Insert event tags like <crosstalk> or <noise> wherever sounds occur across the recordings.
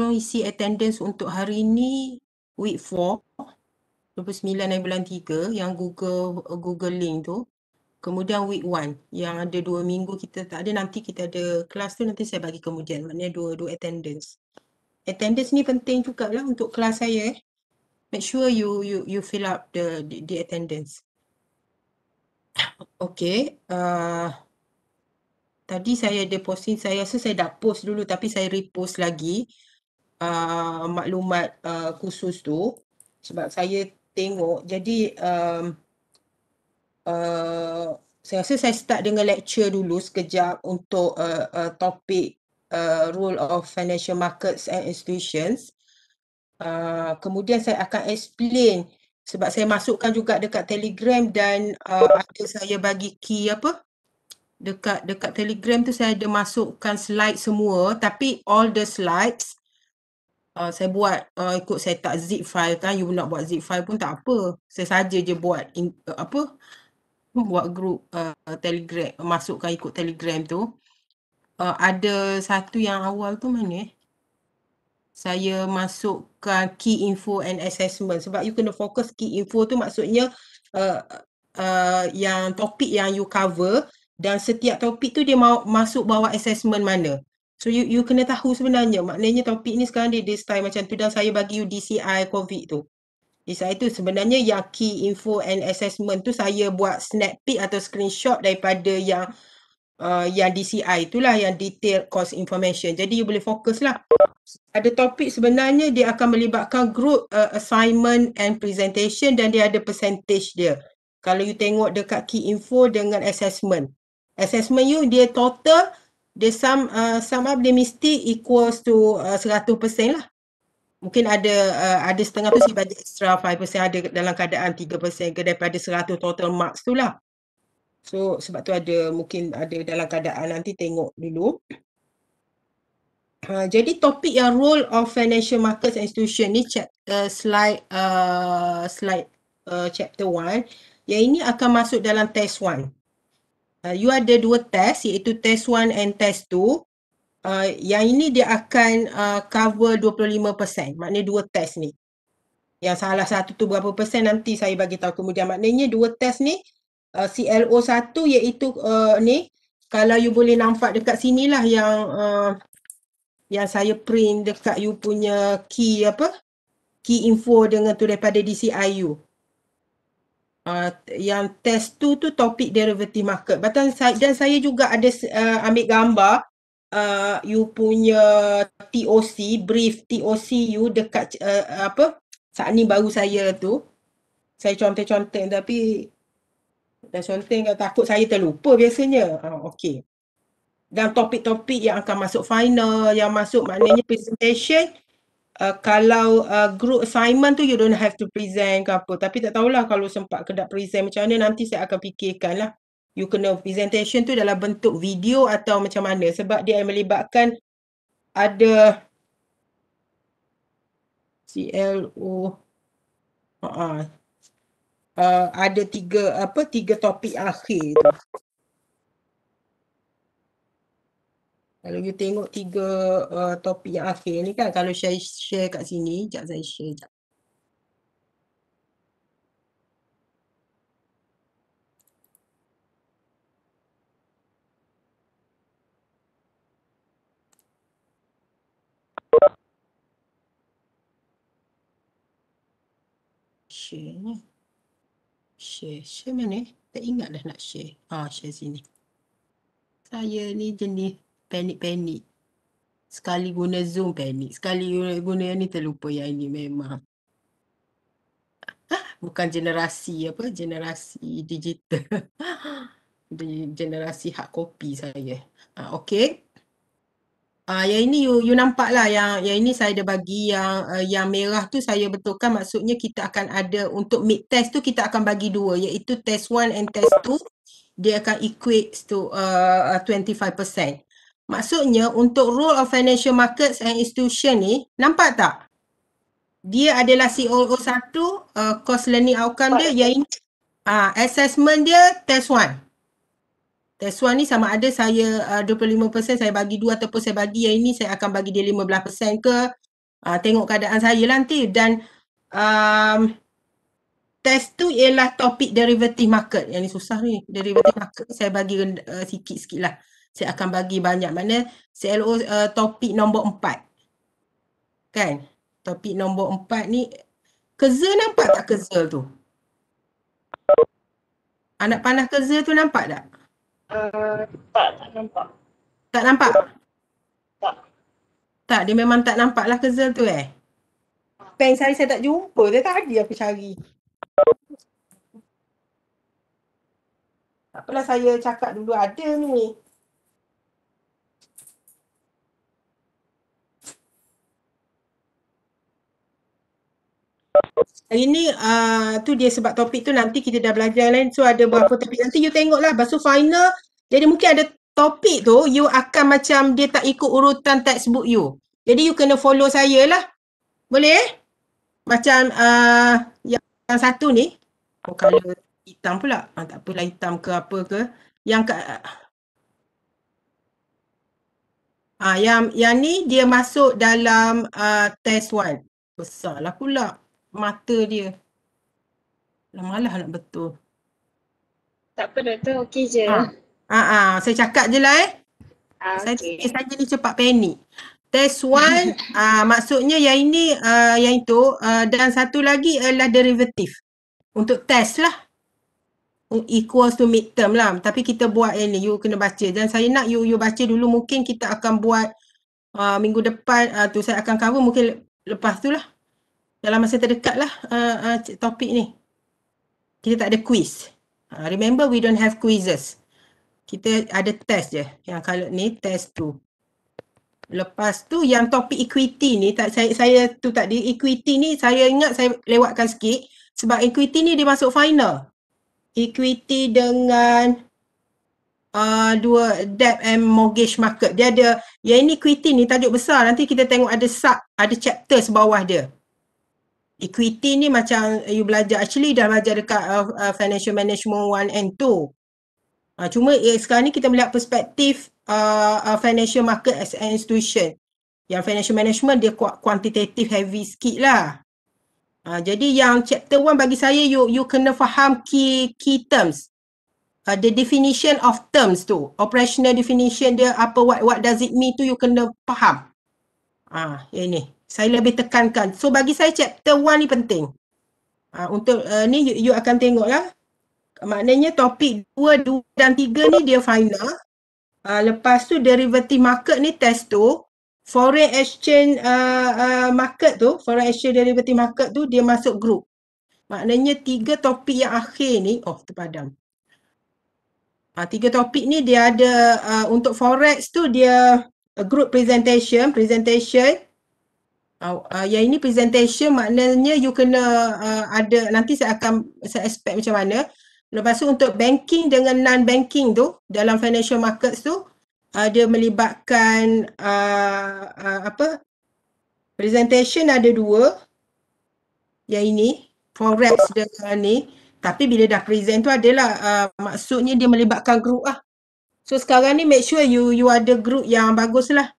Tolong isi e attendance untuk hari ini week 4 29 dan bulan 3 yang Google Google link tu. Kemudian week 1 yang ada 2 minggu kita tak ada nanti kita ada kelas tu nanti saya bagi kemudian. Maknanya dua dua attendance. Attendance ni penting juga lah untuk kelas saya. Eh. Make sure you you you fill up the the, the attendance. Okay. Uh, tadi saya ada posting saya rasa saya dah post dulu tapi saya repost lagi uh, maklumat uh, khusus tu sebab saya tengok jadi um, uh, saya rasa saya start dengan lecture dulu sekejap untuk uh, uh, topik uh, role of financial markets and institutions uh, kemudian saya akan explain sebab saya masukkan juga dekat telegram dan uh, ada saya bagi key apa dekat dekat telegram tu saya ada masukkan slide semua tapi all the slides Uh, saya buat uh, ikut saya tak zip file kan you nak buat zip file pun tak apa saya saja je buat in, uh, apa buat group uh, telegram masukkan ikut telegram tu uh, ada satu yang awal tu mana eh saya masukkan key info and assessment sebab you kena fokus key info tu maksudnya uh, uh, yang topik yang you cover dan setiap topik tu dia mau masuk bawah assessment mana So you you kena tahu sebenarnya maknanya topik ni sekarang dia this time macam tu dan saya bagi you DCI COVID tu. saya tu sebenarnya yang key info and assessment tu saya buat snap pic atau screenshot daripada yang uh, yang DCI itulah yang detail course information. Jadi you boleh fokus lah. Ada topik sebenarnya dia akan melibatkan group uh, assignment and presentation dan dia ada percentage dia. Kalau you tengok dekat key info dengan assessment. Assessment you dia total the sum uh, sum up the mistake equals to uh, 100% lah. Mungkin ada uh, ada setengah persen bagi extra 5% ada dalam keadaan 3% ke daripada 100 total marks tu lah. So sebab tu ada mungkin ada dalam keadaan nanti tengok dulu. Uh, jadi topik yang role of financial markets institution ni chapter uh, slide uh, slide uh, chapter 1 yang ini akan masuk dalam test 1. Uh, you ada dua test iaitu test 1 and test 2 uh, yang ini dia akan uh, cover 25% maknanya dua test ni yang salah satu tu berapa persen nanti saya bagi tahu kemudian maknanya dua test ni uh, CLO 1 iaitu uh, ni kalau you boleh nampak dekat sini lah yang uh, yang saya print dekat you punya key apa key info dengan tu daripada DCIU uh, yang test tu tu topik derivative market. Dan saya, dan saya juga ada uh, ambil gambar uh, you punya TOC, brief TOC you dekat uh, apa saat ni baru saya tu. Saya conteng-conteng tapi dah conteng kan takut saya terlupa biasanya. Uh, ah, okay. Dan topik-topik yang akan masuk final, yang masuk maknanya presentation Uh, kalau uh, group assignment tu you don't have to present ke apa tapi tak tahulah kalau sempat kena present macam mana nanti saya akan fikirkan lah you kena presentation tu dalam bentuk video atau macam mana sebab dia melibatkan ada CLO uh-uh. uh, ada tiga apa tiga topik akhir tu Kalau you tengok tiga uh, topik yang akhir ni kan, kalau saya share kat sini, sekejap saya share sekejap. share ni. Share, share mana eh? Tak ingat dah nak share. Ah, share sini. Saya ni jenis panik-panik. Sekali guna Zoom panik. Sekali guna, guna yang ni terlupa yang ini memang. <laughs> Bukan generasi apa, generasi digital. <laughs> generasi hak kopi saya. Ha, ah, okay. Uh, ah, yang ini you, you nampak lah yang, yang ini saya dah bagi yang uh, yang merah tu saya betulkan maksudnya kita akan ada untuk mid test tu kita akan bagi dua iaitu test one and test two. dia akan equate to uh, Maksudnya untuk role of financial markets and institution ni, nampak tak? Dia adalah COO satu, uh, cost learning outcome dia yang uh, assessment dia test one. Test one ni sama ada saya uh, 25% saya bagi dua ataupun saya bagi yang ini saya akan bagi dia 15% ke uh, tengok keadaan saya lah nanti dan um, test tu ialah topik derivative market yang ni susah ni derivative market saya bagi uh, sikit-sikit lah saya akan bagi banyak mana CLO uh, eh, topik nombor empat kan topik nombor empat ni keza nampak tak keza tu anak panah keza tu nampak tak uh, tak tak nampak tak nampak tak tak dia memang tak nampak lah keza tu eh pen saya saya tak jumpa dia tak tadi aku cari Takpelah saya cakap dulu ada ni. Hari ni uh, ah, tu dia sebab topik tu nanti kita dah belajar lain so ada beberapa topik nanti you tengok tengoklah basuh final jadi mungkin ada topik tu you akan macam dia tak ikut urutan textbook you. Jadi you kena follow saya lah. Boleh? Eh? Macam uh, yang, yang satu ni. Oh kalau hitam pula. Ah, tak apalah hitam ke apa ke. Yang ke, uh, yang, yang ni dia masuk dalam uh, test one. Besarlah pula mata dia. Dah malah nak betul. Tak apa dah tu, okey je. Ha. Ha, ha. saya cakap je lah eh. Okay. Saya tulis saja ni cepat panik. Test one, uh, <laughs> maksudnya yang ini, uh, yang itu uh, dan satu lagi adalah derivative. Untuk test lah. Oh, equals to midterm lah. Tapi kita buat yang ni, you kena baca. Dan saya nak you, you baca dulu mungkin kita akan buat uh, minggu depan uh, tu saya akan cover mungkin lepas tu lah dalam masa terdekat lah uh, uh, topik ni. Kita tak ada quiz. Uh, remember we don't have quizzes. Kita ada test je. Yang kalau ni test tu. Lepas tu yang topik equity ni tak saya saya tu tak di equity ni saya ingat saya lewatkan sikit sebab equity ni dia masuk final. Equity dengan uh, dua debt and mortgage market. Dia ada yang ini equity ni tajuk besar nanti kita tengok ada sub ada chapters bawah dia equity ni macam you belajar actually dah belajar dekat uh, uh financial management one and two. uh, cuma eh, sekarang ni kita melihat perspektif uh, uh, financial market as an institution yang financial management dia quantitative heavy sikit lah uh, jadi yang chapter one bagi saya you you kena faham key key terms uh, the definition of terms tu operational definition dia apa what what does it mean tu you kena faham ah uh, ini saya lebih tekankan. So bagi saya chapter 1 ni penting. Ha, untuk uh, ni you, you akan tengok lah. Maknanya topik 2, 2 dan 3 ni dia final. Ha, lepas tu derivative market ni test tu. Foreign exchange uh, uh, market tu, foreign exchange derivative market tu dia masuk group. Maknanya tiga topik yang akhir ni, oh terpadam. Ha, tiga topik ni dia ada uh, untuk forex tu dia a group presentation, presentation, uh, yang ini presentation maknanya you kena uh, ada nanti saya akan saya expect macam mana lepas tu untuk banking dengan non banking tu dalam financial markets tu uh, dia melibatkan uh, uh, apa presentation ada dua yang ini forex dengan ni tapi bila dah present tu adalah uh, maksudnya dia melibatkan group lah. So sekarang ni make sure you you ada group yang bagus lah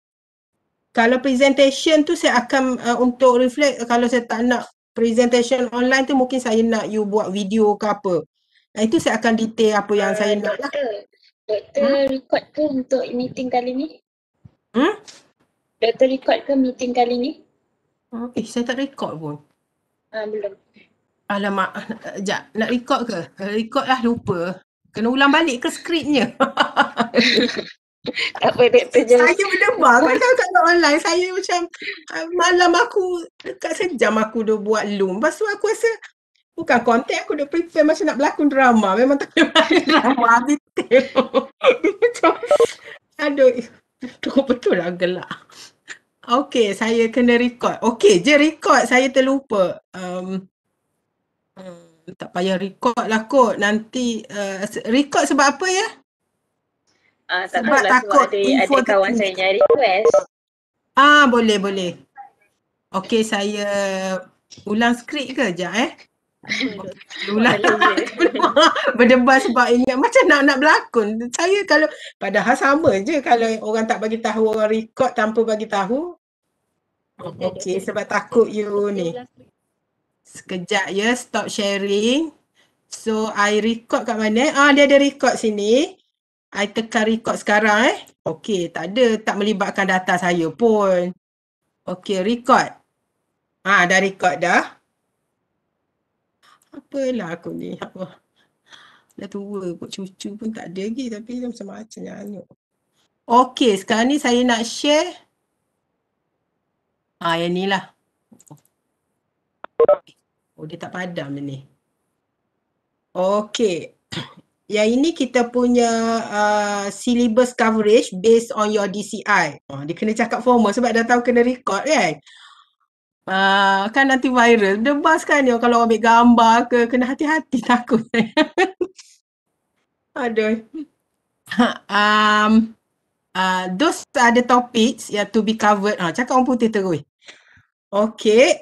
kalau presentation tu saya akan uh, untuk reflect uh, kalau saya tak nak presentation online tu mungkin saya nak you buat video ke apa. Nah, itu saya akan detail apa yang uh, saya nak lah. Doktor, hmm? record ke untuk meeting kali ni? Hmm? Doktor record ke meeting kali ni? Oh, eh, saya tak record pun. Ah, uh, belum. Alamak, ah, sekejap. Nak record ke? Record lah, lupa. Kena ulang balik ke skripnya? <laughs> Tak apa, doktor je. Saya berdebar. Kalau kalau online, saya macam ah, malam aku, dekat sejam aku dah buat loom. Lepas tu aku rasa, bukan konten aku dah prepare macam nak berlakon drama. Memang tak ada. <laughs> drama. Macam, aduh. Betul betul lah gelak. Okay, saya kena record. Okay, je record. Saya terlupa. Um, hmm, tak payah record lah kot. Nanti uh, record sebab apa ya? Ah, tak sebab takut sebab ada, ada kawan saya nyari request. Ah boleh boleh. Okey saya ulang skrip ke jap eh. Lula <laughs> <laughs> Berdebar sebab ingat macam nak nak berlakon. Saya kalau padahal sama je kalau orang tak bagi tahu orang record tanpa bagi tahu. Okey sebab takut you ni. Sekejap ya stop sharing. So I record kat mana? Ah dia ada record sini. I tekan record sekarang eh. Okay, tak ada. Tak melibatkan data saya pun. Okay, record. Ha, dah record dah. Apalah aku ni. Apa? Dah tua kot cucu pun tak ada lagi. Tapi dia macam macam nyanyuk. Okey, sekarang ni saya nak share. Ha, yang ni lah. Oh, dia tak padam ni. Okay yang ini kita punya uh, syllabus coverage based on your DCI. Oh, ha, dia kena cakap formal sebab dah tahu kena record kan. Uh, kan nanti viral. Debas kan dia kalau ambil gambar ke kena hati-hati <laughs> takut. Aduh. um, uh, those are the topics yang to be covered. uh, cakap orang putih terus. Okay. <coughs>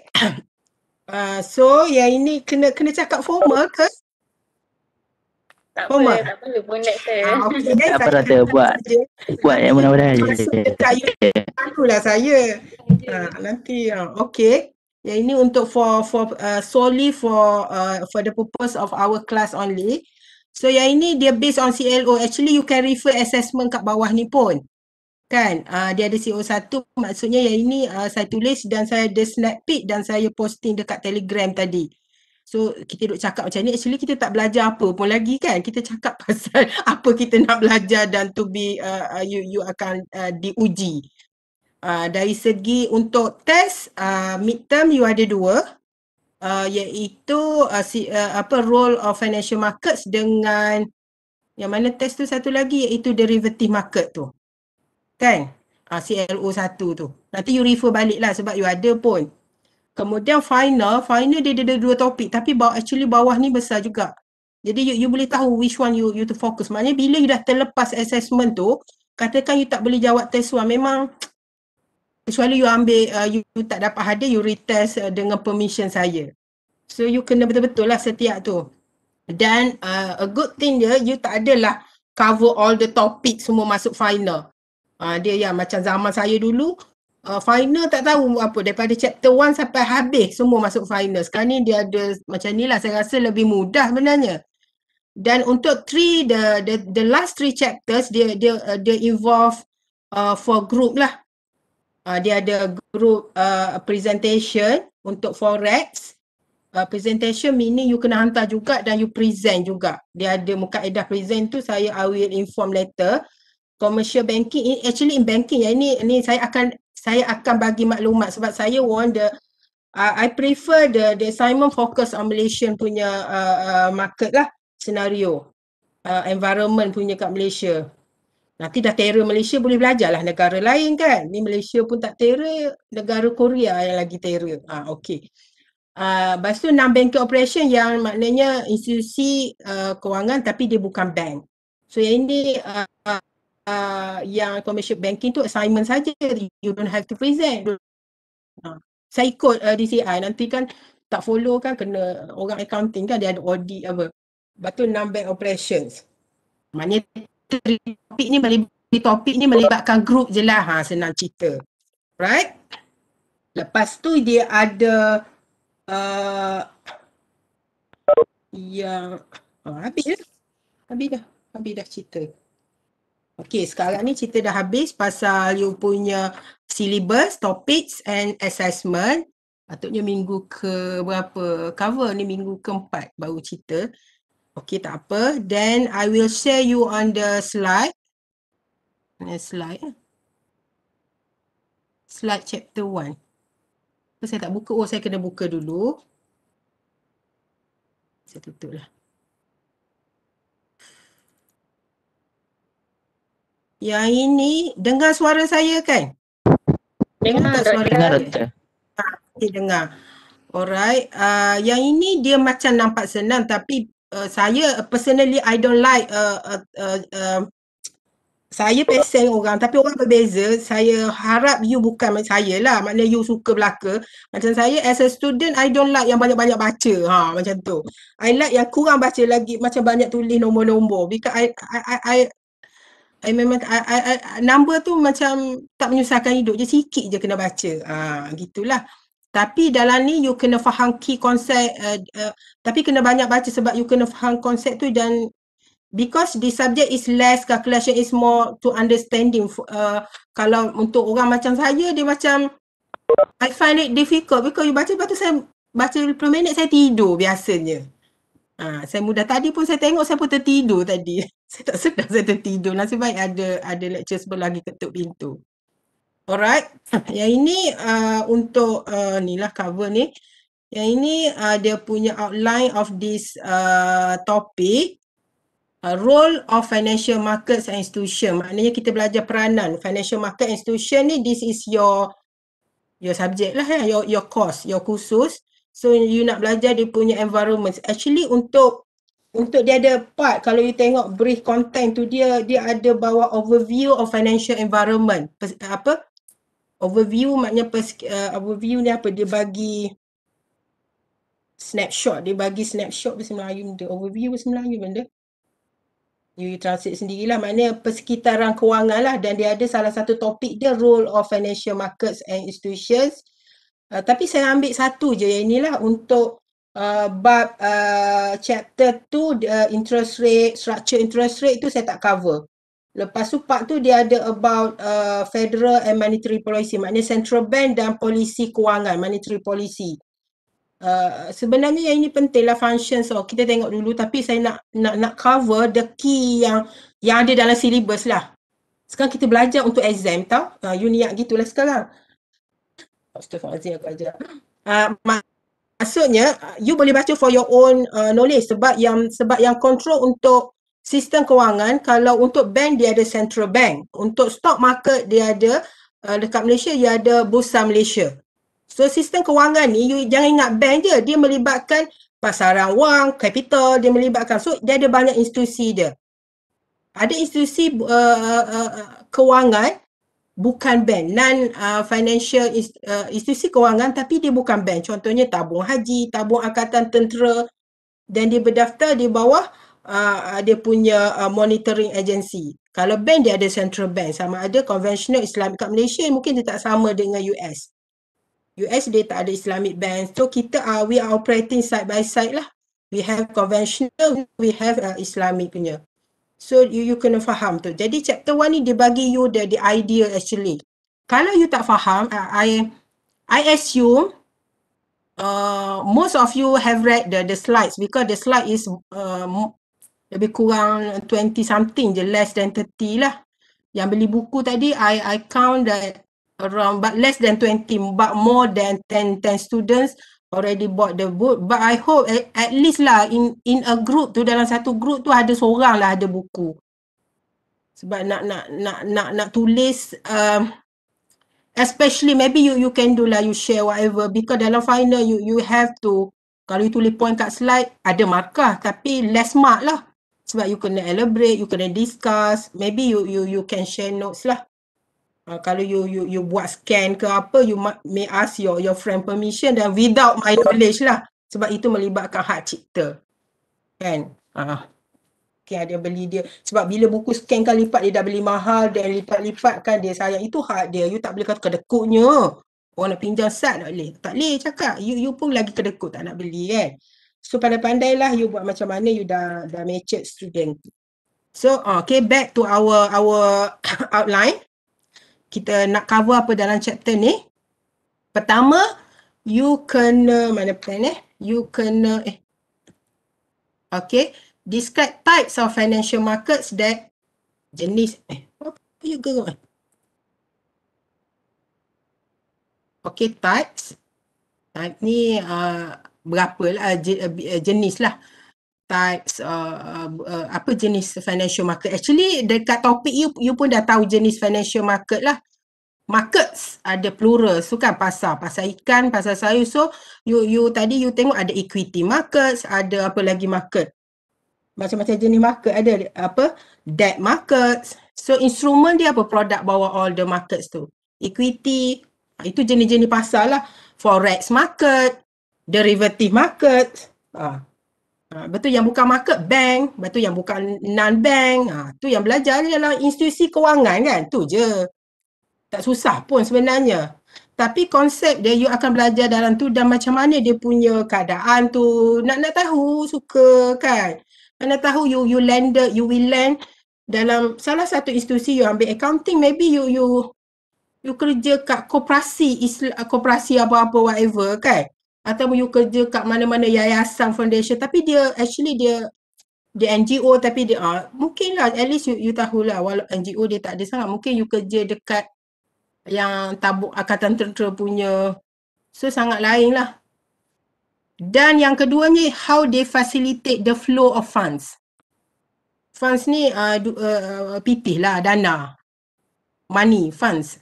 Uh, so yang ini kena kena cakap formal ke? Tak oh, apa, tak apa pun next time. Ah, okay, apa rata buat. yang mudah-mudahan je. Akulah saya. Ah, nanti ah, okay. Ya ini untuk for for uh, solely for uh, for the purpose of our class only. So ya ini dia based on CLO. Actually you can refer assessment kat bawah ni pun. Kan? Uh, dia ada CO1 maksudnya ya ini uh, saya tulis dan saya ada snap pic dan saya posting dekat telegram tadi. So kita duk cakap macam ni actually kita tak belajar apa pun lagi kan kita cakap <laughs> pasal apa kita nak belajar dan to be uh, uh, you you akan uh, diuji. Uh, dari segi untuk test uh, midterm you ada dua uh, iaitu uh, si, uh, apa role of financial markets dengan yang mana test tu satu lagi iaitu derivative market tu. Kan? Uh, ah, CLO satu tu. Nanti you refer balik lah sebab you ada pun Kemudian final, final dia, ada dua topik tapi bawah, actually bawah ni besar juga. Jadi you, you boleh tahu which one you you to focus. Maknanya bila you dah terlepas assessment tu, katakan you tak boleh jawab test one memang kecuali you ambil uh, you, you tak dapat hadir you retest uh, dengan permission saya. So you kena betul-betul lah setiap tu. Dan uh, a good thing dia you tak adalah cover all the topic semua masuk final. Uh, dia yang macam zaman saya dulu uh, final tak tahu apa daripada chapter 1 sampai habis semua masuk final. Sekarang ni dia ada macam ni lah saya rasa lebih mudah sebenarnya. Dan untuk three the the the last three chapters dia dia uh, dia involve uh, for group lah. Uh, dia ada group uh, presentation untuk forex. Uh, presentation meaning you kena hantar juga dan you present juga. Dia ada muka edah present tu saya I will inform later. Commercial banking, eh, actually in banking ya ini, ini saya akan saya akan bagi maklumat sebab saya want the uh, I prefer the the assignment focus on Malaysian punya uh, uh, market lah scenario uh, environment punya kat Malaysia nanti dah terror Malaysia boleh belajar lah negara lain kan ni Malaysia pun tak terror negara Korea yang lagi terror ah uh, okey Uh, lepas tu non banking operation yang maknanya institusi uh, kewangan tapi dia bukan bank. So yang ini uh, uh, yang commercial banking tu assignment saja you don't have to present uh, saya ikut uh, ah, DCI nanti kan tak follow kan kena orang accounting kan dia ada audit apa lepas tu non bank operations maknanya topik ni melibatkan topik ni melibatkan group je lah ha, senang cerita right lepas tu dia ada uh, yang oh, habis dah habis dah habis dah cerita Okay, sekarang ni cerita dah habis pasal you punya syllabus, topics and assessment. Patutnya minggu ke berapa? Cover ni minggu keempat baru cerita. Okay, tak apa. Then I will share you on the slide. Ini eh, slide. Slide chapter one. Kenapa saya tak buka? Oh, saya kena buka dulu. Saya tutup lah. Yang ini dengar suara saya kan? Dengar tak suara dengar saya? Ha, saya dengar. Alright. Uh, yang ini dia macam nampak senang tapi uh, saya personally I don't like uh, uh, uh, um, saya pesen orang tapi orang berbeza. Saya harap you bukan macam saya lah. Maknanya you suka belaka. Macam saya as a student, I don't like yang banyak-banyak baca. Ha, macam tu. I like yang kurang baca lagi. Macam banyak tulis nombor-nombor. Because I, I, I, I I memang I, I, I, number tu macam tak menyusahkan hidup je sikit je kena baca ha, gitulah tapi dalam ni you kena faham key konsep uh, eh, uh, eh, tapi kena banyak baca sebab you kena faham konsep tu dan because the subject is less calculation is more to understanding uh, kalau untuk orang macam saya dia macam I find it difficult because you baca lepas saya baca 20 minit saya tidur biasanya ha, saya mudah tadi pun saya tengok saya pun tertidur tadi <laughs> Saya tak sedar saya tertidur. Nasib baik ada ada lecture sebelum lagi ketuk pintu. Alright. Yang ini uh, untuk uh, ni lah cover ni. Yang ini uh, dia punya outline of this uh, topic. Uh, role of financial markets and institution. Maknanya kita belajar peranan. Financial market institution ni this is your your subject lah ya. Your, your course, your khusus. So you nak belajar dia punya environment. Actually untuk untuk dia ada part kalau you tengok brief content tu dia dia ada bawa overview of financial environment Pers, apa overview maknanya pers, uh, overview ni apa dia bagi snapshot dia bagi snapshot bahasa Melayu the overview bahasa Melayu benda you, you translate sendirilah maknanya persekitaran kewangan lah dan dia ada salah satu topik dia role of financial markets and institutions uh, tapi saya ambil satu je yang inilah untuk Uh, bab uh, chapter 2 uh, interest rate structure interest rate tu saya tak cover lepas tu part tu dia ada about uh, federal and monetary policy maknanya central bank dan polisi kewangan monetary policy uh, sebenarnya yang ini pentinglah lah function so oh, kita tengok dulu tapi saya nak nak nak cover the key yang yang ada dalam syllabus lah sekarang kita belajar untuk exam tau uh, you niat gitulah sekarang Astaghfirullahaladzim aku ajar. Uh, maksudnya uh, you boleh baca for your own uh, knowledge sebab yang sebab yang control untuk sistem kewangan kalau untuk bank dia ada central bank untuk stock market dia ada uh, dekat Malaysia dia ada bursa Malaysia so sistem kewangan ni you jangan ingat bank je dia melibatkan pasaran wang capital dia melibatkan so dia ada banyak institusi dia ada institusi uh, uh, uh, kewangan bukan bank non uh, financial inst- uh, institusi kewangan tapi dia bukan bank contohnya tabung haji tabung akatan tentera dan dia berdaftar di bawah uh, dia punya uh, monitoring agency kalau bank dia ada central bank sama ada conventional islamic kat Malaysia mungkin dia tak sama dengan US US dia tak ada islamic bank so kita uh, we are operating side by side lah we have conventional we have uh, islamic punya So you, you kena faham tu. Jadi chapter 1 ni dia bagi you the, the idea actually. Kalau you tak faham, uh, I I I you, uh, most of you have read the the slides because the slide is uh, lebih kurang 20 something je, less than 30 lah. Yang beli buku tadi, I I count that around but less than 20 but more than 10 10 students already bought the book but I hope at, at least lah in in a group tu dalam satu group tu ada seorang lah ada buku sebab nak nak nak nak nak tulis um, especially maybe you you can do lah you share whatever because dalam final you you have to kalau you tulis point kat slide ada markah tapi less mark lah sebab you kena elaborate you kena discuss maybe you you you can share notes lah Ah, kalau you you you buat scan ke apa you may ask your your friend permission dan without my knowledge lah sebab itu melibatkan hak cipta kan ah okay, ah, dia beli dia sebab bila buku scan kali lipat dia dah beli mahal dan lipat-lipat kan dia sayang itu hak dia you tak boleh kata kedekutnya orang nak pinjam sat tak boleh tak boleh cakap you you pun lagi kedekut tak nak beli kan so pandai-pandailah you buat macam mana you dah dah matured student so ah, okay back to our our <coughs> outline kita nak cover apa dalam chapter ni. Pertama, you kena, mana plan eh? You kena, eh. Okay. Describe types of financial markets that jenis, eh. Apa you go on? Eh? Okay, types. Type ni, uh, berapa lah, eh, jenis lah types uh, uh, uh, apa jenis financial market actually dekat topik you you pun dah tahu jenis financial market lah markets ada plural so kan pasar pasar ikan pasar sayur so you you tadi you tengok ada equity markets ada apa lagi market macam-macam jenis market ada apa debt markets so instrument dia apa produk bawa all the markets tu equity itu jenis-jenis pasar lah forex market derivative market ah Ha, betul yang bukan market bank, betul yang bukan non bank, ha, tu yang belajar dalam institusi kewangan kan, tu je. Tak susah pun sebenarnya. Tapi konsep dia you akan belajar dalam tu dan macam mana dia punya keadaan tu, nak nak tahu suka kan. Nak tahu you you land you will land dalam salah satu institusi you ambil accounting maybe you you you kerja kat koperasi koperasi apa-apa whatever kan atau you kerja kat mana-mana yayasan foundation tapi dia actually dia dia NGO tapi dia ah, mungkin lah at least you, you tahulah walau NGO dia tak ada sangat mungkin you kerja dekat yang tabuk akatan tentera punya so sangat lain lah dan yang kedua ni, how they facilitate the flow of funds funds ni uh, du, uh, pipih lah dana money funds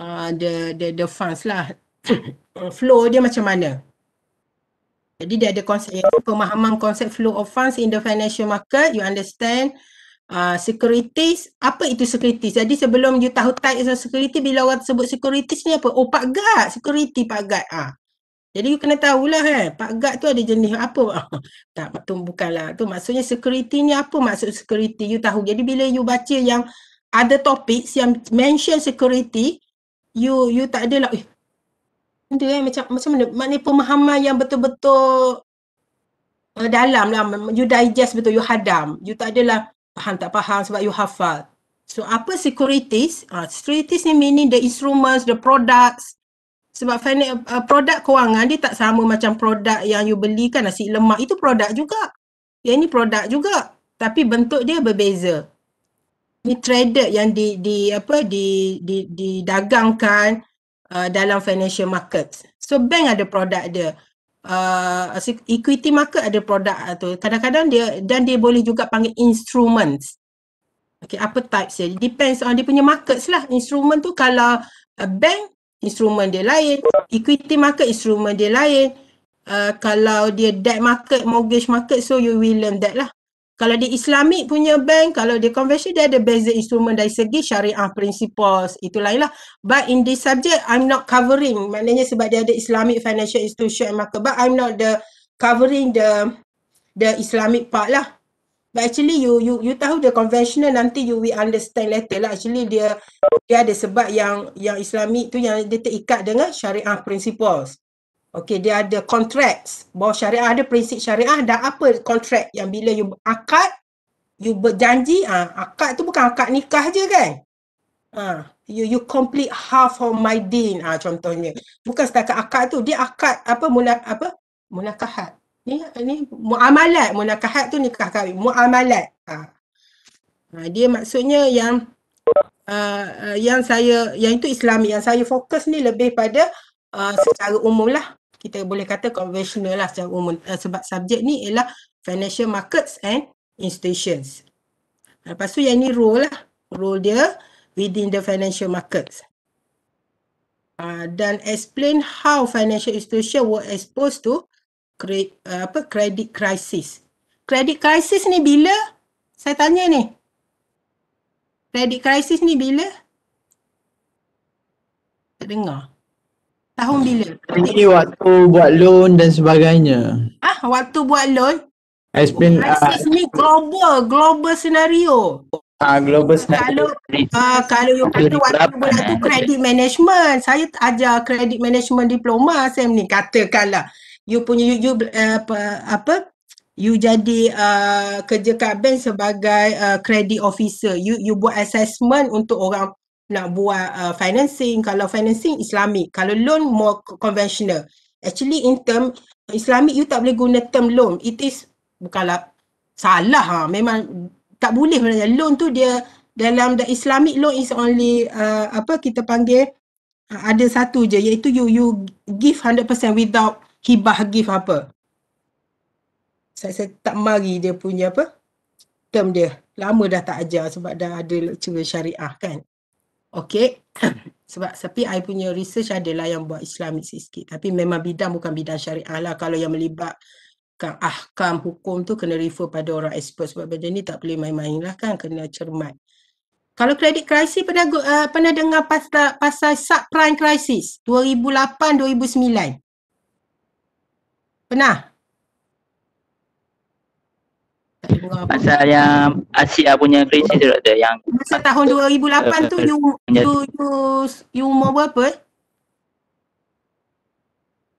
uh, the the the funds lah <coughs> Uh, flow dia macam mana. Jadi dia ada konsep pemahaman konsep flow of funds in the financial market, you understand uh, securities, apa itu securities? Jadi sebelum you tahu type of security, bila orang sebut securities ni apa? Oh pak gad, security pak gad. Ah. Jadi you kena tahulah kan, pak gad tu ada jenis apa? <laughs> tak, tu bukanlah. Tu maksudnya security ni apa maksud security? You tahu. Jadi bila you baca yang ada topik yang mention security, you you tak ada lah, eh tu eh macam macam mana maknanya pemahaman yang betul-betul uh, eh, dalam lah you digest betul you hadam you tak adalah faham tak faham sebab you hafal so apa securities uh, securities ni meaning the instruments the products sebab finance, uh, produk kewangan dia tak sama macam produk yang you belikan, nasi lemak itu produk juga yang ini produk juga tapi bentuk dia berbeza ni trader yang di di apa di di didagangkan di uh, dalam financial market. So bank ada produk dia. Uh, equity market ada produk uh, tu. Kadang-kadang dia dan dia boleh juga panggil instruments. Okay, apa types dia? Depends on dia punya markets lah. Instrument tu kalau uh, bank, instrument dia lain. Equity market, instrument dia lain. Uh, kalau dia debt market, mortgage market, so you will learn that lah kalau di Islamik punya bank, kalau di conversion, dia ada basic instrument dari segi syariah, principles, itu lainlah. But in this subject, I'm not covering. Maknanya sebab dia ada Islamik financial institution and market, but I'm not the covering the the Islamic part lah. But actually you you you tahu the conventional nanti you will understand later lah. Actually dia dia ada sebab yang yang Islamik tu yang dia terikat dengan syariah principles. Okey, dia ada contracts. Bahawa syariah ada prinsip syariah dan apa kontrak yang bila you akad, you berjanji, ah ha, akad tu bukan akad nikah je kan? Ah, ha, you you complete half of my deen ah ha, contohnya. Bukan setakat akad tu, dia akad apa muna, apa? Munakahat. Ni ni muamalat, munakahat tu nikah kahwin, muamalat. Ah. Ha. Ha, dia maksudnya yang uh, yang saya yang itu Islam. yang saya fokus ni lebih pada Uh, secara umum lah kita boleh kata conventional lah secara umum uh, sebab subjek ni ialah financial markets and institutions. Lepas tu yang ni role lah. Role dia within the financial markets. Uh, dan explain how financial institution were exposed to create, uh, apa credit crisis. Credit crisis ni bila? Saya tanya ni. Credit crisis ni bila? Tak dengar. Tahun bila? Ini waktu buat loan dan sebagainya. Ah, waktu buat loan? I spend, uh, ni global, global scenario. Ah, uh, global scenario. Kalau, uh, kalau you kata waktu buat tu credit management. Saya ajar credit management diploma, Sam ni. Katakanlah, you punya, you, you uh, apa, apa, you jadi uh, kerja kat bank sebagai uh, credit officer. You you buat assessment untuk orang nak buat uh, financing kalau financing islamic kalau loan more conventional actually in term islamic you tak boleh guna term loan it is bukanlah salah ha memang tak boleh sebenarnya loan tu dia dalam the islamic loan is only uh, apa kita panggil uh, ada satu je iaitu you you give 100% without hibah give apa saya, saya tak mari dia punya apa term dia lama dah tak ajar sebab dah ada lecturer syariah kan Okay. <coughs> Sebab tapi I punya research adalah yang buat Islamik sikit. Tapi memang bidang bukan bidang syariah lah. Kalau yang melibatkan ahkam hukum tu kena refer pada orang expert. Sebab benda ni tak boleh main-main lah kan. Kena cermat. Kalau kredit krisis pernah, uh, pernah dengar pasal, pasal subprime krisis 2008-2009? Pernah? Pasal yang Asia punya krisis tu ada yang masa tahun 2008 tu you you you, you umur berapa?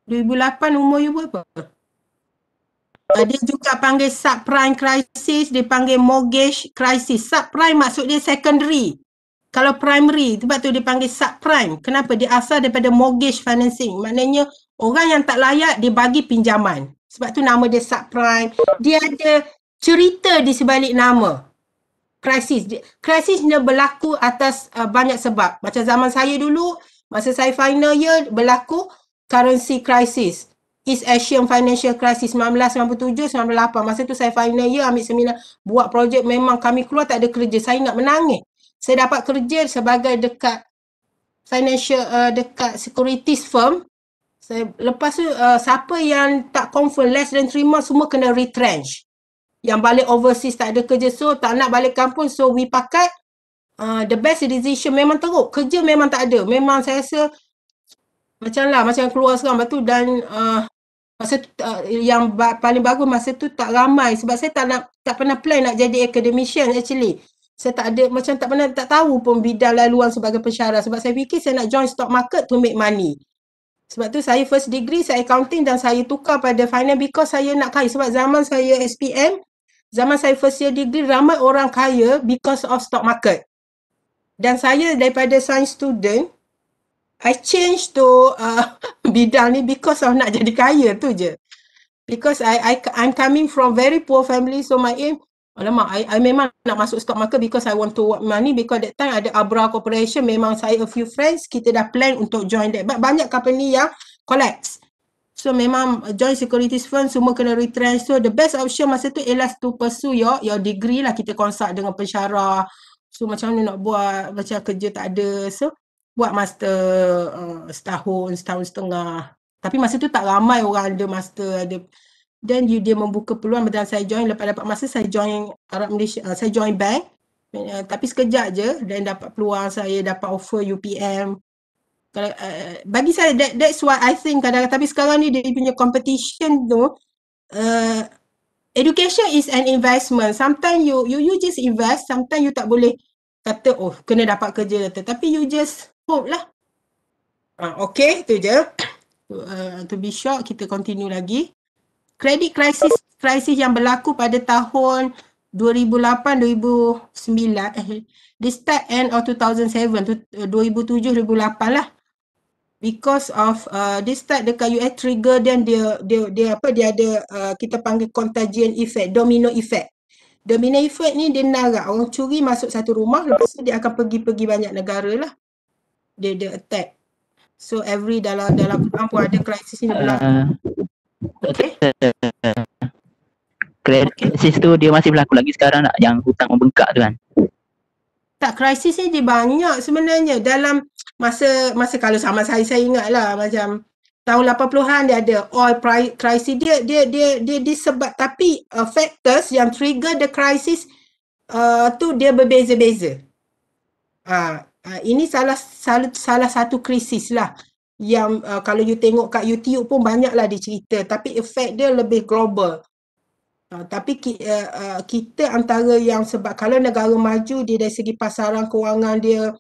2008 eh? umur you berapa? Ah, dia juga panggil subprime crisis, dia panggil mortgage crisis. Subprime maksud dia secondary. Kalau primary, sebab tu dia panggil subprime. Kenapa? Dia asal daripada mortgage financing. Maknanya orang yang tak layak, dia bagi pinjaman. Sebab tu nama dia subprime. Dia ada cerita di sebalik nama krisis krisisnya berlaku atas uh, banyak sebab macam zaman saya dulu masa saya final year berlaku currency crisis East Asian Financial Crisis 1997 1998 masa tu saya final year ambil seminar buat projek memang kami keluar tak ada kerja saya nak menangis saya dapat kerja sebagai dekat financial uh, dekat securities firm saya, lepas tu uh, siapa yang tak confirm less than 3 months semua kena retrench yang balik overseas tak ada kerja so tak nak balik kampung so we pakai uh, the best decision memang teruk kerja memang tak ada memang saya rasa macam lah macam keluar sekarang lepas tu dan uh, masa tu, uh, yang ba- paling bagus masa tu tak ramai sebab saya tak nak tak pernah plan nak jadi academician actually saya tak ada macam tak pernah tak tahu pun bidang laluan sebagai pensyarah sebab saya fikir saya nak join stock market to make money sebab tu saya first degree saya accounting dan saya tukar pada finance because saya nak kaya sebab zaman saya SPM zaman saya first year degree ramai orang kaya because of stock market. Dan saya daripada science student, I change to uh, <laughs> bidang ni because of nak jadi kaya tu je. Because I, I I'm coming from very poor family so my aim Alamak, I, I memang nak masuk stock market because I want to work money because that time ada Abra Corporation, memang saya a few friends, kita dah plan untuk join that. But banyak company yang collapse. So memang join securities firm semua kena retrench. So the best option masa tu ialah to pursue your, your degree lah. Kita consult dengan pensyarah. So macam mana nak buat, macam kerja tak ada. So buat master uh, setahun, setahun setengah. Tapi masa tu tak ramai orang ada master. Ada. Then you, dia membuka peluang dan saya join. Lepas dapat masa saya join Arab Malaysia, uh, saya join bank. Uh, tapi sekejap je dan dapat peluang saya dapat offer UPM kalau uh, bagi saya that, that's why I think kadang kadang tapi sekarang ni dia punya competition tu uh, education is an investment. Sometimes you you you just invest, sometimes you tak boleh kata oh kena dapat kerja Tapi you just hope lah. Uh, okay tu je. Uh, <coughs> to be sure kita continue lagi. Credit crisis crisis yang berlaku pada tahun 2008 2009 eh, this start end of 2007 2007 2008 lah because of uh, this start dekat US trigger then dia dia dia apa dia ada uh, kita panggil contagion effect domino effect domino effect ni dia narak orang curi masuk satu rumah lepas tu dia akan pergi-pergi banyak negara lah dia dia attack so every dalam dalam pun ada krisis ni berlaku uh, okay krisis tu dia masih berlaku lagi sekarang nak lah, yang hutang membengkak tu kan tak krisis ni dia banyak sebenarnya dalam masa masa kalau sama saya saya ingatlah macam tahun 80-an dia ada oil price crisis dia dia dia dia disebab tapi uh, factors yang trigger the crisis uh, tu dia berbeza-beza. Uh, uh, ini salah, salah salah satu krisis lah yang uh, kalau you tengok kat YouTube pun banyaklah dia cerita tapi effect dia lebih global. Uh, tapi ki, uh, uh, kita antara yang sebab kalau negara maju dia dari segi pasaran kewangan dia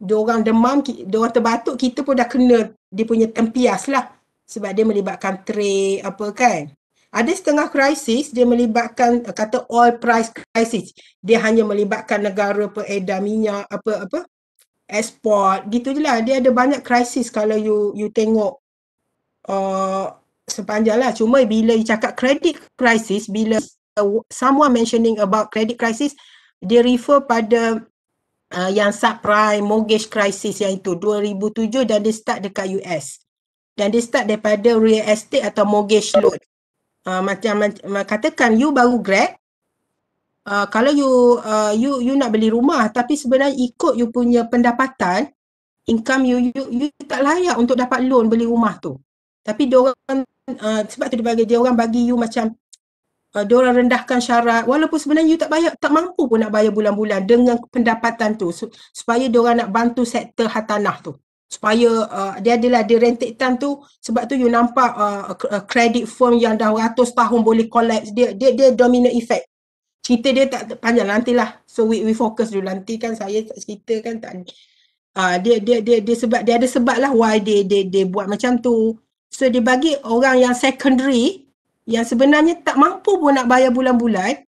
dia orang demam, dia orang terbatuk, kita pun dah kena dia punya tempias lah. Sebab dia melibatkan trade apa kan. Ada setengah krisis, dia melibatkan eh, kata oil price crisis. Dia hanya melibatkan negara peredar minyak apa-apa. Export gitu je lah. Dia ada banyak krisis kalau you you tengok uh, sepanjang lah. Cuma bila you cakap credit crisis bila uh, someone mentioning about credit crisis, dia refer pada uh, yang subprime mortgage crisis yang itu 2007 dan dia start dekat US. Dan dia start daripada real estate atau mortgage loan. Uh, macam, macam katakan you baru grad, uh, kalau you, uh, you you nak beli rumah tapi sebenarnya ikut you punya pendapatan, income you, you, you, you tak layak untuk dapat loan beli rumah tu. Tapi dia orang Uh, sebab tu dia bagi dia orang bagi you macam uh, dia rendahkan syarat walaupun sebenarnya you tak bayar tak mampu pun nak bayar bulan-bulan dengan pendapatan tu su- supaya dia nak bantu sektor hartanah tu supaya uh, dia adalah di rentetan tu sebab tu you nampak kredit ah, uh, firm yang dah ratus tahun boleh collapse dia dia dia domino effect cerita dia tak panjang nanti lah so we we focus dulu nanti kan saya tak cerita kan tak uh, dia, dia dia dia sebab dia ada sebab lah why dia dia dia buat macam tu so dia bagi orang yang secondary yang sebenarnya tak mampu pun nak bayar bulan-bulan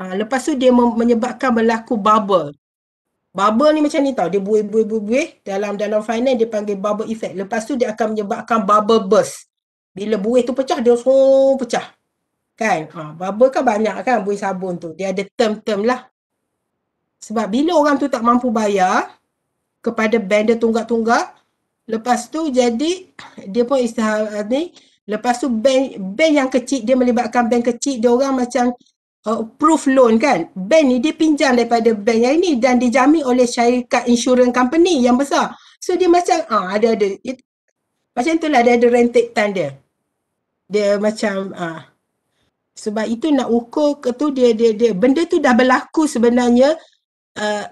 ha, lepas tu dia menyebabkan berlaku bubble bubble ni macam ni tau dia buih-buih-buih dalam dalam finance dia panggil bubble effect lepas tu dia akan menyebabkan bubble burst bila buih tu pecah dia semua pecah kan ha, bubble kan banyak kan buih sabun tu dia ada term-term lah sebab bila orang tu tak mampu bayar kepada bandar tunggak-tunggak lepas tu jadi dia pun istihar ni Lepas tu bank bank yang kecil dia melibatkan bank kecil dia orang macam uh, proof loan kan. Bank ni dia pinjam daripada bank yang ini dan dijamin oleh syarikat insurans company yang besar. So dia macam ah uh, ada ada it, macam itulah dia ada rented time dia. Dia macam ah uh, sebab itu nak ukur ke tu dia dia dia benda tu dah berlaku sebenarnya uh,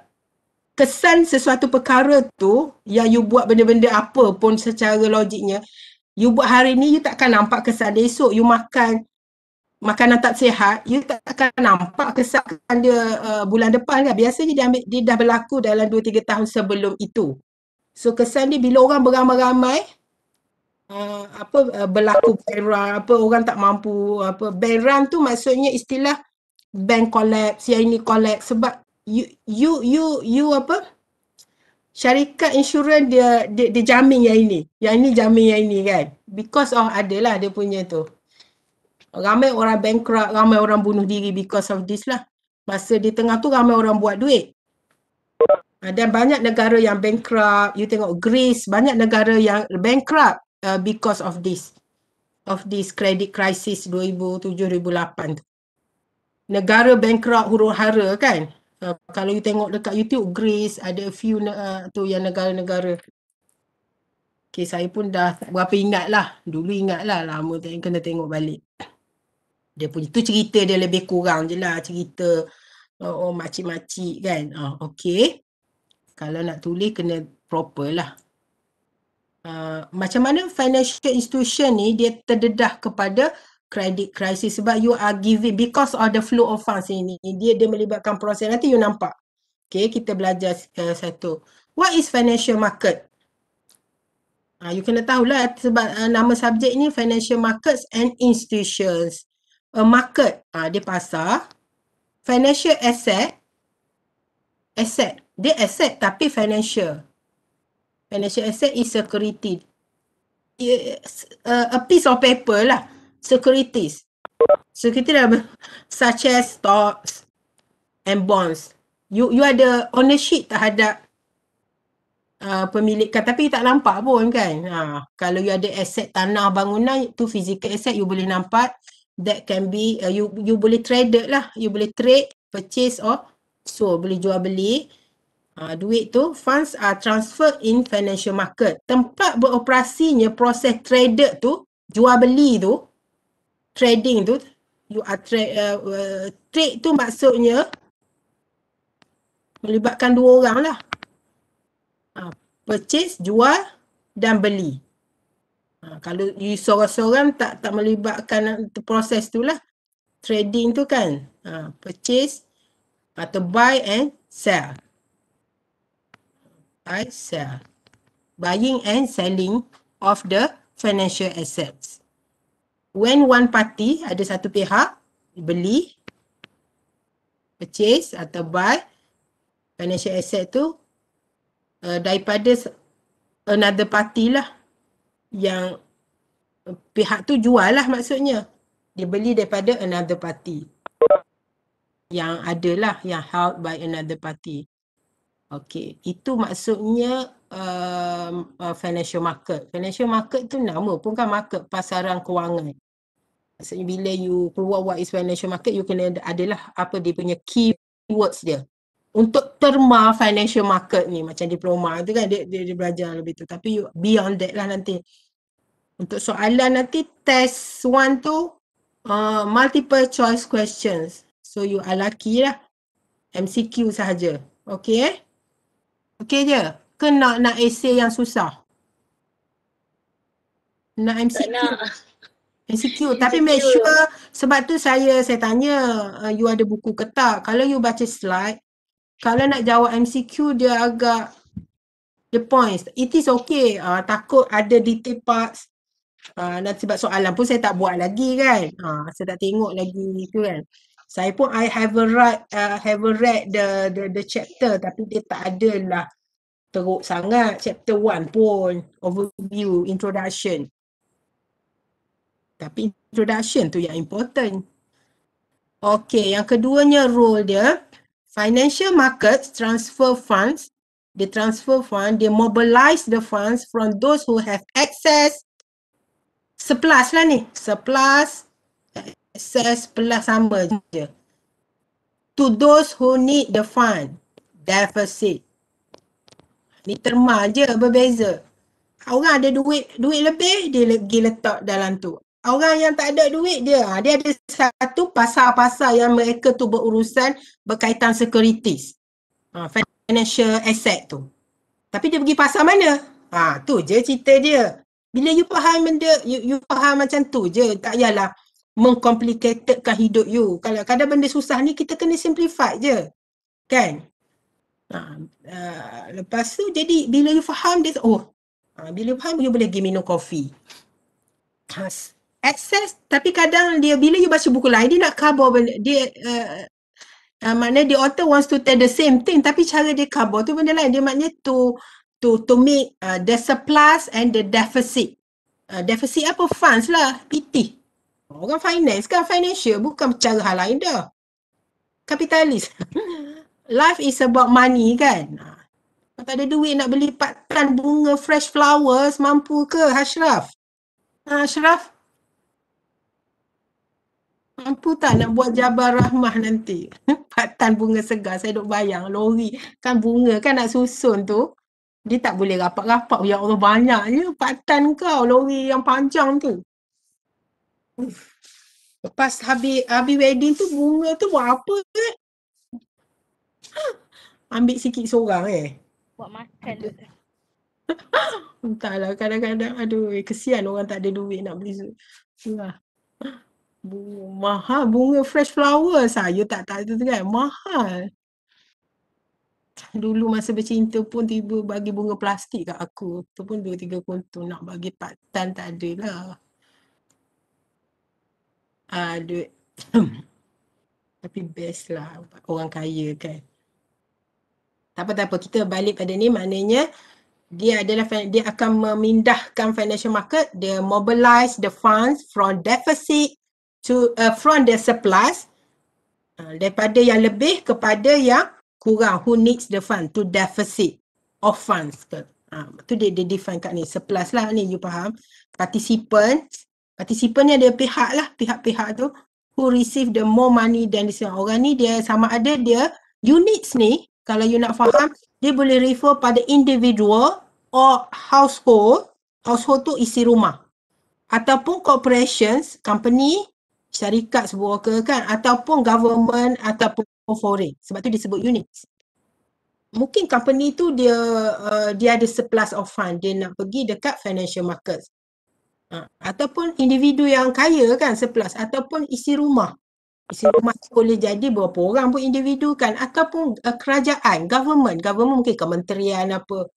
kesan sesuatu perkara tu yang you buat benda-benda apa pun secara logiknya You buat hari ni, you takkan nampak kesan dia esok. You makan makanan tak sihat, you takkan nampak kesan dia uh, bulan depan kan. Biasanya dia, ambil, dia dah berlaku dalam 2-3 tahun sebelum itu. So kesan dia bila orang beramai-ramai, Uh, apa uh, berlaku bank apa orang tak mampu apa bank run tu maksudnya istilah bank collapse yang ini collapse sebab you you you you apa uh, syarikat insurans dia, dia dia jamin yang ini. Yang ini jamin yang ini kan. Because of adalah dia punya tu. Ramai orang bankrupt, ramai orang bunuh diri because of this lah. Masa di tengah tu ramai orang buat duit. Ah, dan banyak negara yang bankrupt, you tengok Greece, banyak negara yang bankrupt uh, because of this. Of this credit crisis 2007-2008 tu. Negara bankrupt huru-hara kan, uh, kalau you tengok dekat YouTube Greece ada a few uh, tu yang negara-negara Okay, saya pun dah tak berapa ingat lah. Dulu ingat lah lama tengok, kena tengok balik. Dia punya tu cerita dia lebih kurang je lah cerita oh, oh makcik-makcik kan. Ah, okay. Kalau nak tulis kena proper lah. Uh, macam mana financial institution ni dia terdedah kepada credit crisis sebab you are giving because of the flow of funds ini dia dia melibatkan proses nanti you nampak okay kita belajar uh, satu what is financial market uh, you kena tahulah sebab uh, nama subjek ni financial markets and institutions a market uh, dia pasar financial asset asset dia asset tapi financial financial asset is security it, uh, a piece of paper lah securities. Securities are such as stocks and bonds. You you ada ownership terhadap Uh, pemilikan tapi tak nampak pun kan ha, kalau you ada aset tanah bangunan tu physical asset you boleh nampak that can be uh, you you boleh trade lah you boleh trade purchase or so boleh jual beli uh, duit tu funds are transfer in financial market tempat beroperasinya proses trade tu jual beli tu trading tu you are tra- uh, uh, trade tu maksudnya melibatkan dua orang lah uh, purchase jual dan beli uh, kalau you sorang-sorang tak tak melibatkan proses tu lah trading tu kan uh, purchase atau buy and sell buy sell buying and selling of the financial assets when one party ada satu pihak beli purchase atau buy financial asset tu uh, daripada another party lah yang eh, pihak tu jual lah maksudnya dia beli daripada another party yang adalah yang held by another party Okay, itu maksudnya uh, uh, financial market. Financial market tu nama pun kan market pasaran kewangan maksudnya bila you keluar what is financial market you kena ada adalah apa dia punya keywords dia untuk terma financial market ni macam diploma tu kan dia, dia, dia belajar lebih tu tapi you beyond that lah nanti untuk soalan nanti test one tu uh, multiple choice questions so you are lucky lah MCQ sahaja okay eh okay je kena nak nak essay yang susah nak MCQ tak nak. Insecure. insecure tapi make sure sebab tu saya saya tanya uh, you ada buku ke tak kalau you baca slide kalau nak jawab MCQ dia agak the points it is okay uh, takut ada detail parts uh, ah, dan sebab soalan pun saya tak buat lagi kan uh, saya tak tengok lagi tu kan saya pun I have read uh, have read the the the chapter tapi dia tak adalah teruk sangat chapter one pun overview introduction tapi introduction tu yang important. Okay, yang keduanya role dia, financial markets transfer funds, They transfer fund, they mobilize the funds from those who have access, surplus lah ni, surplus, excess, plus sama je. To those who need the fund, deficit. Ni terma je berbeza. Orang ada duit duit lebih, dia pergi letak dalam tu orang yang tak ada duit dia ah, dia ada satu pasal-pasal yang mereka tu berurusan berkaitan securities ha, financial asset tu tapi dia pergi pasal mana ha, tu je cerita dia bila you faham benda you, you faham macam tu je tak yalah mengcomplicatedkan hidup you kalau kadang benda susah ni kita kena simplify je kan ha, uh, lepas tu jadi bila you faham dia oh ha, bila you faham you boleh pergi minum kopi khas access tapi kadang dia bila you baca buku lain dia nak cover benda, dia uh, uh, maknanya the author wants to tell the same thing tapi cara dia cover tu benda lain dia maknanya to to to make uh, the surplus and the deficit uh, deficit apa funds lah PT orang finance kan financial bukan cara hal lain dah kapitalis <laughs> life is about money kan ah, kalau tak ada duit nak beli patan bunga fresh flowers mampu ke Ashraf? Ha, Ashraf? mampu tak nak buat jabar rahmah nanti <laughs> patan bunga segar saya duk bayang lori kan bunga kan nak susun tu dia tak boleh rapat-rapat ya Allah banyaknya patan kau lori yang panjang tu lepas habis, habis wedding tu bunga tu buat apa eh? <gasps> ambil sikit seorang eh buat makan tu <laughs> Entahlah kadang-kadang aduh eh, kesian orang tak ada duit nak beli susu. Ya mahal bunga fresh flower saya tak tak tu kan mahal dulu masa bercinta pun tiba bagi bunga plastik kat aku tu pun dua tiga kontu nak bagi patan tak ada lah ah <coughs> tapi best lah orang kaya kan tak apa tak apa kita balik pada ni maknanya dia adalah dia akan memindahkan financial market dia mobilize the funds from deficit to uh, from the surplus uh, daripada yang lebih kepada yang kurang who needs the fund to deficit of funds ke uh, tu dia, dia define kat ni surplus lah ni you faham participants participant ni ada pihak lah pihak-pihak tu who receive the more money than this orang ni dia sama ada dia units ni kalau you nak faham dia boleh refer pada individual or household household tu isi rumah ataupun corporations company syarikat sebuah ke kan ataupun government ataupun foreign sebab tu disebut unit mungkin company tu dia uh, dia ada surplus of fund dia nak pergi dekat financial markets uh, ataupun individu yang kaya kan surplus ataupun isi rumah isi rumah boleh jadi berapa orang pun individu kan ataupun uh, kerajaan government government mungkin kementerian apa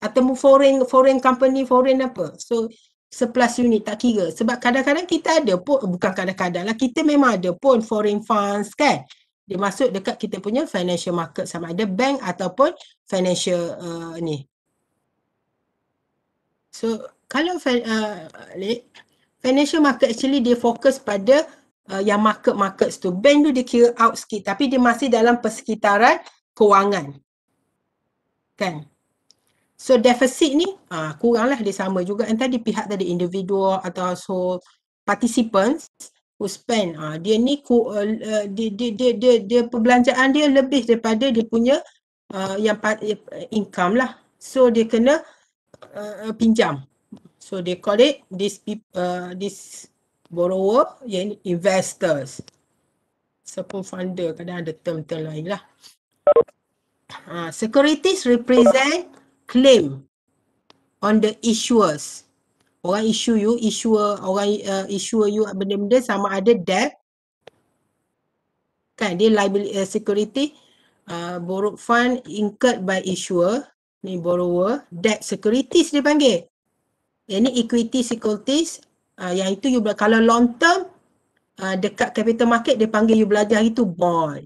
ataupun foreign foreign company foreign apa so surplus unit tak kira sebab kadang-kadang kita ada pun bukan kadang-kadang lah kita memang ada pun foreign funds kan dia masuk dekat kita punya financial market sama ada bank ataupun financial uh, ni so kalau uh, financial market actually dia fokus pada uh, yang market-market tu bank tu dia kira out sikit tapi dia masih dalam persekitaran kewangan kan So deficit ni uh, kuranglah dia sama juga entah di pihak tadi individu atau so participants who spend uh, dia ni ku, uh, eh, dia, eh, dia, dia, dia, dia, dia perbelanjaan dia lebih daripada dia punya uh, yang part, income lah. So dia kena uh, pinjam. So they call it this people, uh, this borrower yang investors. So pun funder kadang ada term-term lain lah. Uh, securities represent claim on the issuers. Orang issue you, issuer, orang uh, issuer you benda-benda sama ada debt. Kan, dia liability uh, security, uh, borrowed fund incurred by issuer, ni borrower, debt securities dia panggil. Ini eh, equity securities, uh, yang itu you, kalau long term, uh, dekat capital market, dia panggil you belajar itu bond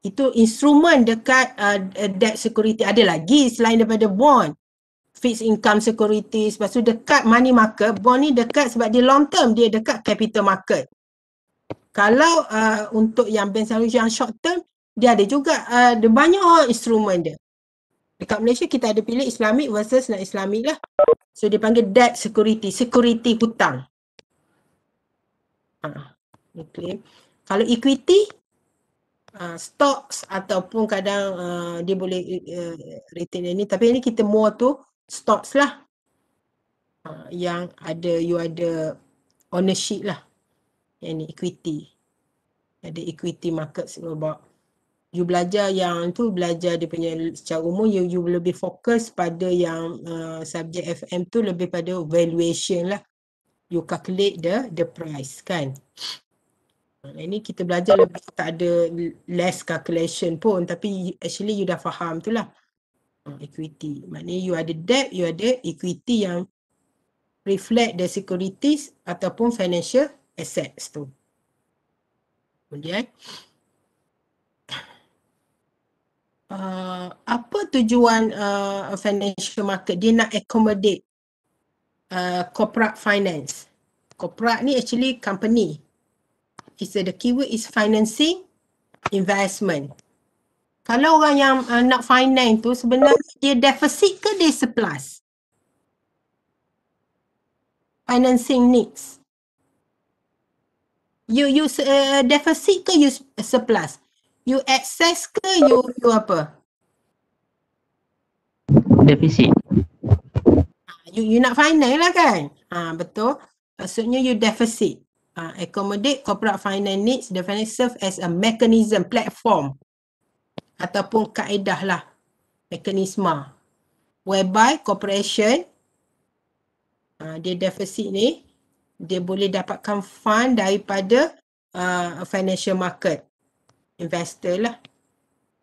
itu instrumen dekat uh, uh, debt security ada lagi selain daripada bond fixed income security sebab tu dekat money market bond ni dekat sebab dia long term dia dekat capital market kalau uh, untuk yang bank selalu yang short term dia ada juga uh, ada banyak orang instrumen dia dekat Malaysia kita ada pilih islamic versus non islamic lah so dia panggil debt security security hutang uh, ha, okay. kalau equity uh, stocks ataupun kadang uh, dia boleh uh, retain ini tapi ini kita more tu stocks lah uh, yang ada you ada ownership lah yang ni equity ada equity market sebab you belajar yang tu belajar dia punya secara umum you, you lebih fokus pada yang uh, subjek FM tu lebih pada valuation lah you calculate the the price kan ini kita belajar lebih tak ada less calculation pun tapi actually you dah faham tu lah ah, equity. Maknanya you ada debt, you ada equity yang reflect the securities ataupun financial assets tu. Kemudian uh, <clears throat> apa tujuan uh, financial market? Dia nak accommodate uh, corporate finance. Corporate ni actually company kita the keyword is financing investment. Kalau orang yang uh, nak finance tu sebenarnya dia deficit ke dia surplus? Financing needs. You you uh, uh, deficit ke you uh, surplus? You excess ke you you apa? Deficit. Ah, you you nak finance lah kan? Ah betul. Maksudnya you deficit uh, accommodate corporate finance needs finance serve as a mechanism platform ataupun kaedah lah mekanisma whereby corporation uh, dia deficit ni dia boleh dapatkan fund daripada uh, financial market investor lah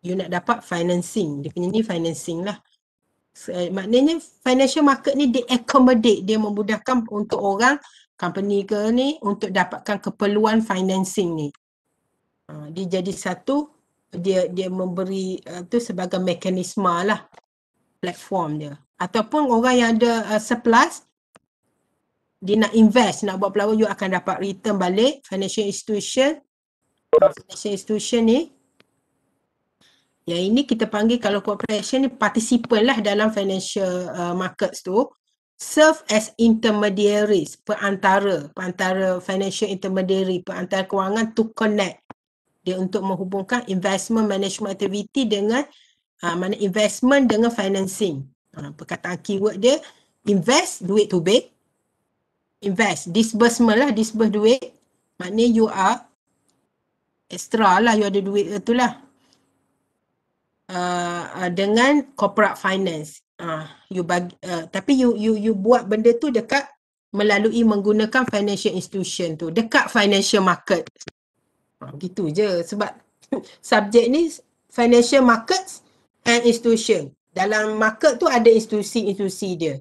you nak dapat financing dia punya ni financing lah so, maknanya financial market ni dia accommodate dia memudahkan untuk orang company ke ni untuk dapatkan keperluan financing ni. Uh, dia jadi satu dia dia memberi uh, tu sebagai mekanisma lah platform dia. Ataupun orang yang ada uh, surplus dia nak invest, nak buat pelawa, you akan dapat return balik financial institution. Financial institution ni yang ini kita panggil kalau corporation ni participant lah dalam financial uh, markets tu. Uh, serve as intermediaries, perantara, perantara financial intermediary, perantara kewangan to connect dia untuk menghubungkan investment management activity dengan uh, mana investment dengan financing. Uh, perkataan keyword dia invest duit to bank, invest disbursement lah, disburse duit. Maknanya you are extra lah, you ada duit itulah Uh, uh, dengan corporate finance. Uh, you bagi uh, tapi you you you buat benda tu dekat melalui menggunakan financial institution tu dekat financial market ha, gitu je sebab <laughs> subjek ni financial markets and institution dalam market tu ada institusi-institusi dia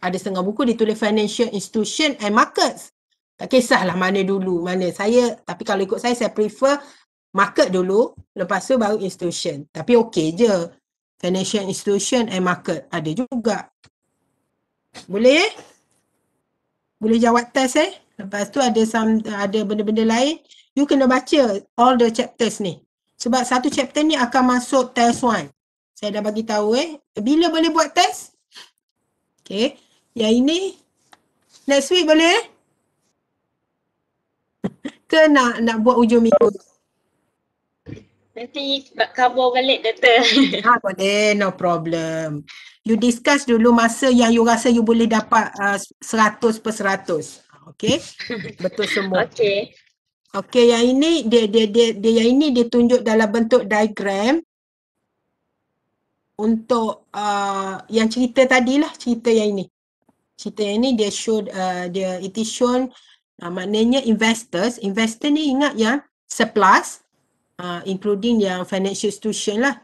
ada setengah buku ditulis financial institution and markets tak kisahlah mana dulu mana saya tapi kalau ikut saya saya prefer market dulu lepas tu baru institution tapi okey je financial institution and market ada juga. Boleh? Boleh jawab test eh? Lepas tu ada some ada benda-benda lain. You kena baca all the chapters ni. Sebab satu chapter ni akan masuk test one. Saya dah bagi tahu eh. Bila boleh buat test? Okay. Yang ini next week boleh eh? <laughs> Ke nak, nak buat ujung minggu? Nanti kabur balik doktor. Ha <laughs> boleh no problem. You discuss dulu masa yang you rasa you boleh dapat uh, ah, 100 per 100. Okay? Betul semua. <laughs> Okay. Okay yang ini dia dia dia, dia yang ini dia tunjuk dalam bentuk diagram untuk uh, yang cerita tadi lah cerita yang ini. Cerita yang ini dia show uh, dia it is shown uh, maknanya investors, investor ni ingat yang surplus uh, including yang financial institution lah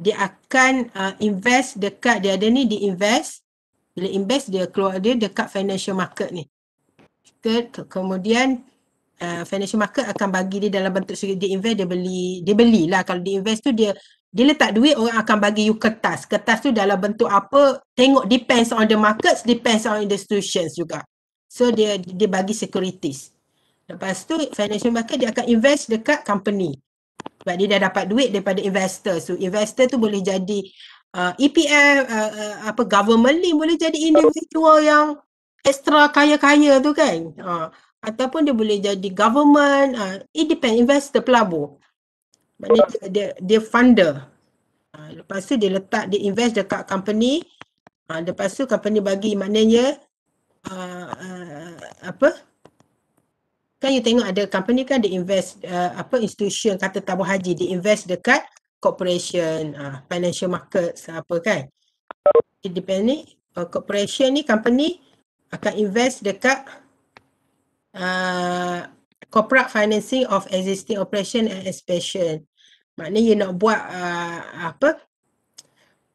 dia akan uh, invest dekat dia ada ni dia invest bila invest dia keluar dia dekat financial market ni ke, ke, kemudian uh, financial market akan bagi dia dalam bentuk dia invest dia beli dia belilah kalau dia invest tu dia dia letak duit orang akan bagi you kertas kertas tu dalam bentuk apa tengok depends on the markets depends on institutions juga so dia dia bagi securities lepas tu financial market dia akan invest dekat company sebab dia dah dapat duit daripada investor so investor tu boleh jadi uh, EPF uh, uh, apa government ni boleh jadi individual yang extra kaya-kaya tu kan uh, ataupun dia boleh jadi government uh, independent investor pelabur maknanya dia, dia, dia funder uh, lepas tu dia letak dia invest dekat company uh, lepas tu company bagi maknanya uh, uh, apa kan you tengok ada company kan dia invest uh, apa institution kata tabung haji dia invest dekat corporation uh, financial markets apa kan it depend ni uh, corporation ni company akan invest dekat uh, corporate financing of existing operation and expansion maknanya you nak buat uh, apa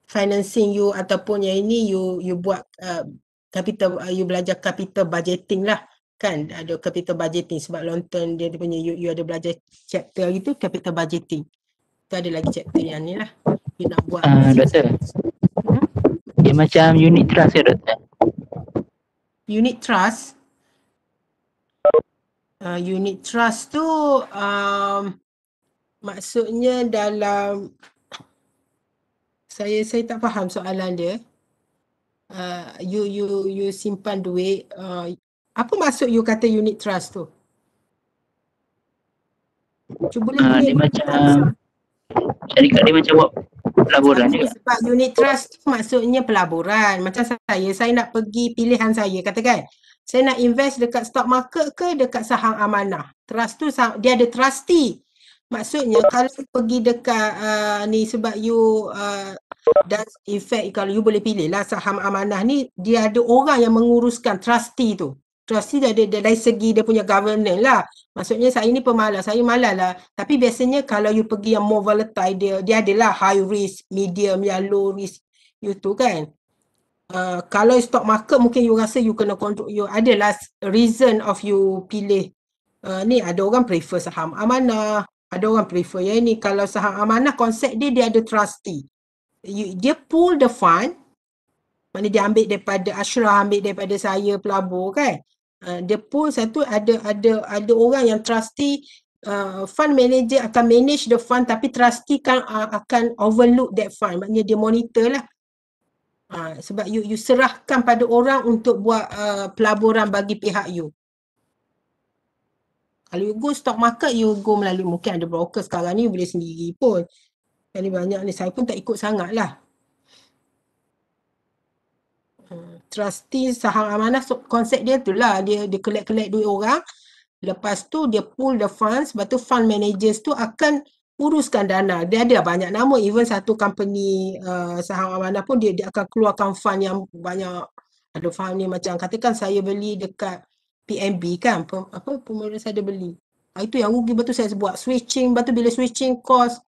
financing you ataupun yang ini you you buat uh, capital uh, you belajar capital budgeting lah kan ada capital budgeting sebab lonton dia, dia punya you, you ada belajar chapter gitu capital budgeting tu ada lagi chapter yang ni lah you nak buat uh, doktor hmm? dia macam unit trust ya doktor unit trust uh, unit trust tu um, maksudnya dalam saya saya tak faham soalan dia uh, you you you simpan duit apa maksud you kata unit trust tu? Cuba uh, dia, dia macam syarikat lah. dia macam buat pelaburan juga. Sebab unit trust tu maksudnya pelaburan. Macam saya, saya nak pergi pilihan saya katakan. Saya nak invest dekat stock market ke dekat saham amanah. Trust tu dia ada trustee. Maksudnya kalau pergi dekat uh, ni sebab you ah, dan uh, effect kalau you boleh pilih lah saham amanah ni dia ada orang yang menguruskan trustee tu trustee dia ada dari segi dia punya governance lah. Maksudnya saya ni pemalas, saya malas lah. Tapi biasanya kalau you pergi yang more volatile dia, dia adalah high risk, medium, yang low risk you tu kan. Uh, kalau stock market mungkin you rasa you kena control, you adalah reason of you pilih. Uh, ni ada orang prefer saham amanah, ada orang prefer ya ni kalau saham amanah konsep dia dia ada trustee. You, dia pull the fund, mana dia ambil daripada Ashraf, ambil daripada saya pelabur kan. Ah, dia pun satu ada ada ada orang yang trusty uh, fund manager akan manage the fund tapi trusty kan uh, akan overlook that fund maknanya dia monitor lah uh, sebab you you serahkan pada orang untuk buat uh, pelaburan bagi pihak you kalau you go stock market you go melalui mungkin ada broker sekarang ni you boleh sendiri pun jadi banyak ni saya pun tak ikut sangat lah trustee saham amanah so, konsep dia tu lah dia dia collect-collect duit orang lepas tu dia pull the funds lepas tu fund managers tu akan uruskan dana dia ada banyak nama even satu company uh, saham amanah pun dia dia akan keluarkan fund yang banyak ada fund ni macam katakan saya beli dekat PMB kan apa pemerintah saya ada beli ah, itu yang rugi betul saya buat switching betul bila switching cost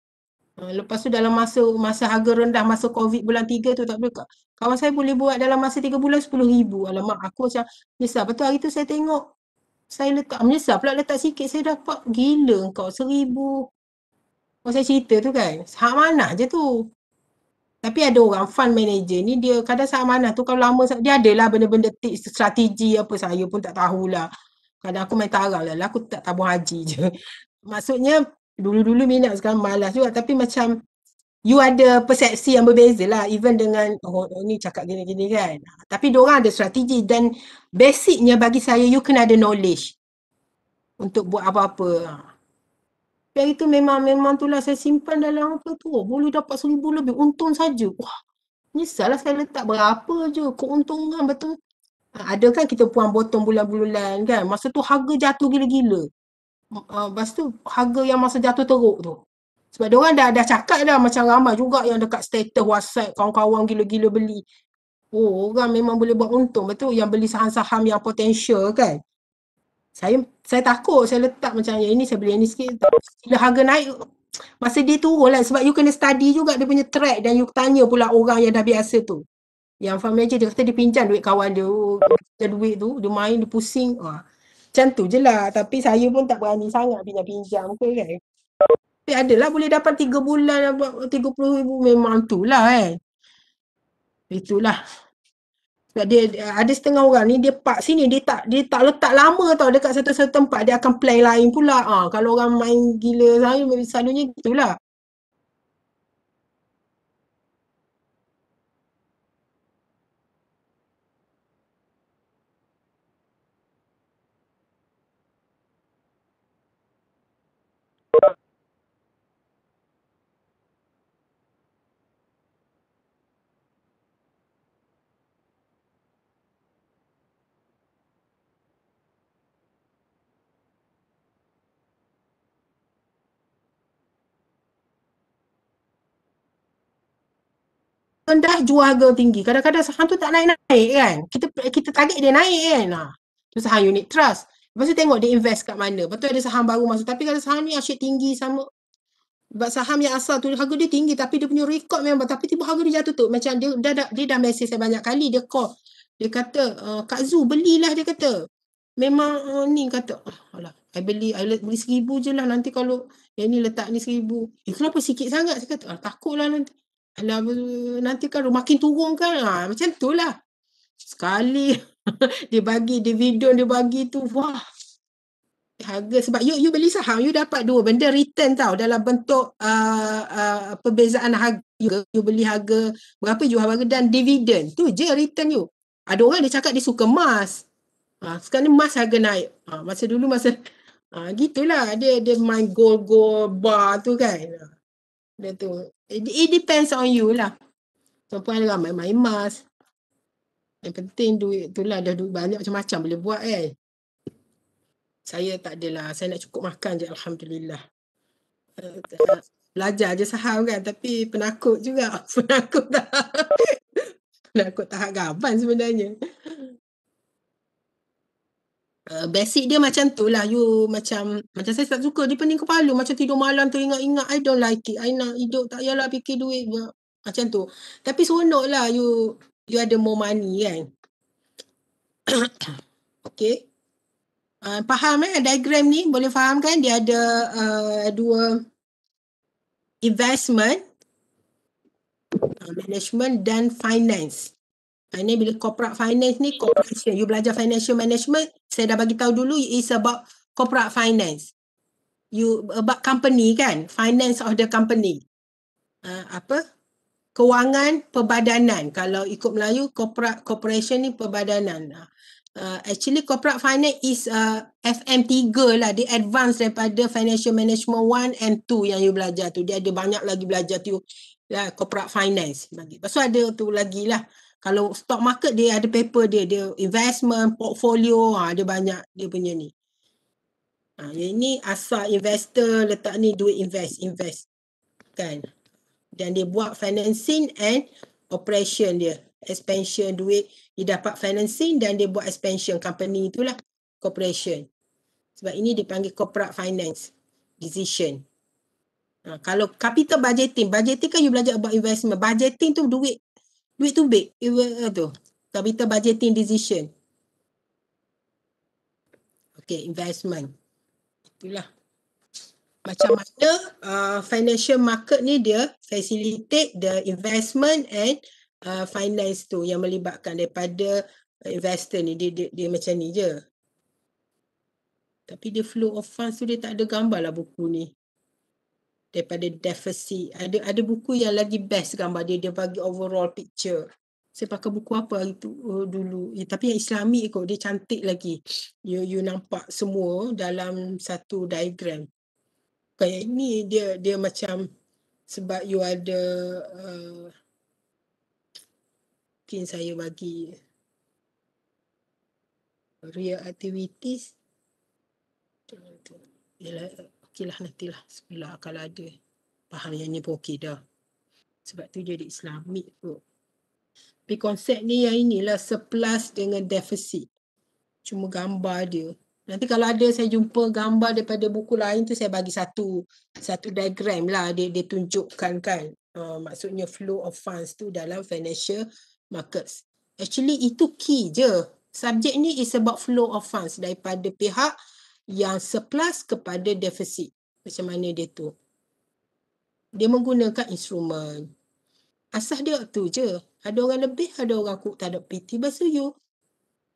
Ah, lepas tu dalam masa masa harga rendah masa covid bulan tiga tu tak boleh kawan saya boleh buat dalam masa tiga bulan sepuluh ribu alamak aku macam menyesal betul hari tu saya tengok saya letak menyesal pula letak sikit saya dapat gila kau seribu kau oh, saya cerita tu kan hak mana je tu tapi ada orang fund manager ni dia kadang sama mana tu kalau lama dia adalah benda-benda strategi apa saya pun tak tahulah kadang aku main tarang lah aku tak tabung haji je <laughs> maksudnya dulu-dulu minat sekarang malas juga tapi macam you ada persepsi yang berbeza lah even dengan oh, oh ni cakap gini-gini kan tapi diorang ada strategi dan basicnya bagi saya you kena ada knowledge untuk buat apa-apa tapi hari tu memang memang tu lah saya simpan dalam apa tu oh, boleh dapat seribu lebih untung saja wah nyesal lah saya letak berapa je keuntungan betul ah, ada kan kita puan botong bulan-bulan kan masa tu harga jatuh gila-gila Ah, ah, lepas tu harga yang masa jatuh teruk tu. Sebab dia orang dah dah cakap dah macam ramai juga yang dekat status WhatsApp kawan-kawan gila-gila beli. Oh, orang memang boleh buat untung betul yang beli saham-saham yang potensial kan. Saya saya takut saya letak macam yang ini saya beli yang ini sikit. Bila harga naik masa dia turun lah sebab you kena study juga dia punya track dan you tanya pula orang yang dah biasa tu. Yang family manager dia kata dia pinjam duit kawan dia. Dia oh, duit tu, dia main, dia pusing. Ah. Macam tu je lah. Tapi saya pun tak berani sangat pinjam-pinjam ke kan. Tapi adalah boleh dapat tiga bulan tiga puluh ribu memang tu lah kan. Eh. Itulah. Sebab dia, ada setengah orang ni dia park sini dia tak dia tak letak lama tau dekat satu-satu tempat dia akan play lain pula. ha, kalau orang main gila saya selalunya gitulah. rendah jual harga tinggi. Kadang-kadang saham tu tak naik-naik kan. Kita kita target dia naik kan. Ha. Tu saham unit trust. Lepas tu tengok dia invest kat mana. Lepas tu ada saham baru masuk. Tapi kalau saham ni asyik tinggi sama. Sebab saham yang asal tu harga dia tinggi tapi dia punya record memang. Tapi tiba tiba harga dia jatuh tu. Macam dia, dia dah, dia dah mesej saya banyak kali. Dia call. Dia kata ah, Kak Zu belilah dia kata. Memang uh, ni kata. Ah, alah. I beli, I beli seribu je lah nanti kalau yang ni letak ni seribu. Eh kenapa sikit sangat? Saya kata, ah, takutlah nanti. Alah, nanti kan makin turun kan. Ha, macam tu lah. Sekali <laughs> dia bagi dividen dia bagi tu. Wah. Harga sebab you, you beli saham, you dapat dua benda return tau dalam bentuk uh, uh, perbezaan harga. You, you beli harga berapa jual harga dan dividen. Tu je return you. Ada orang dia cakap dia suka emas. Ha, sekarang ni emas harga naik. Ha, masa dulu masa ha, gitulah dia dia main gold gold bar tu kan. Dia tu it, it depends on you lah. Perempuan ada ramai-ramai emas. Yang penting duit tu lah. Ada duit banyak macam-macam boleh buat kan. Saya tak adalah. Saya nak cukup makan je Alhamdulillah. Eh, belajar je saham kan. Tapi penakut juga. Penakut <laughs> tak. penakut tahap gaban sebenarnya. Uh, basic dia macam tu lah you macam macam saya tak suka dia pening kepala macam tidur malam tu ingat ingat I don't like it I nak hidup tak yalah fikir duit je. Ya, macam tu tapi seronok lah you you ada more money kan <coughs> okay uh, faham eh diagram ni boleh faham kan dia ada uh, dua investment uh, management dan finance ini bila corporate finance ni corporation you belajar financial management saya dah bagi tahu dulu is about corporate finance. You about company kan, finance of the company. Uh, apa? Kewangan perbadanan. Kalau ikut Melayu, corporate corporation ni perbadanan. Uh, ha, ha, actually corporate finance is uh, FM3 lah. Dia advance daripada financial management 1 and 2 yang you belajar tu. Dia ada banyak lagi belajar tu. Ya, corporate finance. bagi. tu ada tu lagi lah kalau stock market dia ada paper dia dia investment portfolio ha, dia banyak dia punya ni ha, yang ini asal investor letak ni duit invest invest kan dan dia buat financing and operation dia expansion duit dia dapat financing dan dia buat expansion company itulah corporation sebab ini dipanggil corporate finance decision ha, kalau capital budgeting budgeting kan you belajar about investment budgeting tu duit duit tu big uh, tu capital budgeting decision okay investment itulah macam mana uh, financial market ni dia facilitate the investment and uh, finance tu yang melibatkan daripada uh, investor ni dia, dia, dia macam ni je tapi dia flow of funds tu dia tak ada gambar lah buku ni daripada deficit. Ada ada buku yang lagi best gambar dia dia bagi overall picture. Saya pakai buku apa itu uh, eh, dulu. Ya, tapi yang Islami ikut dia cantik lagi. You you nampak semua dalam satu diagram. Kayak ini dia dia macam sebab you ada uh, eh, pin saya bagi real activities. Ialah nanti lah sebelah kalau ada faham yang ni pun okey dah sebab tu jadi islamik tu tapi konsep ni yang inilah seplus dengan deficit cuma gambar dia nanti kalau ada saya jumpa gambar daripada buku lain tu saya bagi satu satu diagram lah dia, dia tunjukkan kan uh, maksudnya flow of funds tu dalam financial markets actually itu key je subjek ni is about flow of funds daripada pihak yang surplus kepada defisit. Macam mana dia tu? Dia menggunakan instrumen. Asas dia tu je. Ada orang lebih, ada orang aku tak ada PT. Basa you.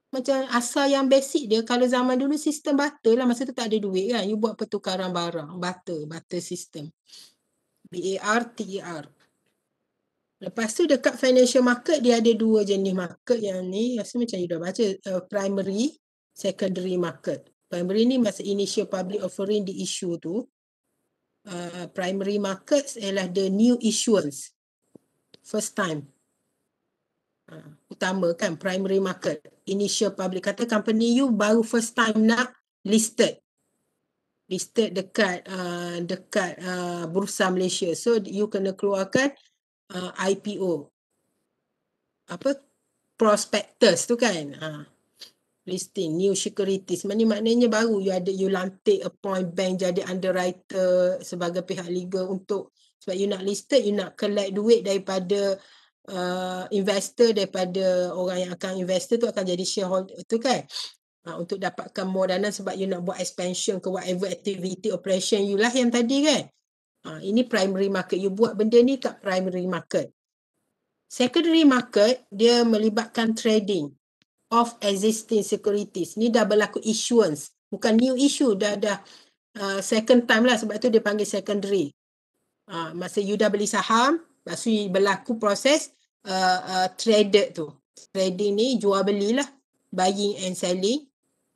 Macam asal yang basic dia, kalau zaman dulu sistem butter lah. Masa tu tak ada duit kan. You buat pertukaran barang. Butter, butter system. B-A-R-T-E-R. E Lepas tu dekat financial market dia ada dua jenis market yang ni rasa macam you dah baca uh, primary secondary market primary ni masa initial public offering di issue tu uh, primary markets ialah the new issuance first time uh, utama kan primary market initial public kata company you baru first time nak listed listed dekat uh, dekat uh, bursa Malaysia so you kena keluarkan uh, IPO apa prospectus tu kan uh, listing, new securities. Maksudnya, maknanya baru you ada you lantik appoint bank jadi underwriter sebagai pihak legal untuk sebab you nak listed, you nak collect duit daripada uh, investor daripada orang yang akan investor tu akan jadi shareholder tu kan. Ha, untuk dapatkan more dana sebab you nak buat expansion ke whatever activity operation you lah yang tadi kan. Ha, ini primary market. You buat benda ni kat primary market. Secondary market, dia melibatkan trading of existing securities. Ni dah berlaku issuance. Bukan new issue, dah ada uh, second time lah sebab tu dia panggil secondary. Uh, masa you dah beli saham, lepas tu berlaku proses uh, uh, traded tu. Trading ni jual belilah, buying and selling.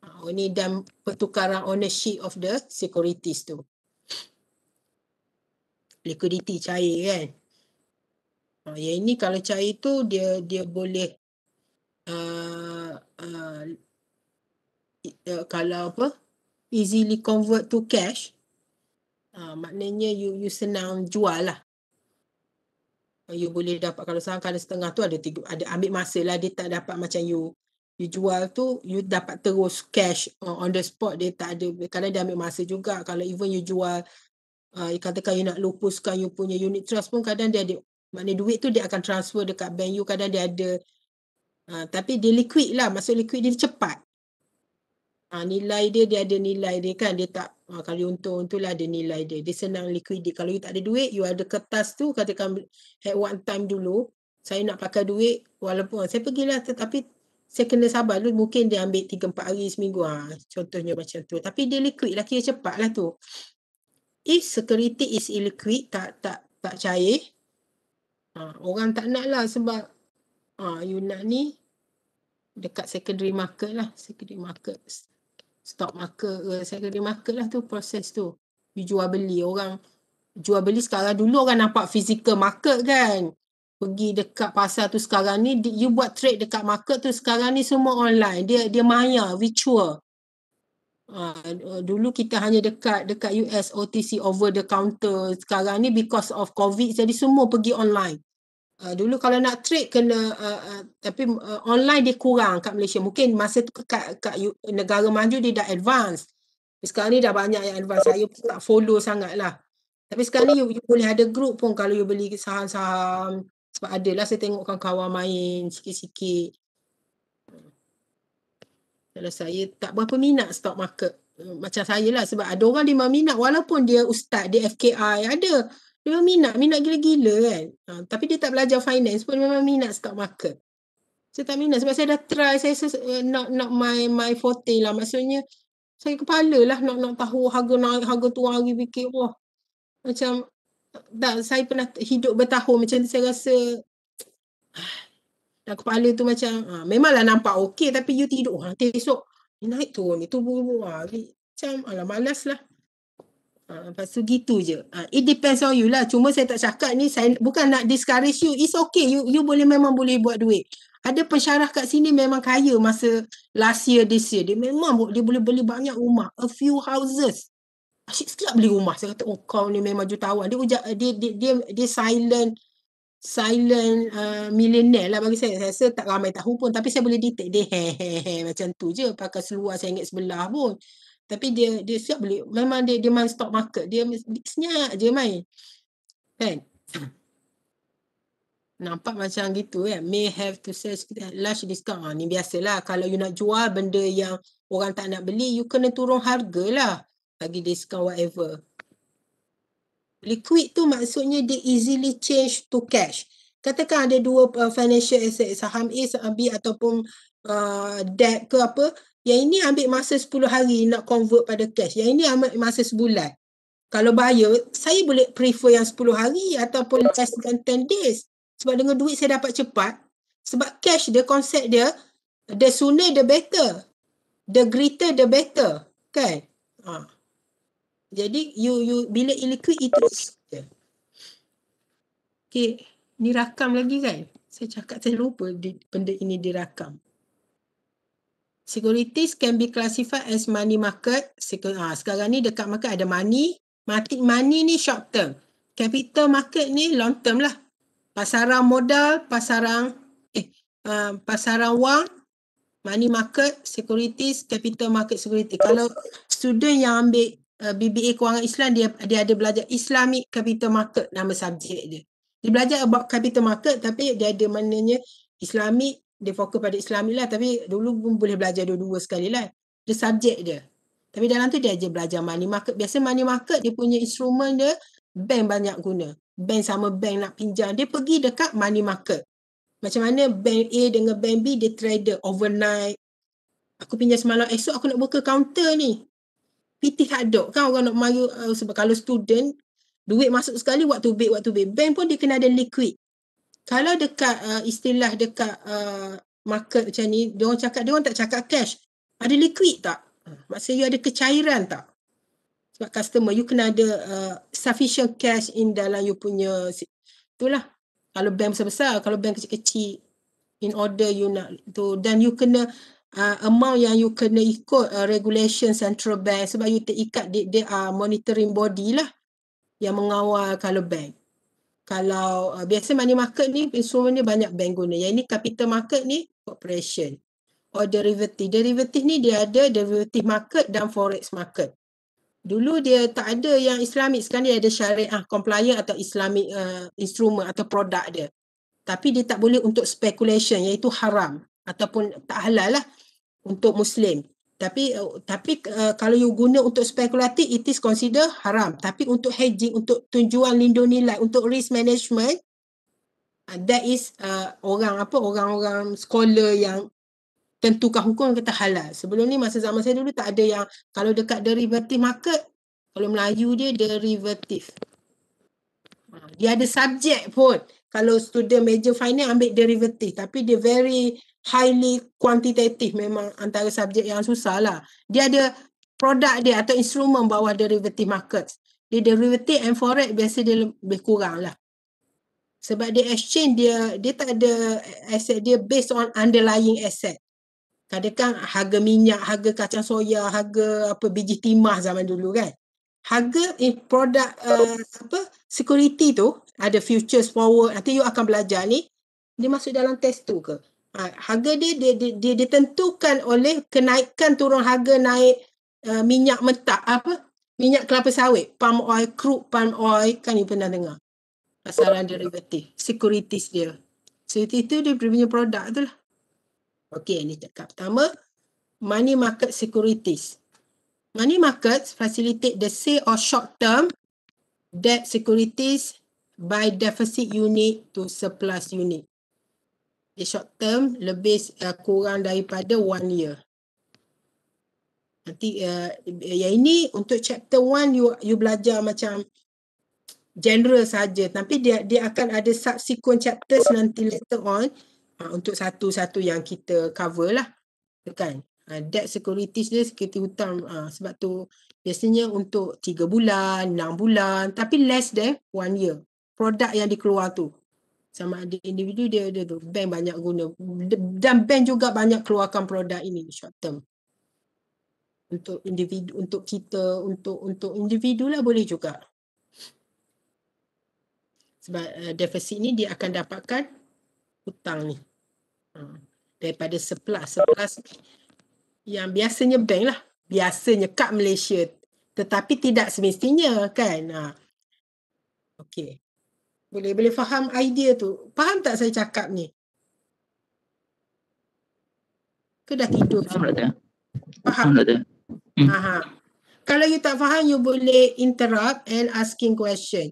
Uh, ini dan pertukaran ownership of the securities tu. Liquidity cair kan. Uh, yang ini kalau cair tu dia dia boleh uh, uh, uh, kalau apa easily convert to cash uh, maknanya you you senang jual lah uh, you boleh dapat kalau sekarang kalau setengah tu ada tiga, ada ambil masa lah dia tak dapat macam you you jual tu you dapat terus cash uh, on the spot dia tak ada kadang dia ambil masa juga kalau even you jual uh, you katakan you nak lupuskan you punya unit trust pun kadang dia ada maknanya duit tu dia akan transfer dekat bank you kadang dia ada Ha, tapi dia liquid lah. Maksud liquid dia cepat. Ha, nilai dia, dia ada nilai dia kan. Dia tak, ha, kalau you untung tu lah ada nilai dia. Dia senang liquid dia. Kalau you tak ada duit, you ada kertas tu, katakan at one time dulu, saya nak pakai duit, walaupun ha, saya pergilah tetapi saya kena sabar dulu. Mungkin dia ambil 3-4 hari seminggu. Ha, contohnya macam tu. Tapi dia liquid lah, kira cepat lah tu. If security is illiquid, tak tak tak cair, ha, orang tak nak lah sebab ha, you nak ni dekat secondary market lah secondary market stock market ke secondary market lah tu proses tu you jual beli orang jual beli sekarang dulu orang nampak physical market kan pergi dekat pasar tu sekarang ni you buat trade dekat market tu sekarang ni semua online dia dia maya virtual Uh, dulu kita hanya dekat dekat US OTC over the counter sekarang ni because of covid jadi semua pergi online Uh, dulu kalau nak trade kena uh, uh, tapi uh, online dia kurang kat Malaysia. Mungkin masa tu kat, kat negara maju dia dah advance. Tapi sekarang ni dah banyak yang advance. Saya pun tak follow sangat lah. Tapi sekarang ni you, you boleh ada group pun kalau you beli saham-saham. Sebab ada lah saya tengokkan kawan main sikit-sikit. Kalau saya tak berapa minat stock market. Macam saya lah sebab ada orang dia minat walaupun dia ustaz, dia FKI, ada. Dia minat, minat gila-gila kan. Ha, tapi dia tak belajar finance pun memang minat stock market. Saya tak minat sebab saya dah try, saya rasa uh, eh, not, not my my forte lah. Maksudnya saya kepala lah nak nak tahu harga naik, harga tuang lagi fikir. Wah, macam tak, saya pernah hidup bertahun macam tu saya rasa <sighs> dah kepala tu macam ha, memanglah nampak okey tapi you tidur. Ha, nanti esok naik tu ni buru-buru. Ha, macam alam malas lah. Ah, lepas tu gitu je. Ah, it depends on you lah. Cuma saya tak cakap ni, saya bukan nak discourage you. It's okay. You you boleh memang boleh buat duit. Ada pensyarah kat sini memang kaya masa last year, this year. Dia memang dia boleh beli banyak rumah. A few houses. Asyik sikit beli rumah. Saya kata, oh kau ni memang jutawan. Dia, dia, dia, dia, dia silent silent uh, millionaire lah bagi saya. Saya rasa tak ramai tahu pun. Tapi saya boleh detect dia he, macam tu je. Pakai seluar saya ingat sebelah pun. Uh, tapi dia dia siap beli memang dia dia main stock market dia senyap je main kan <clears throat> nampak macam gitu kan may have to sell large discount ah, ni biasalah kalau you nak jual benda yang orang tak nak beli you kena turun harga lah bagi discount whatever liquid tu maksudnya dia easily change to cash katakan ada dua uh, financial asset saham A saham B ataupun uh, debt ke apa yang ini ambil masa 10 hari nak convert pada cash. Yang ini ambil masa sebulan. Kalau bayar saya boleh prefer yang 10 hari ataupun less than 10 days. Sebab dengan duit saya dapat cepat. Sebab cash dia, konsep dia, the sooner the better. The greater the better. Kan? Ha. Jadi you you bila illiquid itu Okay, ni rakam lagi kan? Saya cakap saya lupa di, benda ini dirakam. Securities can be classified as money market. Ah, sekarang ni dekat market ada money. Market money ni short term. Capital market ni long term lah. Pasaran modal, pasaran eh uh, pasaran wang, money market, securities, capital market, security. Kalau student yang ambil uh, ah, BBA kewangan Islam dia dia ada belajar Islamic capital market nama subjek dia. Dia belajar about capital market tapi dia ada maknanya Islamic dia fokus pada islami lah tapi dulu pun boleh belajar dua-dua sekali lah dia subjek dia tapi dalam tu dia aja belajar money market biasa money market dia punya instrumen dia bank banyak guna bank sama bank nak pinjam dia pergi dekat money market macam mana bank A dengan bank B dia trader overnight aku pinjam semalam esok aku nak buka counter ni PT hadok. ada kan orang nak mari uh, ah, sebab kalau student duit masuk sekali waktu big waktu big bank pun dia kena ada liquid kalau dekat uh, istilah dekat uh, market macam ni dia orang cakap dia orang tak cakap cash ada liquid tak ah, maksudnya you ada kecairan tak sebab customer you kena ada uh, sufficient cash in dalam you punya itulah kalau bank besar-besar kalau bank kecil-kecil in order you nak tu dan you kena uh, amount yang you kena ikut uh, regulation central bank sebab you terikat dia are uh, monitoring body lah yang mengawal kalau bank kalau uh, biasa money market ni instrumennya banyak bank guna. Yang ini capital market ni corporation. Or derivative. Derivative ni dia ada derivative market dan forex market. Dulu dia tak ada yang islamik. Sekarang dia ada syariah compliant atau islamik uh, instrument atau produk dia. Tapi dia tak boleh untuk speculation iaitu haram ataupun tak halal lah untuk muslim tapi uh, tapi uh, kalau you guna untuk spekulatif it is consider haram tapi untuk hedging untuk tujuan lindung nilai untuk risk management uh, that is uh, orang apa orang-orang scholar yang tentukan hukum kata halal sebelum ni masa zaman saya dulu tak ada yang kalau dekat derivative market kalau Melayu dia derivative ah, dia ada subjek pun kalau student major finance ambil derivative tapi dia very highly quantitative memang antara subjek yang susah lah. Dia ada produk dia atau instrumen bawah derivative markets. Dia derivative and forex biasa dia lebih kurang lah. Sebab dia exchange dia, dia tak ada asset dia based on underlying asset. Kadang-kadang harga minyak, harga kacang soya, harga apa biji timah zaman dulu kan. Harga eh, produk uh, apa security tu ada futures forward nanti you akan belajar ni dia masuk dalam test tu ke Ha, harga dia dia, dia dia ditentukan oleh kenaikan turun harga naik uh, minyak mentah apa minyak kelapa sawit palm oil crude palm oil kan you pernah dengar pasaran derivatif securities dia so itu, itu dia punya produk tu lah Okay, ni cakap pertama money market securities money markets facilitate the sale or short term debt securities by deficit unit to surplus unit the short term lebih uh, kurang daripada one year. Nanti uh, yang ini untuk chapter one you you belajar macam general saja tapi dia dia akan ada subsequent chapters nanti later on uh, untuk satu-satu yang kita cover lah. Kan? Uh, debt securities dia security hutang uh, sebab tu biasanya untuk tiga bulan, enam bulan tapi less than one year produk yang dikeluar tu sama ada individu dia ada tu bank banyak guna dan bank juga banyak keluarkan produk ini short term untuk individu untuk kita untuk untuk individu lah boleh juga sebab uh, eh, deficit ni dia akan dapatkan hutang ni hmm. daripada surplus surplus yang biasanya bank lah biasanya kat Malaysia tetapi tidak semestinya kan ha boleh boleh faham idea tu faham tak saya cakap ni ke dah tidur faham tak faham tak faham hmm. kalau you tak faham you boleh interrupt and asking question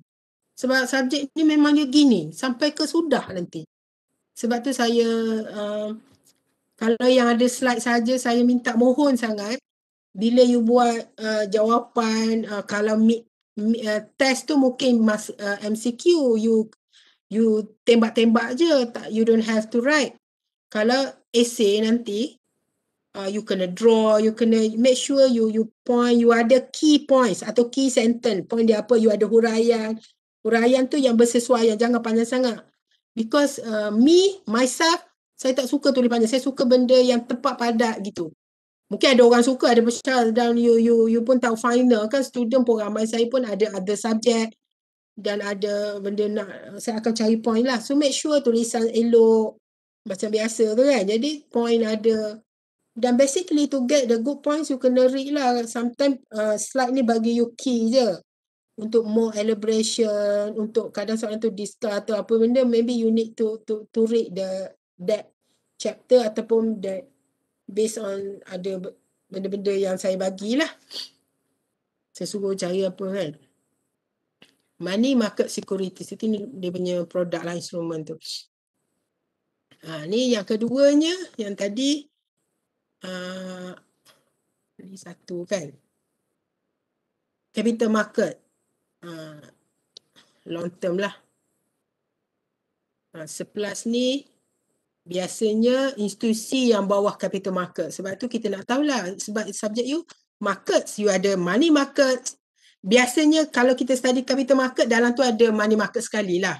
sebab subjek ni memang dia gini sampai ke sudah nanti sebab tu saya uh, kalau yang ada slide saja saya minta mohon sangat bila you buat uh, jawapan uh, kalau meet Eh, test tu mungkin mas, uh, eh, MCQ you you tembak-tembak je tak you don't have to write kalau essay nanti uh, you kena draw you kena make sure you you point you ada key points atau key sentence point dia apa you ada huraian huraian tu yang bersesuaian jangan panjang sangat because uh, me myself saya tak suka tulis panjang saya suka benda yang tepat padat gitu Mungkin ada orang suka ada special dan you you you pun tahu final kan student pun ramai saya pun ada other subject dan ada benda nak saya akan cari point lah. So make sure tulisan elok macam biasa tu kan. Jadi point ada dan basically to get the good points you kena read lah. Sometimes uh, slide ni bagi you key je untuk more elaboration, untuk kadang soalan tu discuss atau apa benda maybe you need to to to read the that chapter ataupun that based on ada benda-benda yang saya bagilah. Saya suruh cari apa kan. Money market security, Itu dia punya produk lah instrumen tu. Ha, ni yang keduanya yang tadi. Ha, ni satu kan. Capital market. Ha, long term lah. Ha, surplus ni biasanya institusi yang bawah capital market. Sebab tu kita nak tahulah sebab subjek you markets, you ada money market. Biasanya kalau kita study capital market dalam tu ada money market sekali lah.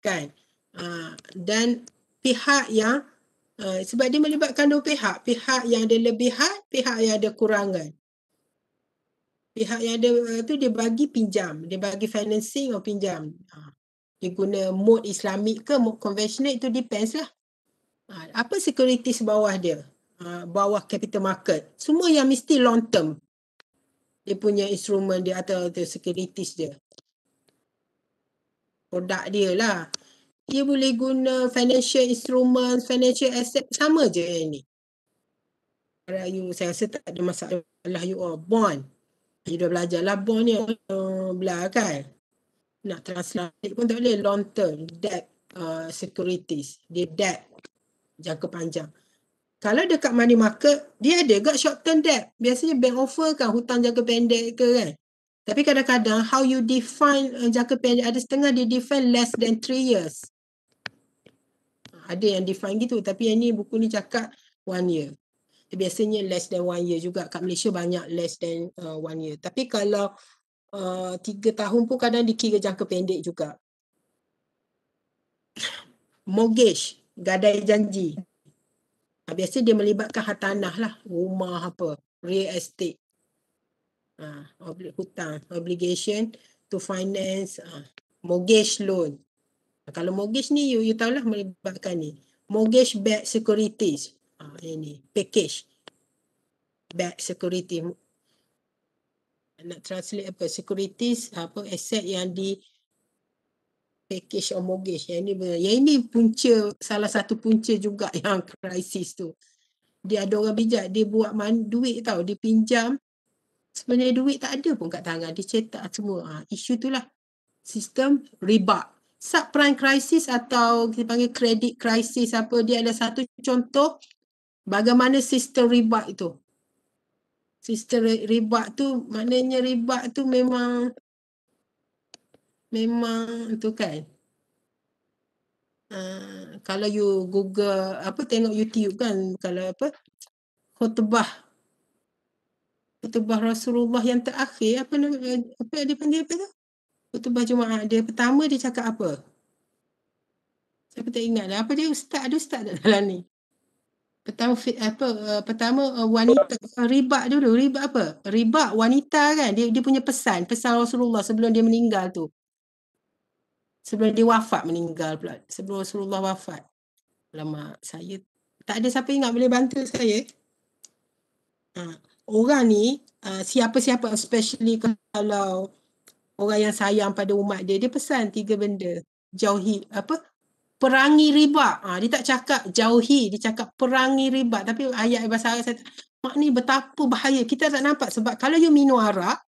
Kan? Uh, dan pihak yang uh, sebab dia melibatkan dua pihak. Pihak yang ada lebihan, pihak yang ada kurangan. Pihak yang ada uh, tu dia bagi pinjam. Dia bagi financing atau oh, pinjam. Uh, dia guna mode islamik ke mode konvensional itu depends lah. Ha, apa securities bawah dia ha, bawah capital market semua yang mesti long term dia punya instrumen dia atau the securities dia produk dia lah dia boleh guna financial instrument financial asset sama je yang ni kalau you saya rasa tak ada masalah you all bond you dah belajar lah bond ni uh, belah kan nak translate pun tak boleh long term debt uh, securities dia debt jangka panjang. Kalau dekat money market, dia ada juga short term debt. Biasanya bank offer kan hutang jangka pendek ke kan. Tapi kadang-kadang how you define uh, jangka pendek, ada setengah dia define less than 3 years. Ada yang define gitu. Tapi yang ni buku ni cakap 1 year. Biasanya less than 1 year juga. Kat Malaysia banyak less than 1 uh, year. Tapi kalau uh, tahun pun kadang dikira jangka pendek juga. Mortgage gadai janji. Ha, biasa dia melibatkan tanah lah, rumah apa, real estate. Ha, hutang, obligation to finance, ha, mortgage loan. Ha, kalau mortgage ni, you, you tahulah melibatkan ni. Mortgage back securities. Ha, ini, package. Back security. Nak translate apa? Securities, apa, asset yang di package or mortgage. Yang ini, Ya ini punca, salah satu punca juga <laughs> yang krisis tu. Dia ada orang bijak, dia buat man, duit tau, dia pinjam. Sebenarnya duit tak ada pun kat tangan, dia cetak semua. Ha, isu tu lah. Sistem riba. Subprime krisis atau kita panggil credit krisis apa, dia ada satu contoh bagaimana sistem riba itu. Sistem riba tu, maknanya riba tu memang memang tu kan uh, kalau you google apa tengok youtube kan kalau apa khutbah khutbah Rasulullah yang terakhir apa nama eh, apa dia panggil apa tu khutbah Jumaat dia pertama dia cakap apa saya pun tak ingat dah. apa dia ustaz ada ustaz tak dalam ni pertama fit apa uh, pertama uh, wanita uh, riba dulu riba apa riba wanita kan dia dia punya pesan pesan Rasulullah sebelum dia meninggal tu sebelum dia wafat meninggal pula sebelum Rasulullah wafat lama saya tak ada siapa yang nak boleh bantu saya ha, orang ni uh, siapa-siapa especially kalau orang yang sayang pada umat dia dia pesan tiga benda jauhi apa perangi riba ha, dia tak cakap jauhi dia cakap perangi riba tapi ayat bahasa Arab saya ni betapa bahaya kita tak nampak sebab kalau you minum arak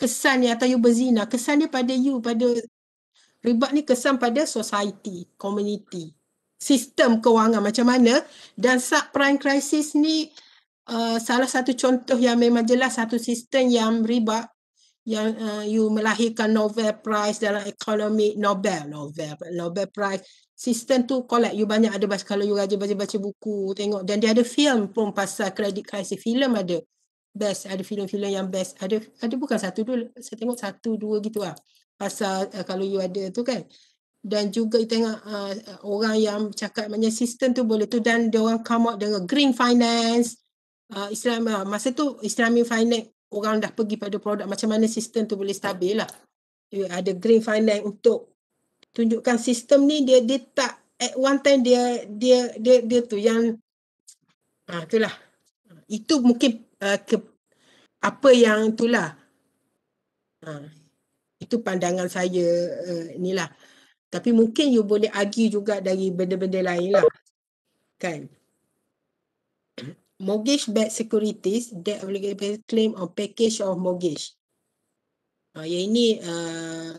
kesan dia atau you berzina kesan dia pada you pada Ribat ni kesan pada society, community, sistem kewangan macam mana dan subprime crisis ni uh, salah satu contoh yang memang jelas satu sistem yang ribat yang uh, you melahirkan Nobel Prize dalam ekonomi Nobel Nobel Nobel Prize sistem tu collect you banyak ada baca kalau you rajin baca baca buku tengok dan dia ada film pun pasal credit crisis film ada best ada film-film yang best ada ada bukan satu dua saya tengok satu dua gitu lah pasal uh, kalau you ada tu kan dan juga you tengok uh, orang yang cakap macam sistem tu boleh tu dan dia orang come out dengan green finance uh, Islam uh, masa tu Islamic finance orang dah pergi pada produk macam mana sistem tu boleh stabil lah you ada green finance untuk tunjukkan sistem ni dia dia tak at one time dia dia dia dia, dia tu yang ah tu lah itu mungkin uh, ke, apa yang tu lah uh itu pandangan saya uh, inilah tapi mungkin you boleh agi juga dari benda-benda lain lah kan <clears throat> mortgage backed securities that will be claim on package of mortgage uh, yang ini uh,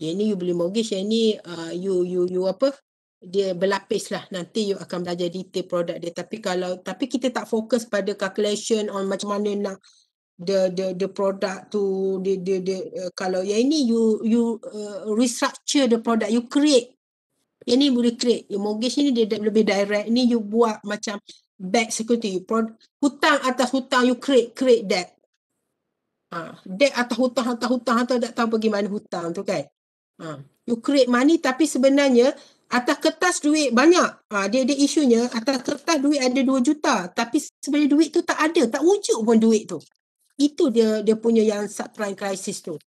yang ini you beli mortgage yang ini uh, you you you apa dia berlapis lah nanti you akan belajar detail produk dia tapi kalau tapi kita tak fokus pada calculation on macam mana nak the the the product to the the the uh, kalau yang ini you you uh, restructure the product you create yang ini boleh create you mortgage ini dia lebih direct ini you buat macam back security you pro- hutang atas hutang you create create debt ha, debt atas hutang atas hutang atau tak tahu bagaimana hutang tu kan ha, you create money tapi sebenarnya atas kertas duit banyak ha, dia ada isunya atas kertas duit ada 2 juta tapi sebenarnya duit tu tak ada tak wujud pun duit tu itu dia dia punya yang subprime crisis tu.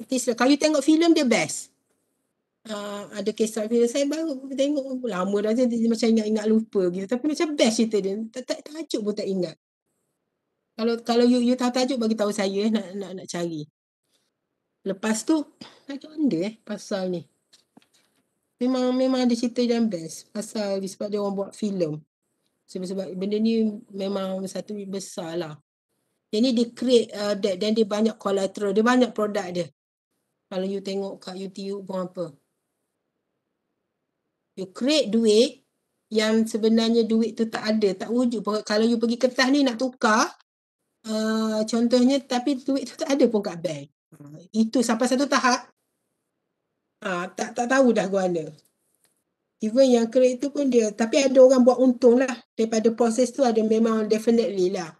It is, kalau you tengok filem dia best. Uh, ada kisah filem saya baru tengok lama dah dia, dia macam ingat-ingat lupa gitu. Tapi macam best cerita dia. Tak, tak tajuk pun tak ingat. Kalau kalau you, you tahu tajuk bagi tahu saya nak nak nak cari. Lepas tu macam anda eh pasal ni. Memang memang ada cerita yang best pasal sebab dia orang buat filem. Sebab, sebab benda ni memang satu besar lah ini dia create uh, that then dia banyak collateral dia banyak produk dia kalau you tengok kat YouTube pun apa you create duit yang sebenarnya duit tu tak ada tak wujud kalau you pergi kertas ni nak tukar uh, contohnya tapi duit tu tak ada pun kat bank uh, itu sampai satu tahap uh, tak tak tahu dah gua guna Even yang create tu pun dia. Tapi ada orang buat untung lah. Daripada proses tu ada memang definitely lah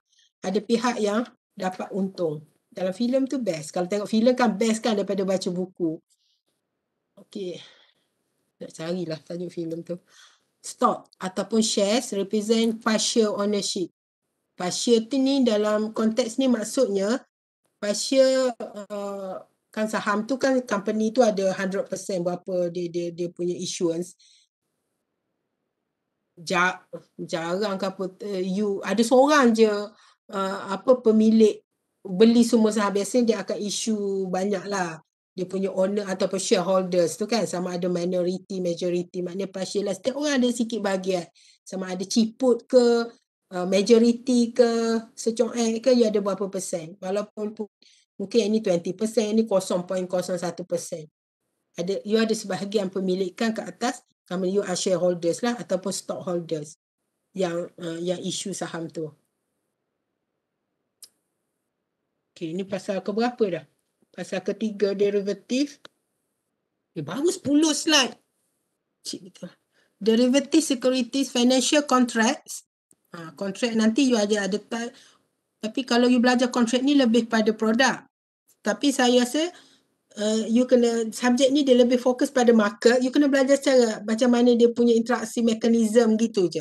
ada pihak yang dapat untung. Dalam filem tu best. Kalau tengok filem kan best kan daripada baca buku. Okay. Nak carilah tajuk filem tu. Stock ataupun shares represent partial ownership. Partial tu ni dalam konteks ni maksudnya partial uh, kan saham tu kan company tu ada 100% berapa dia dia dia punya issuance ja, jarang ke apa uh, you ada seorang je uh, apa pemilik beli semua saham biasanya dia akan isu banyaklah dia punya owner ataupun shareholders tu kan sama ada minority, majority maknanya partial lah setiap orang ada sikit bahagian sama ada ciput ke uh, majority ke secongai eh, ke dia ada berapa persen walaupun pun, mungkin yang ni 20 persen yang ni 0.01 persen ada, you ada sebahagian pemilikan ke atas kamu you are shareholders lah ataupun stockholders yang uh, yang isu saham tu. Okey, ini pasal ke berapa dah? Pasal ketiga derivatif. Eh, baru 10 slide. Cik Derivatif securities financial contracts. Ha, contract nanti you ada ada tapi kalau you belajar contract ni lebih pada produk. Tapi saya rasa uh, you kena subjek ni dia lebih fokus pada market. You kena belajar secara macam mana dia punya interaksi mekanisme gitu je.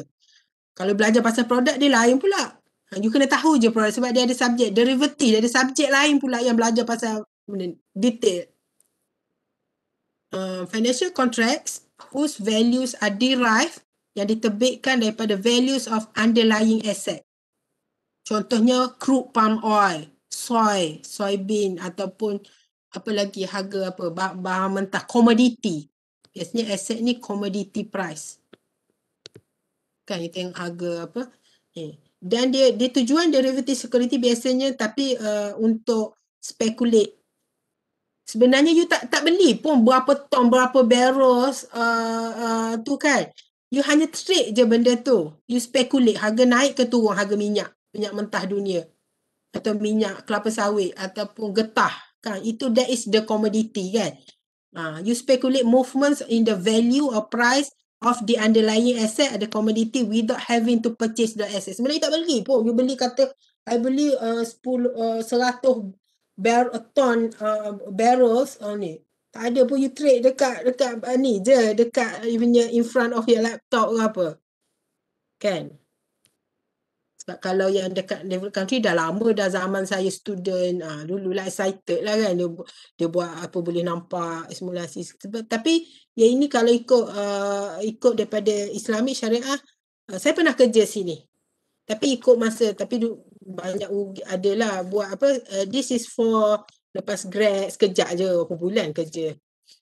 Kalau belajar pasal produk dia lain pula. You kena tahu je produk sebab dia ada subjek derivative, dia ada subjek lain pula yang belajar pasal benda detail. Uh, financial contracts whose values are derived yang diterbitkan daripada values of underlying asset. Contohnya crude palm oil, soy, soybean ataupun apa lagi harga apa bah- bahan mentah commodity. Biasanya asset ni commodity price. Kan you tengok harga apa. Eh dan dia, dia tujuan derivative security biasanya tapi uh, untuk speculate sebenarnya you tak tak beli pun berapa ton berapa barrels uh, uh, tu kan you hanya trade je benda tu you speculate harga naik ke turun harga minyak minyak mentah dunia atau minyak kelapa sawit ataupun getah kan itu that is the commodity kan uh, you speculate movements in the value or price of the underlying asset ada commodity without having to purchase the asset. Sebenarnya tak beli pun. You beli kata, I beli uh, 10, uh, 100 bar, a ton uh, barrels on uh, ni, Tak ada pun you trade dekat dekat uh, ni je, dekat even uh, in front of your laptop ke apa. Kan? Okay kalau yang dekat level country dah lama dah zaman saya student ah ha, dulu lah excited lah kan dia dia buat apa boleh nampak simulasi sebab. tapi yang ini kalau ikut uh, ikut daripada Islamic syariah uh, saya pernah kerja sini tapi ikut masa tapi du, banyak adalah buat apa uh, this is for lepas grad sekejap je berapa bulan kerja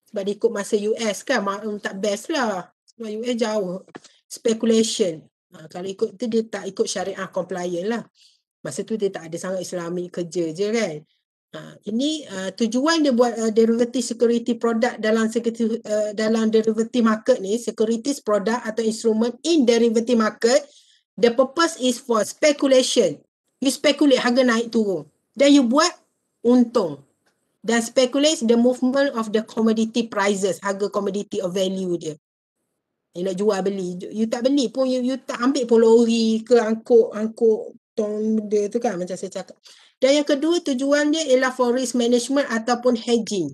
sebab ikut masa US kan tak best lah sebab US jauh speculation Ha, kalau ikut tu dia tak ikut syariah compliant lah. Masa tu dia tak ada sangat islami kerja je kan. Ha, ini uh, tujuan dia buat uh, derivative security product dalam security, uh, dalam derivative market ni, securities product atau instrument in derivative market, the purpose is for speculation. You speculate harga naik turun. Then you buat untung. Dan speculate the movement of the commodity prices, harga commodity of value dia elok jual beli you tak beli pun you, you tak ambil pun lori ke angkut angkut tong benda tu kan macam saya cakap dan yang kedua tujuan dia ialah for risk management ataupun hedging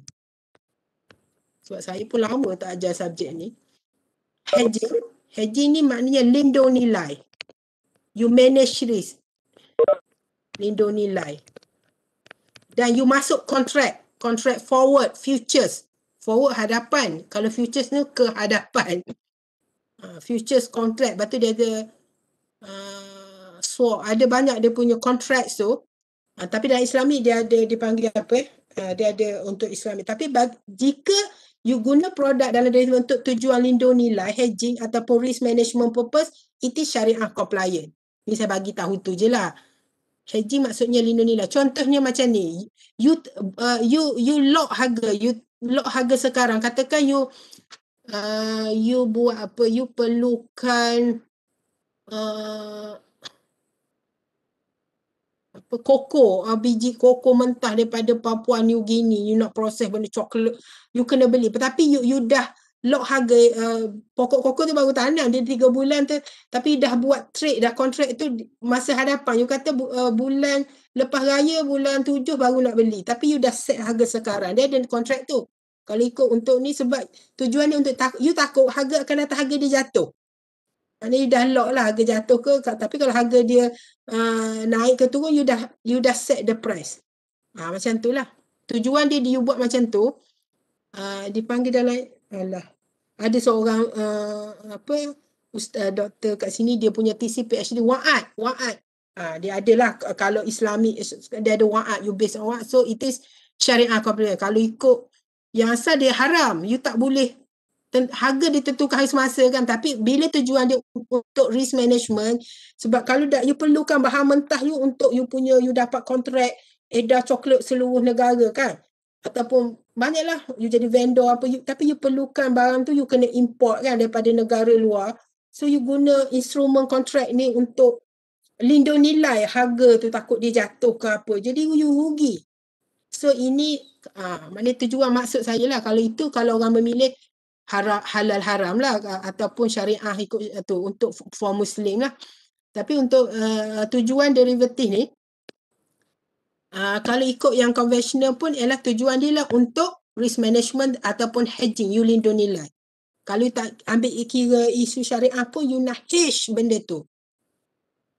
sebab saya pun lama tak ajar subjek ni hedging hedging ni maknanya lindung nilai you manage risk lindung nilai dan you masuk contract contract forward futures forward hadapan kalau futures ni ke hadapan Uh, futures contract lepas tu dia ada uh, swap ada banyak dia punya contract tu uh, tapi dalam islami dia ada dipanggil apa eh? uh, dia ada untuk islami tapi bag, jika you guna produk dalam dari bentuk tujuan lindung nilai hedging atau risk management purpose it is syariah compliant ni saya bagi tahu tu je lah hedging maksudnya lindung nilai contohnya macam ni you uh, you you lock harga you lock harga sekarang katakan you uh, you buat apa you perlukan uh, apa koko uh, biji koko mentah daripada Papua New Guinea you nak proses benda coklat you kena beli tetapi you you dah lock harga uh, pokok koko tu baru tanam dia tiga bulan tu tapi dah buat trade dah contract tu masa hadapan you kata uh, bulan lepas raya bulan tujuh baru nak beli tapi you dah set harga sekarang dia ada contract tu kalau ikut untuk ni sebab tujuan ni untuk tak, you takut harga akan datang harga dia jatuh. Ini you dah lock lah harga jatuh ke tapi kalau harga dia uh, naik ke turun you dah you dah set the price. Ha, macam tu lah. Tujuan dia you buat macam tu uh, dipanggil dalam alah. Ada seorang uh, apa Ustaz uh, doktor kat sini dia punya TCPHD Wa'at, Wa'at. Ha, dia adalah kalau Islamik dia ada lah Wa'at you based on Wa'at. So it is syariah kau Kalau ikut yang asal dia haram, you tak boleh harga ditentukan habis masa kan tapi bila tujuan dia untuk risk management sebab kalau dah you perlukan bahan mentah you untuk you punya you dapat kontrak edar coklat seluruh negara kan ataupun banyaklah you jadi vendor apa you, tapi you perlukan barang tu you kena import kan daripada negara luar so you guna instrumen kontrak ni untuk lindung nilai harga tu takut dia jatuh ke apa jadi you rugi So ini uh, ah, mana tujuan maksud saya lah kalau itu kalau orang memilih haram, halal haram lah ah, ataupun syariah ikut ah, tu untuk for muslim lah. Tapi untuk uh, tujuan derivatif ni uh, kalau ikut yang konvensional pun ialah tujuan dia lah untuk risk management ataupun hedging you lindung nilai. Kalau tak ambil kira isu syariah pun you nak hedge benda tu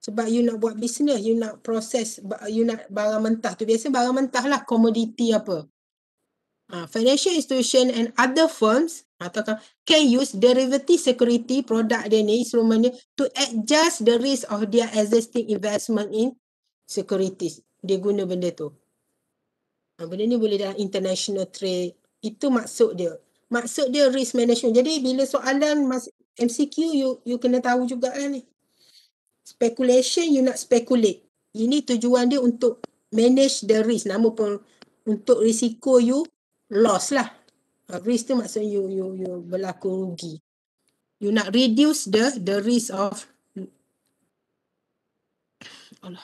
sebab you nak buat bisnes, you nak proses, you nak barang mentah tu. biasanya barang mentah lah komoditi apa. Uh, financial institution and other firms atau kan, can use derivative security product dia ni, instrument dia to adjust the risk of their existing investment in securities. Dia guna benda tu. Uh, benda ni boleh dalam international trade. Itu maksud dia. Maksud dia risk management. Jadi bila soalan MCQ you you kena tahu juga kan ni. Eh? speculation you nak speculate ini tujuan dia untuk manage the risk nama pun untuk risiko you loss lah uh, risk tu maksudnya you you you berlaku rugi you nak reduce the the risk of Allah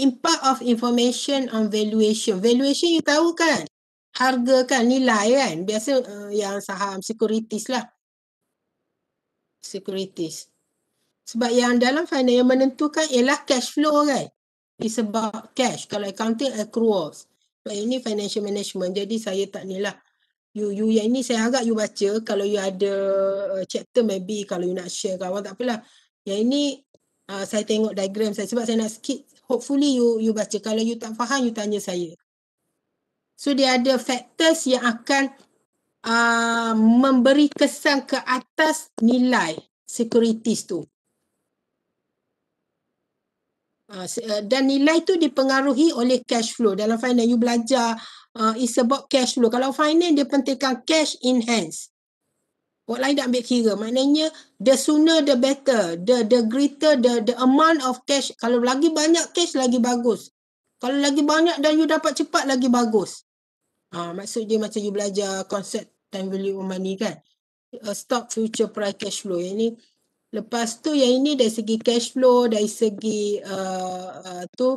impact of information on valuation valuation you tahu kan harga kan nilai kan biasa uh, yang saham securities lah securities. Sebab yang dalam final yang menentukan ialah cash flow kan. It's about cash. Kalau accounting accruals. Sebab ini financial management. Jadi saya tak ni lah. You, you, yang ini saya harap you baca. Kalau you ada uh, chapter maybe. Kalau you nak share ke awal tak apalah. Yang ini uh, saya tengok diagram saya. Sebab saya nak skip. Hopefully you you baca. Kalau you tak faham you tanya saya. So dia ada factors yang akan Ah, memberi kesan ke atas nilai securities tu. Ah, eh, dan nilai tu dipengaruhi oleh cash flow. Dalam finance, you belajar uh, ah, is about cash flow. Kalau finance, dia pentingkan cash in hands. Orang lain tak ambil kira. Maknanya, the sooner the better. The the greater the the amount of cash. Kalau lagi banyak cash, lagi bagus. Kalau lagi banyak dan you dapat cepat, lagi bagus ah maksud dia macam you belajar konsep time value of money kan. Uh, stock future price cash flow. Yang ini lepas tu yang ini dari segi cash flow, dari segi uh, uh, tu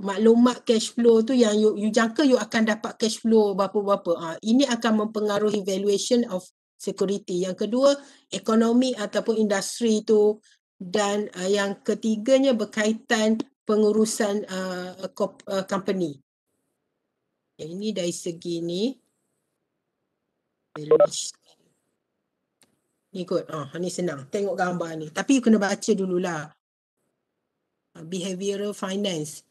maklumat cash flow tu yang you, you jangka you akan dapat cash flow berapa-berapa. Ha, ini akan mempengaruhi valuation of security. Yang kedua, ekonomi ataupun industri tu dan uh, yang ketiganya berkaitan pengurusan uh, uh company. Yang ini dari segi ni. Ni kot. Ah, ni senang. Tengok gambar ni. Tapi you kena baca dululah. Ah, behavioral finance.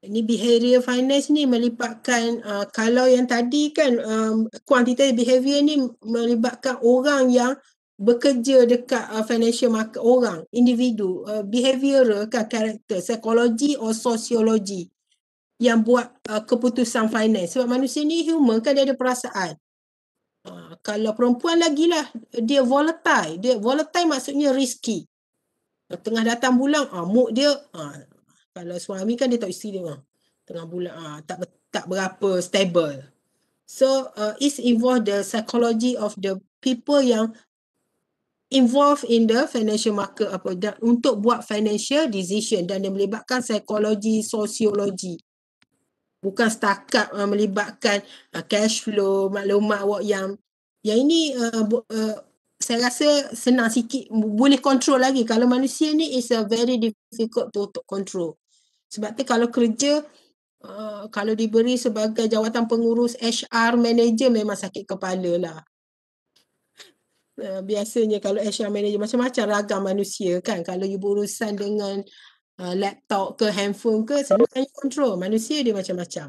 Ini behavioral finance ni melibatkan uh, kalau yang tadi kan um, quantitative behavior ni melibatkan orang yang bekerja dekat uh, financial market orang individu uh, behavioral ke kan, karakter psikologi or sociology yang buat uh, keputusan final sebab manusia ni human kan dia ada perasaan uh, kalau perempuan lagi lah dia volatile dia volatile maksudnya risky tengah datang bulan uh, mood dia uh, kalau suami kan dia tak isteri dia uh, tengah bulan uh, tak tak berapa stable so uh, it's involve the psychology of the people yang involved in the financial market apa untuk buat financial decision dan dia melibatkan psikologi sosiologi bukan setakat uh, melibatkan uh, cash flow maklumat awak yang yang ini uh, bu, uh, saya rasa senang sikit boleh kontrol lagi kalau manusia ni is a very difficult to, to control sebab tu kalau kerja Uh, kalau diberi sebagai jawatan pengurus HR manager memang sakit kepala lah. Uh, biasanya kalau HR manager macam-macam ragam manusia kan. Kalau you berurusan dengan Ah, laptop ke handphone ke semua sebenarnya control manusia dia macam-macam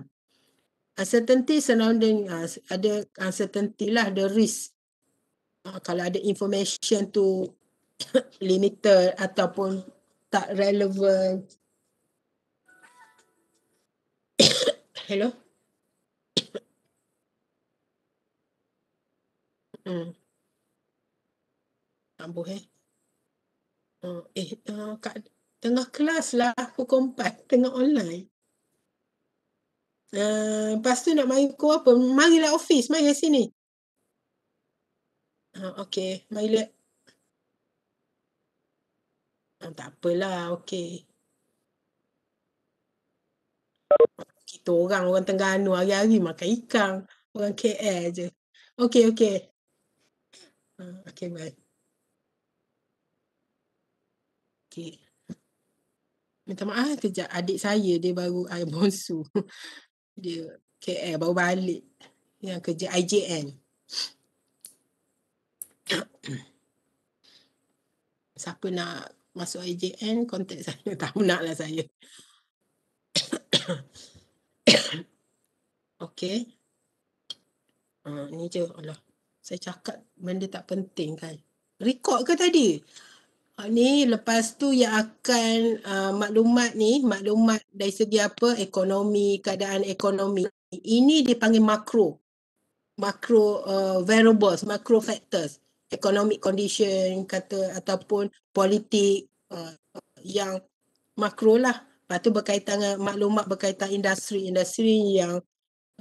uncertainty surrounding uh, ada uncertainty lah the risk uh, kalau ada information tu <coughs> limited ataupun tak relevant <coughs> hello <coughs> hmm. Tambuh eh. Uh, eh, uh, kak Tengah kelas lah aku kompat tengah online. Uh, lepas tu nak mari ke apa? Marilah office, mari kat sini. Uh, ah, okay, mari lihat. Uh, ah, tak apalah, okay. Kita orang, orang Tengganu hari-hari makan ikan. Orang KL je. Okay, okay. Uh, ah, okay, baik. Okay minta maaf lah kejap adik saya dia baru <laughs> ai bonsu dia KL baru balik yang kerja IJN <coughs> siapa nak masuk IJN kontak <laughs> saya tak nak lah saya <coughs> okay uh, ni je Allah saya cakap benda tak penting kan record ke tadi Ah, ni lepas tu yang akan uh, maklumat ni maklumat dari segi apa ekonomi keadaan ekonomi ini dipanggil makro makro uh, variables makro factors economic condition kata ataupun politik uh, yang makro lah lepas tu berkaitan dengan maklumat berkaitan industri industri yang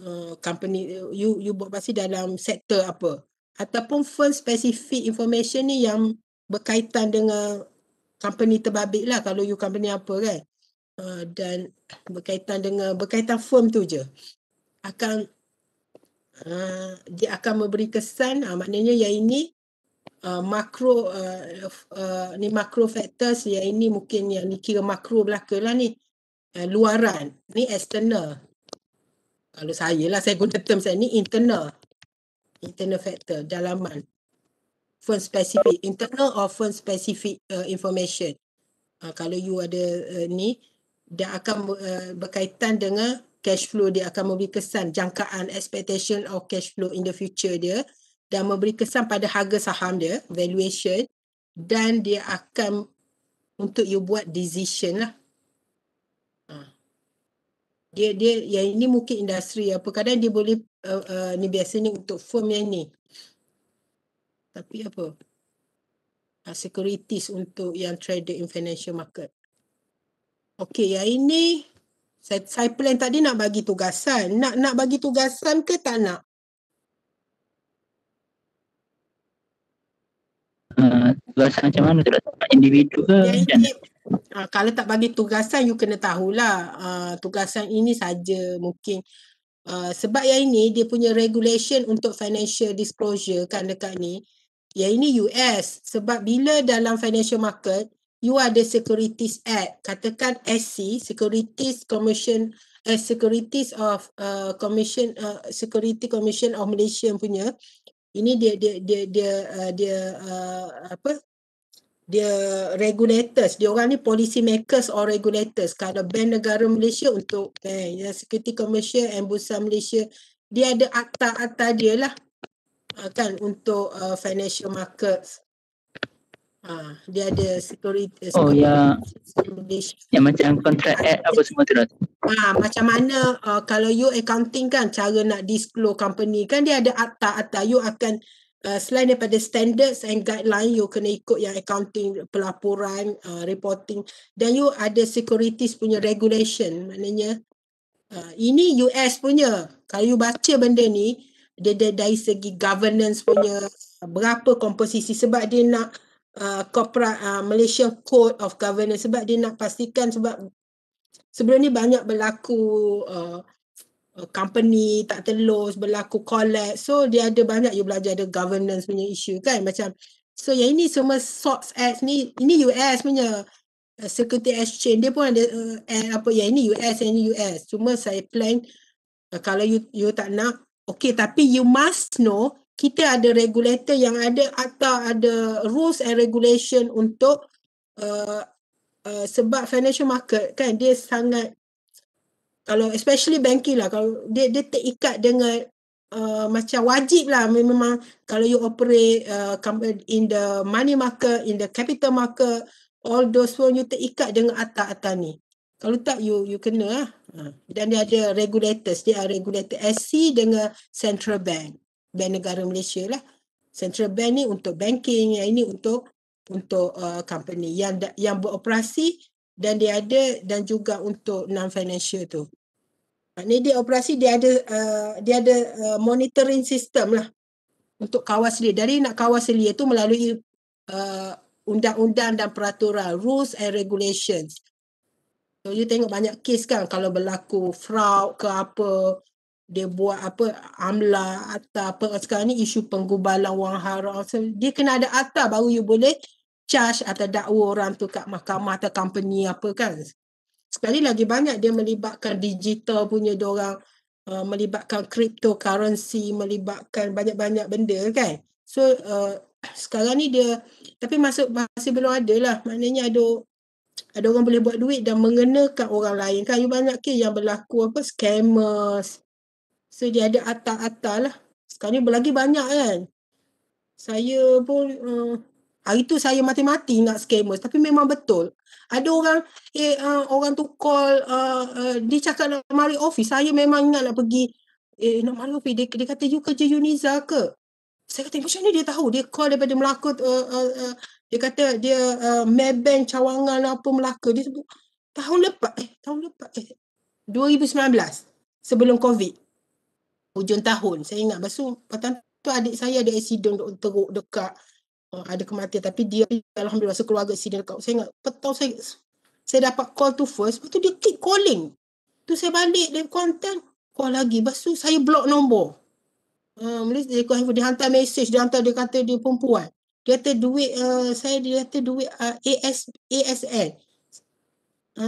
uh, company you you buat pasti dalam sektor apa ataupun firm specific information ni yang berkaitan dengan company terbabit lah kalau you company apa kan uh, dan berkaitan dengan berkaitan firm tu je akan uh, dia akan memberi kesan uh, maknanya yang ini uh, makro uh, uh, ni makro factors yang ini mungkin yang ni kira makro belakang lah ni uh, luaran ni external kalau saya lah saya guna term saya ni internal internal factor dalaman phone specific internal or phone specific uh, information uh, kalau you ada uh, ni dia akan uh, berkaitan dengan cash flow dia akan memberi kesan jangkaan expectation of cash flow in the future dia dan memberi kesan pada harga saham dia valuation dan dia akan untuk you buat decision lah ha. dia dia yang ini mungkin industri apa kadang dia boleh uh, uh, ni biasanya untuk firm yang ni tapi apa uh, securities untuk yang trader in financial market okey yang ini saya, saya plan tadi nak bagi tugasan nak nak bagi tugasan ke tak nak ah, tugasan macam mana tu individu ke Uh, kalau tak bagi tugasan, you kena tahulah uh, tugasan ini saja mungkin. Uh, sebab yang ini, dia punya regulation untuk financial disclosure kan dekat ni ya ini US sebab bila dalam financial market you ada securities act katakan SC securities commission uh, securities of uh, commission uh, security commission of malaysia punya ini dia dia dia dia uh, dia uh, apa dia regulators dia orang ni policy makers or regulators kalau bank negara malaysia untuk eh security commission and bursa malaysia dia ada akta-akta dia lah kan untuk uh, financial markets. Ha, dia ada security. Eh, oh, security oh ya. Yeah. Yang macam kontrak. act ah, apa semua tu. Ha, macam mana uh, kalau you accounting kan cara nak disclose company kan dia ada akta-akta you akan Uh, selain daripada standards and guideline you kena ikut yang accounting pelaporan uh, reporting dan you ada securities punya regulation maknanya uh, ini US punya kalau you baca benda ni uh, dia, dia dari segi governance punya berapa komposisi sebab dia nak uh, corporate uh, Malaysia code of governance sebab dia nak pastikan sebab sebelum ni banyak berlaku uh, uh company tak telus berlaku collect so dia ada banyak you belajar ada governance punya issue kan macam so yang ini semua SOX Act ni ini US punya uh, security exchange dia pun ada uh, apa yang ini US and US cuma saya plan uh, kalau you you tak nak Okay, tapi you must know kita ada regulator yang ada atau ada rules and regulation untuk uh, uh, sebab financial market kan dia sangat kalau especially banking lah kalau dia dia terikat dengan uh, macam wajib lah memang kalau you operate uh, in the money market in the capital market all those one you terikat dengan atas-atas ni kalau tak you you kena lah Ha. dan dia ada regulators dia ada regulator SC dengan central bank bank negara Malaysia lah central bank ni untuk banking yang ini untuk untuk uh, company yang yang beroperasi dan dia ada dan juga untuk non financial tu Ini dia operasi dia ada uh, dia ada uh, monitoring system lah untuk kawas dia dari nak kawas dia tu melalui uh, undang-undang dan peraturan rules and regulations So, you tengok banyak case kan kalau berlaku fraud ke apa, dia buat apa, amla atau apa. Sekarang ni isu penggubalan wang haram. So, dia kena ada akta baru you boleh charge atau dakwa orang tu kat mahkamah atau company apa kan. Sekali lagi banyak dia melibatkan digital punya orang uh, melibatkan cryptocurrency, melibatkan banyak-banyak benda kan. So, uh, sekarang ni dia, tapi masuk masih belum ada lah. Maknanya ada ada orang boleh buat duit dan mengenakan orang lain. Kan you banyak ke yang berlaku apa scammers. So dia ada atal-atal lah. Sekarang ni lagi banyak kan. Saya pun uh, hari tu saya mati-mati nak scammers tapi memang betul. Ada orang eh, uh, orang tu call uh, uh, dia cakap nak mari office. Saya memang ingat nak pergi eh nak mari office. Dia, dia kata you kerja Uniza ke? Saya kata macam ni dia tahu. Dia call daripada Melaka uh, uh, uh, dia kata dia uh, Maybank cawangan apa Melaka dia sebut tahun lepas eh tahun lepas eh 2019 sebelum covid hujung tahun saya ingat basuh patan tu adik saya ada accident dok teruk dekat uh, ada kematian tapi dia alhamdulillah sekeluarga accident dekat saya ingat petau saya saya dapat call tu first lepas tu dia keep calling tu saya balik dia konten call lagi basuh saya block nombor Um, uh, dia, dia, dia, dia hantar message dia hantar dia kata dia perempuan. Dia kata duit, uh, saya dia kata duit uh, eh, AS, ASL. Uh,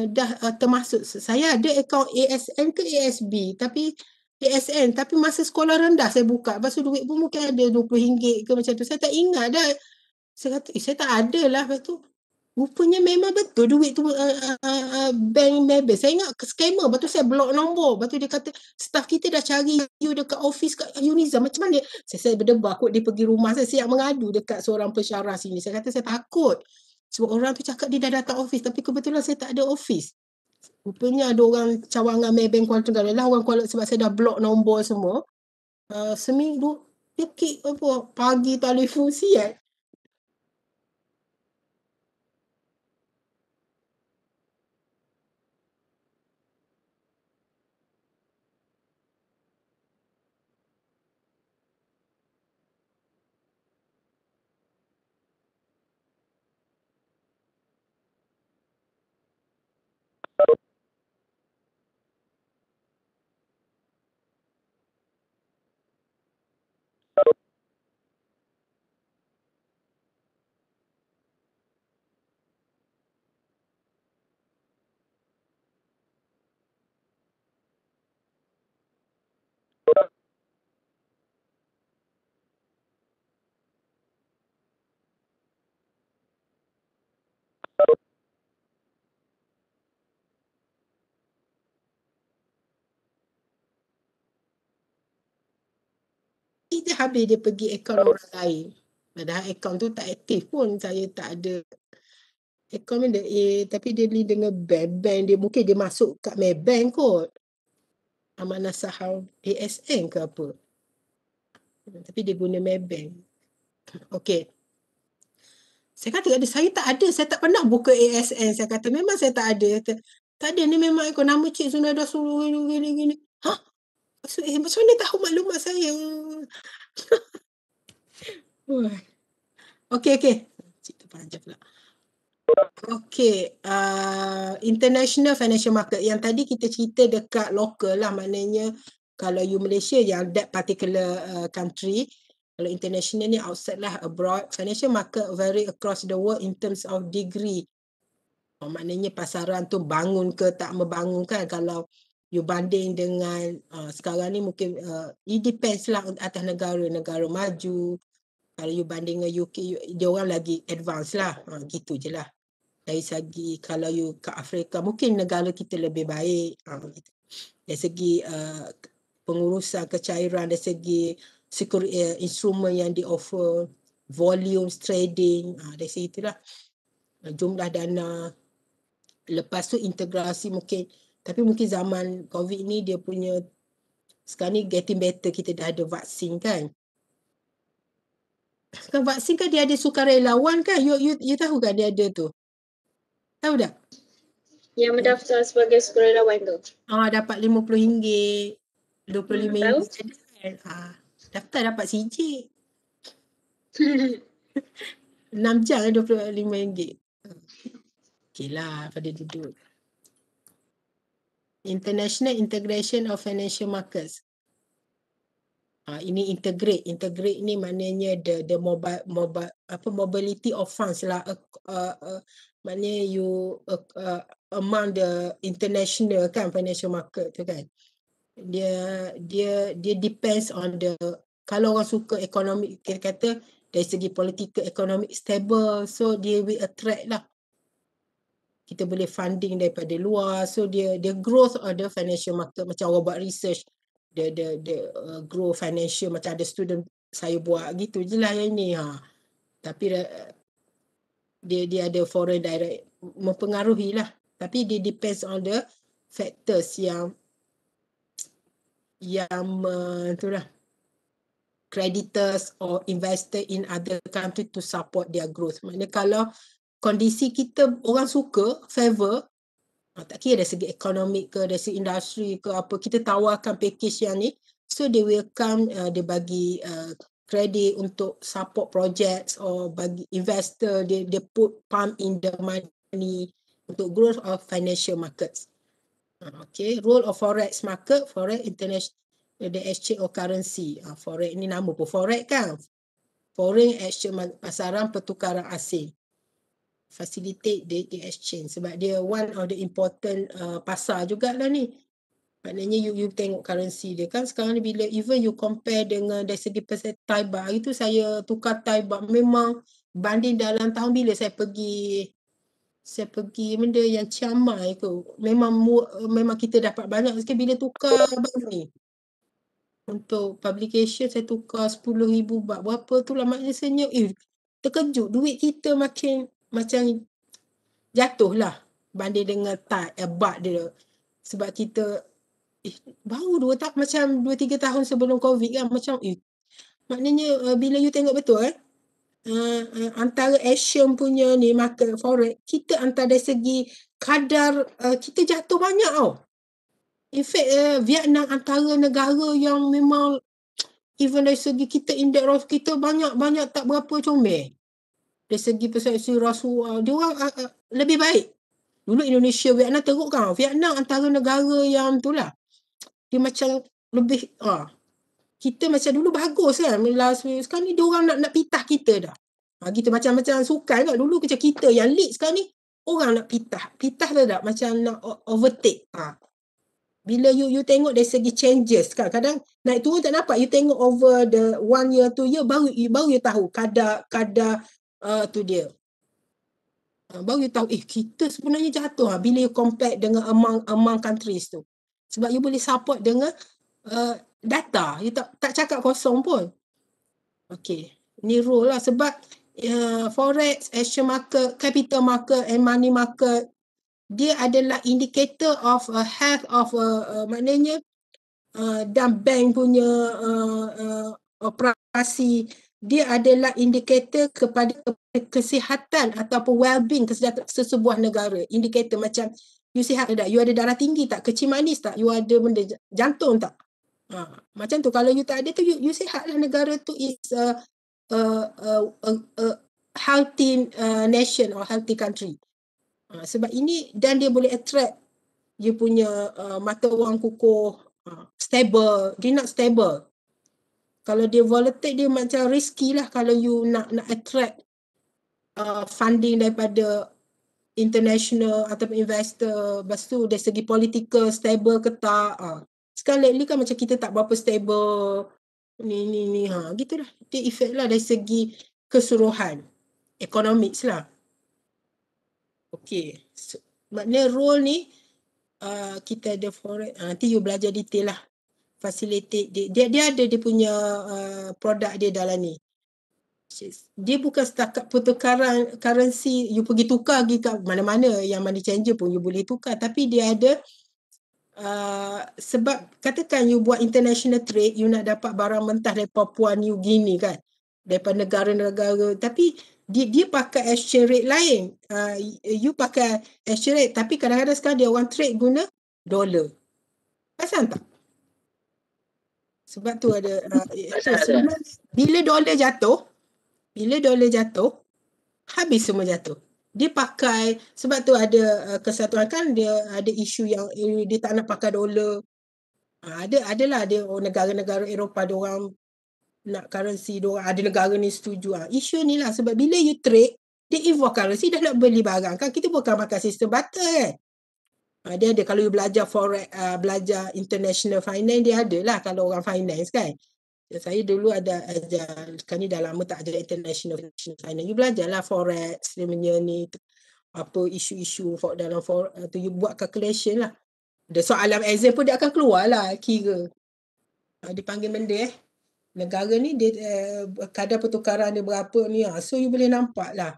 eh, dah uh, termasuk saya ada akaun ASN ke ASB tapi ASN tapi masa sekolah rendah saya buka lepas tu duit pun mungkin ada RM20 ke macam tu saya tak ingat dah saya kata saya tak ada lah lepas tu Rupanya memang betul duit tu uh, uh, uh, uh bank member. Saya ingat scammer. Lepas tu saya block nombor. Lepas tu dia kata staff kita dah cari you dekat office kat Uniza. Macam mana? Saya, saya berdebar kot dia pergi rumah saya siap mengadu dekat seorang pensyarah sini. Saya kata saya takut. Sebab orang tu cakap dia dah datang office. Tapi kebetulan saya tak ada office. Rupanya ada orang cawangan Maybank Kuala Tenggara. Lah orang Kuala sebab saya dah block nombor semua. Uh, seminggu, dia kik apa, pagi telefon siap. Eh. dia habis dia pergi akaun orang lain. Padahal akaun tu tak aktif pun. Saya tak ada akaun dia. Eh, tapi dia beli dengan bank-bank dia. Mungkin dia masuk kat Maybank kot. Amanah saham ASN ke apa. Tapi dia guna Maybank. Okay. Saya kata ada. Saya tak ada. Saya tak pernah buka ASN. Saya kata memang saya tak ada. Saya kata, tak ada. Ni memang akaun nama Cik Zuna dah suruh gini-gini. Maksud, eh, macam mana tahu maklumat saya? <laughs> okay, okay. Cerita panjang pula. Okay, uh, international financial market yang tadi kita cerita dekat local lah maknanya kalau you Malaysia yang that particular uh, country kalau international ni outside lah abroad financial market vary across the world in terms of degree oh, maknanya pasaran tu bangun ke tak membangun kan kalau you banding dengan uh, sekarang ni mungkin uh, it depends lah atas negara-negara maju kalau you banding dengan UK you, dia orang lagi advance lah uh, gitu je lah dari segi kalau you ke Afrika mungkin negara kita lebih baik uh, gitu. dari segi uh, pengurusan kecairan dari segi security uh, eh, instrumen yang di offer volume trading uh, dari segi itulah uh, jumlah dana lepas tu integrasi mungkin tapi mungkin zaman COVID ni dia punya sekarang ni getting better kita dah ada vaksin kan. Kan vaksin kan dia ada sukarelawan kan? You, you, you tahu kan dia ada tu? Tahu tak? Yang mendaftar sebagai sukarelawan tu. Ah, dapat RM50. RM25. Hmm, kan? ah, daftar dapat CJ. 6 <laughs> jam eh, RM25. Ah, okay lah pada duduk. International Integration of Financial Markets. Ha, ini integrate. Integrate ni maknanya the the mobile mobile apa mobility of funds lah. Uh, uh, maknanya you uh, uh, among the international kan financial market tu kan. Dia dia dia depends on the kalau orang suka ekonomi kita kata dari segi political ekonomi stable so dia will attract lah kita boleh funding daripada luar so dia dia growth of the financial market macam orang buat research dia dia dia uh, grow financial macam ada student saya buat gitu je lah yang ni ha tapi uh, dia dia ada foreign direct mempengaruhi lah tapi dia depends on the factors yang yang uh, tu lah creditors or investor in other country to support their growth. Maknanya kalau kondisi kita orang suka favor ah, tak kira dari segi ekonomi ke dari segi industri ke apa kita tawarkan package yang ni so they will come uh, dia bagi kredit ah, uh, untuk support projects or bagi investor they they put pump in the money untuk growth of financial markets okay role of forex market forex international the exchange of currency uh, forex ni nama pun forex kan foreign exchange pasaran pertukaran asing facilitate the, the exchange sebab dia one of the important uh, pasar jugalah ni. Maknanya you, you tengok currency dia kan sekarang ni bila even you compare dengan dari segi peset Thai baht itu saya tukar Thai baht memang banding dalam tahun bila saya pergi saya pergi benda yang ciamai itu memang mu memang kita dapat banyak sikit bila tukar baht ni. Untuk publication saya tukar 10,000 baht berapa tu lah maknanya senyum. Eh terkejut duit kita makin macam jatuh lah banding dengan tak abad eh, dia. Sebab kita eh, baru dua tak macam dua tiga tahun sebelum COVID kan macam eh. Maknanya uh, bila you tengok betul eh. Uh, uh, antara Asian punya ni market forex kita antara dari segi kadar uh, kita jatuh banyak tau. In fact uh, Vietnam antara negara yang memang even dari segi kita index kita banyak-banyak tak berapa comel dari segi persepsi rasuah, uh, dia orang uh, uh, lebih baik. Dulu Indonesia, Vietnam teruk kan? Vietnam antara negara yang tu lah. Dia macam lebih, uh, kita macam dulu bagus kan? Sekarang ni dia orang nak, nak pitah kita dah. Ha, kita macam-macam suka. kan? Dulu kita kita yang lead sekarang ni, orang nak pitah. Pitah tak tak? Macam nak overtake. Ha. Bila you you tengok dari segi changes kan? Kadang naik turun tak nampak. You tengok over the one year, two year, baru you, baru you tahu kadar, kadar uh, tu dia uh, baru you tahu eh kita sebenarnya jatuh lah bila you compare dengan among among countries tu sebab you boleh support dengan uh, data you tak tak cakap kosong pun okay ni rule lah sebab uh, forex asian market capital market and money market dia adalah indicator of a health of a, a maknanya uh, dan bank punya uh, uh, operasi dia adalah indikator kepada kesihatan ataupun well-being sesebuah negara. Indikator macam you sihat ke tak? You ada darah tinggi tak? Kecil manis tak? You ada benda jantung tak? Ha, macam tu. Kalau you tak ada tu, you, you sihatlah negara tu is a, a, a, a, a healthy a uh, nation or healthy country. Ha, sebab ini dan dia boleh attract you punya uh, mata wang kukuh, uh, stable, dia nak stable kalau dia volatile dia macam risky lah kalau you nak nak attract uh, funding daripada international atau investor lepas tu dari segi political stable ke tak uh. sekarang lately kan macam kita tak berapa stable ni ni ni ha gitulah dia effect lah dari segi keseluruhan economics lah okey so, maknanya role ni uh, kita ada forex uh, nanti you belajar detail lah facilitate dia dia, dia ada dia punya uh, produk dia dalam ni dia bukan setakat pertukaran currency you pergi tukar pergi kat mana-mana yang money changer pun you boleh tukar tapi dia ada uh, sebab katakan you buat international trade you nak dapat barang mentah dari Papua New Guinea kan daripada negara-negara tapi dia, dia pakai exchange rate lain uh, you pakai exchange rate tapi kadang-kadang sekarang dia orang trade guna dollar pasal tak? Sebab tu ada uh, <laughs> eh, bila dolar jatuh, bila dolar jatuh, habis semua jatuh. Dia pakai sebab tu ada uh, kesatuan kan dia ada isu yang uh, dia tak nak pakai dolar. Uh, ah, ada adalah dia oh, negara-negara Eropah dia orang nak currency dia orang ada negara ni setuju ah. Isu ni lah sebab bila you trade dia invoke currency dah nak beli barang kan kita bukan pakai sistem barter kan. Eh? Uh, dia ada kalau you belajar forex uh, belajar international finance dia ada lah kalau orang finance kan. Saya dulu ada ajar kan ni dah lama tak ajar international finance. You belajar lah forex dia punya ni apa isu-isu for dalam forex uh, ah, tu you buat calculation lah. The soalan exam pun dia akan keluar lah kira. Uh, dipanggil benda eh. Negara ni dia, uh, kadar pertukaran dia berapa ni lah. So you boleh nampak lah.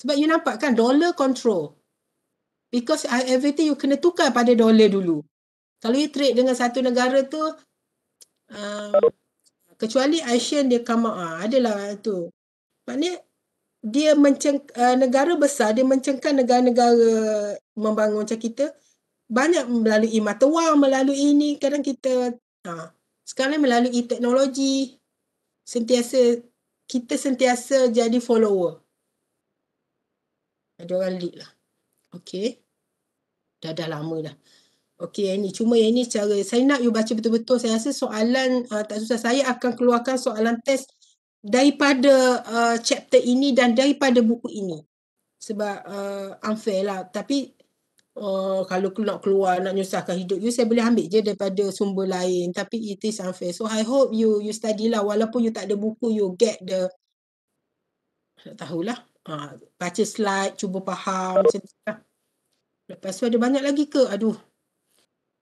Sebab you nampak kan dollar control because everything you kena tukar pada dolar dulu. Kalau you trade dengan satu negara tu uh, kecuali Asian dia come out uh, adalah tu. Maknanya dia menceng uh, negara besar dia mencengkan negara-negara membangun macam kita banyak melalui mata wang melalui ini kadang kita ha, sekarang melalui teknologi sentiasa kita sentiasa jadi follower ada orang lead lah okay dah dah lama dah. Okey yang ni cuma yang ni cara saya nak you baca betul-betul saya rasa soalan uh, tak susah saya akan keluarkan soalan test daripada uh, chapter ini dan daripada buku ini. Sebab uh, unfair lah tapi uh, kalau nak keluar nak nyusahkan hidup you saya boleh ambil je daripada sumber lain tapi it is unfair. So I hope you you study lah walaupun you tak ada buku you get the tak tahulah. Uh, baca slide cuba faham macam tu lah. Lepas tu ada banyak lagi ke? Aduh.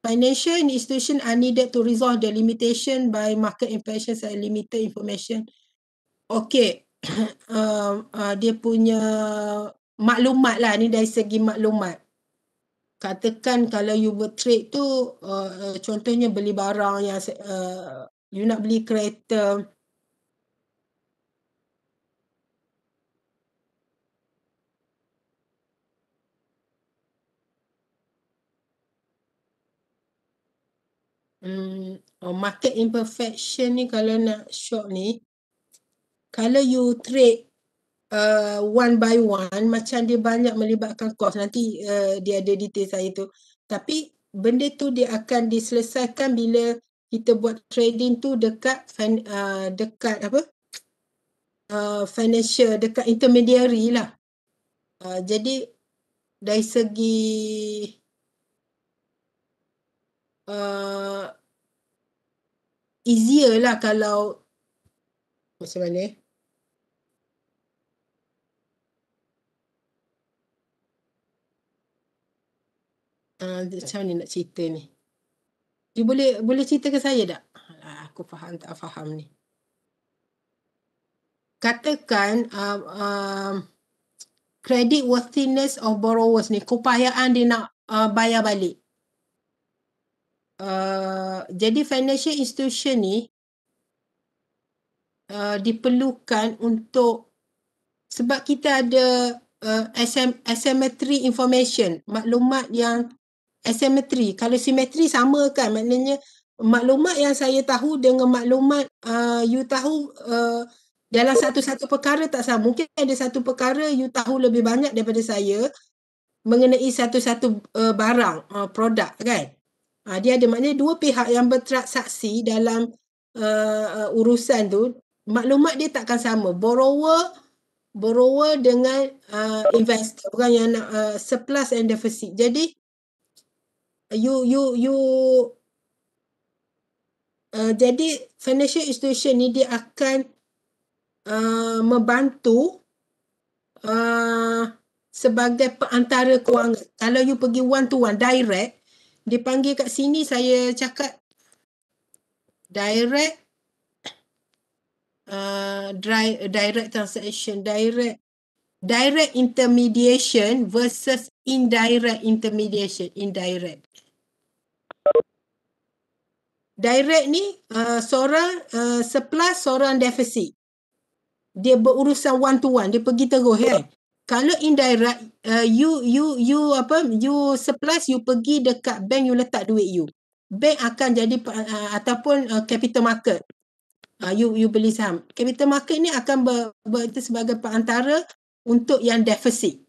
Financial and institution are needed to resolve the limitation by market impressions and limited information. Okay. <clears throat> uh, uh, dia punya maklumat lah. Ni dari segi maklumat. Katakan kalau you bertrade tu, uh, uh, contohnya beli barang yang uh, you nak beli kereta, Hmm, um, market imperfection ni kalau nak short ni kalau you trade uh, one by one macam dia banyak melibatkan cost nanti uh, dia ada detail saya tu tapi benda tu dia akan diselesaikan bila kita buat trading tu dekat uh, dekat apa uh, financial dekat intermediary lah uh, jadi dari segi uh, easier lah kalau macam mana eh? Uh, macam mana nak cerita ni? Dia boleh boleh cerita ke saya tak? Alah, aku faham tak faham ni. Katakan um, um, credit worthiness of borrowers ni, kepayaan dia nak uh, bayar balik uh, jadi financial institution ni uh, diperlukan untuk sebab kita ada uh, asymmetry information maklumat yang asymmetry kalau simetri sama kan maknanya maklumat yang saya tahu dengan maklumat uh, you tahu uh, dalam satu-satu perkara tak sama mungkin ada satu perkara you tahu lebih banyak daripada saya mengenai satu-satu uh, barang uh, produk kan Ha, dia ada maknanya dua pihak yang bertransaksi dalam uh, uh, urusan tu, maklumat dia takkan sama. Borrower borrower dengan uh, investor, orang yang nak uh, surplus and deficit. Jadi you you you Uh, jadi financial institution ni dia akan uh, membantu uh, sebagai perantara kewangan. Kalau you pergi one to one direct, dia panggil kat sini saya cakap direct uh, dry, direct transaction direct direct intermediation versus indirect intermediation indirect direct ni uh, seorang uh, surplus seorang deficit dia berurusan one to one dia pergi terus kan yeah. eh? kalau indirect uh, you you you apa you surplus you pergi dekat bank you letak duit you bank akan jadi uh, ataupun uh, capital market uh, you you beli saham capital market ni akan ber, ber itu sebagai perantara untuk yang deficit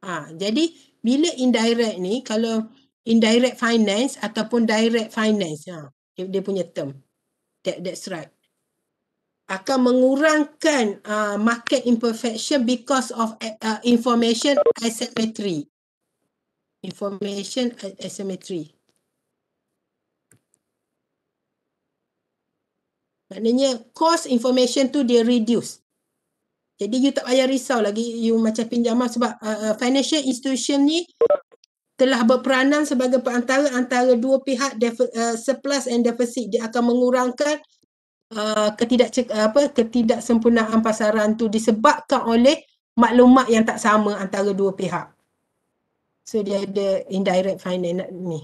ha uh, jadi bila indirect ni kalau indirect finance ataupun direct finance ha uh, dia, dia punya term that that's right akan mengurangkan uh, market imperfection because of uh, information asymmetry. Information asymmetry. Maknanya cost information tu dia reduce. Jadi you tak payah risau lagi you macam pinjaman sebab uh, uh financial institution ni telah berperanan sebagai perantara antara dua pihak uh, surplus and deficit. Dia akan mengurangkan uh, ketidak apa ketidaksempurnaan pasaran tu disebabkan oleh maklumat yang tak sama antara dua pihak. So dia ada indirect finance ni.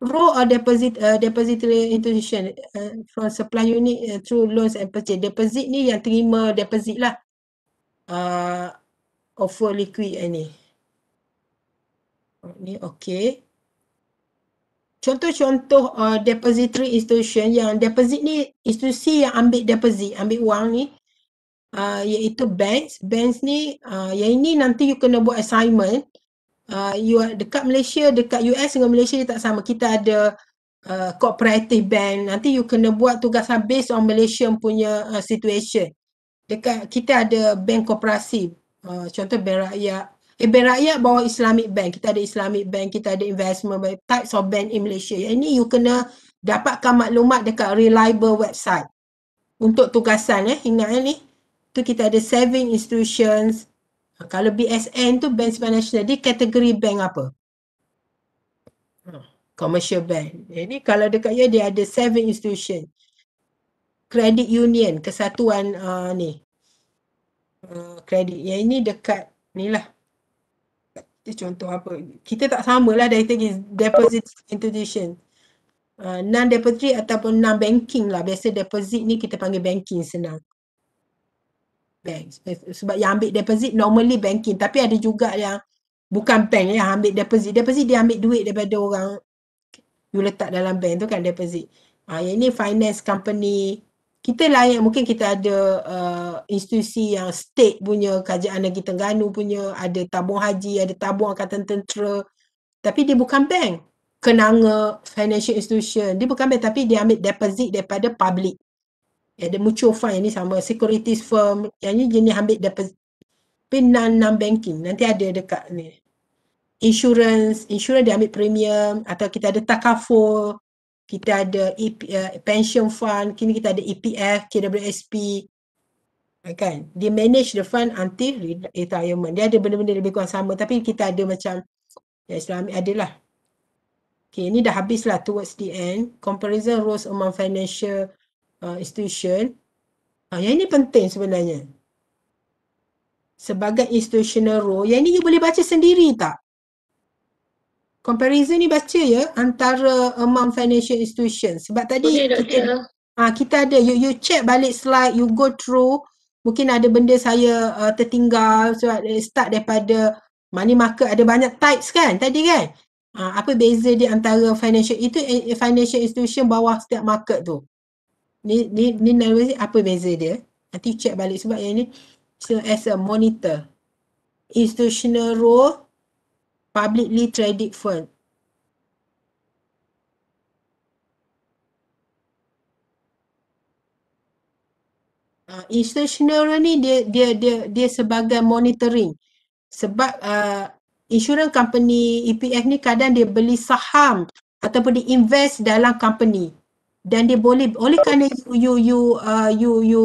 Raw of deposit uh, depository institution uh, from supply unit uh, through loans and purchase. Deposit ni yang terima deposit lah. Uh, offer liquid ni. Ni okay contoh-contoh uh, depository institution yang deposit ni institusi yang ambil deposit, ambil wang ni uh, iaitu banks. Banks ni uh, yang ini nanti you kena buat assignment. Uh, you are dekat Malaysia, dekat US dengan Malaysia dia tak sama. Kita ada uh, cooperative bank. Nanti you kena buat tugas habis on Malaysia punya uh, situation. Dekat kita ada bank koperasi. Uh, contoh bank rakyat, Iban Rakyat bawa Islamic Bank. Kita ada Islamic Bank, kita ada investment bank, types of bank in Malaysia. Yang ini you kena dapatkan maklumat dekat reliable website untuk tugasan eh. Ingat eh, ni. Tu kita ada saving institutions. Kalau BSN tu Bank Sipan Nasional, dia kategori bank apa? Commercial bank. Jadi eh, kalau dekat dia, dia ada saving institution. Credit union, kesatuan uh, ni. Uh, credit. Yang ini dekat ni lah. Itu contoh apa. Kita tak samalah dari segi deposit institution. Uh, ah, non-depository ataupun non-banking lah. Biasa deposit ni kita panggil banking senang. Bank. Sebab yang ambil deposit normally banking. Tapi ada juga yang bukan bank yang ambil deposit. Deposit dia ambil duit daripada orang you letak dalam bank tu kan deposit. Uh, yang ni finance company, kita layak mungkin kita ada uh, institusi yang state punya kerajaan negeri Terengganu punya ada tabung haji ada tabung angkatan tentera tapi dia bukan bank kenanga financial institution dia bukan bank tapi dia ambil deposit daripada public ada eh, mutual fund yang ni sama securities firm yang ni jenis ambil deposit penan non banking nanti ada dekat ni insurance insurance dia ambil premium atau kita ada takaful kita ada EP, uh, eh, pension fund, kini kita ada EPF, KWSP, eh, kan? Dia manage the fund until retirement. Dia ada benda-benda lebih kurang sama tapi kita ada macam ya Islamic adalah. Okay, ni dah habis lah towards the end. Comparison rules among financial uh, institution. Uh, yang ini penting sebenarnya. Sebagai institutional role, yang ini you boleh baca sendiri tak? comparison ni baca ya antara among financial institutions sebab tadi okay, kita ah okay. ha, kita ada you you check balik slide you go through mungkin ada benda saya uh, tertinggal sebab so start daripada money market ada banyak types kan tadi kan ha, apa beza dia antara financial itu eh, financial institution bawah setiap market tu ni ni ni apa beza dia nanti check balik sebab yang ni so as a monitor institutional role publicly traded firm. Uh, institutional ni dia dia dia dia sebagai monitoring sebab uh, insurance company EPF ni kadang dia beli saham ataupun dia invest dalam company dan dia boleh oleh kerana you you you, uh, ah, you you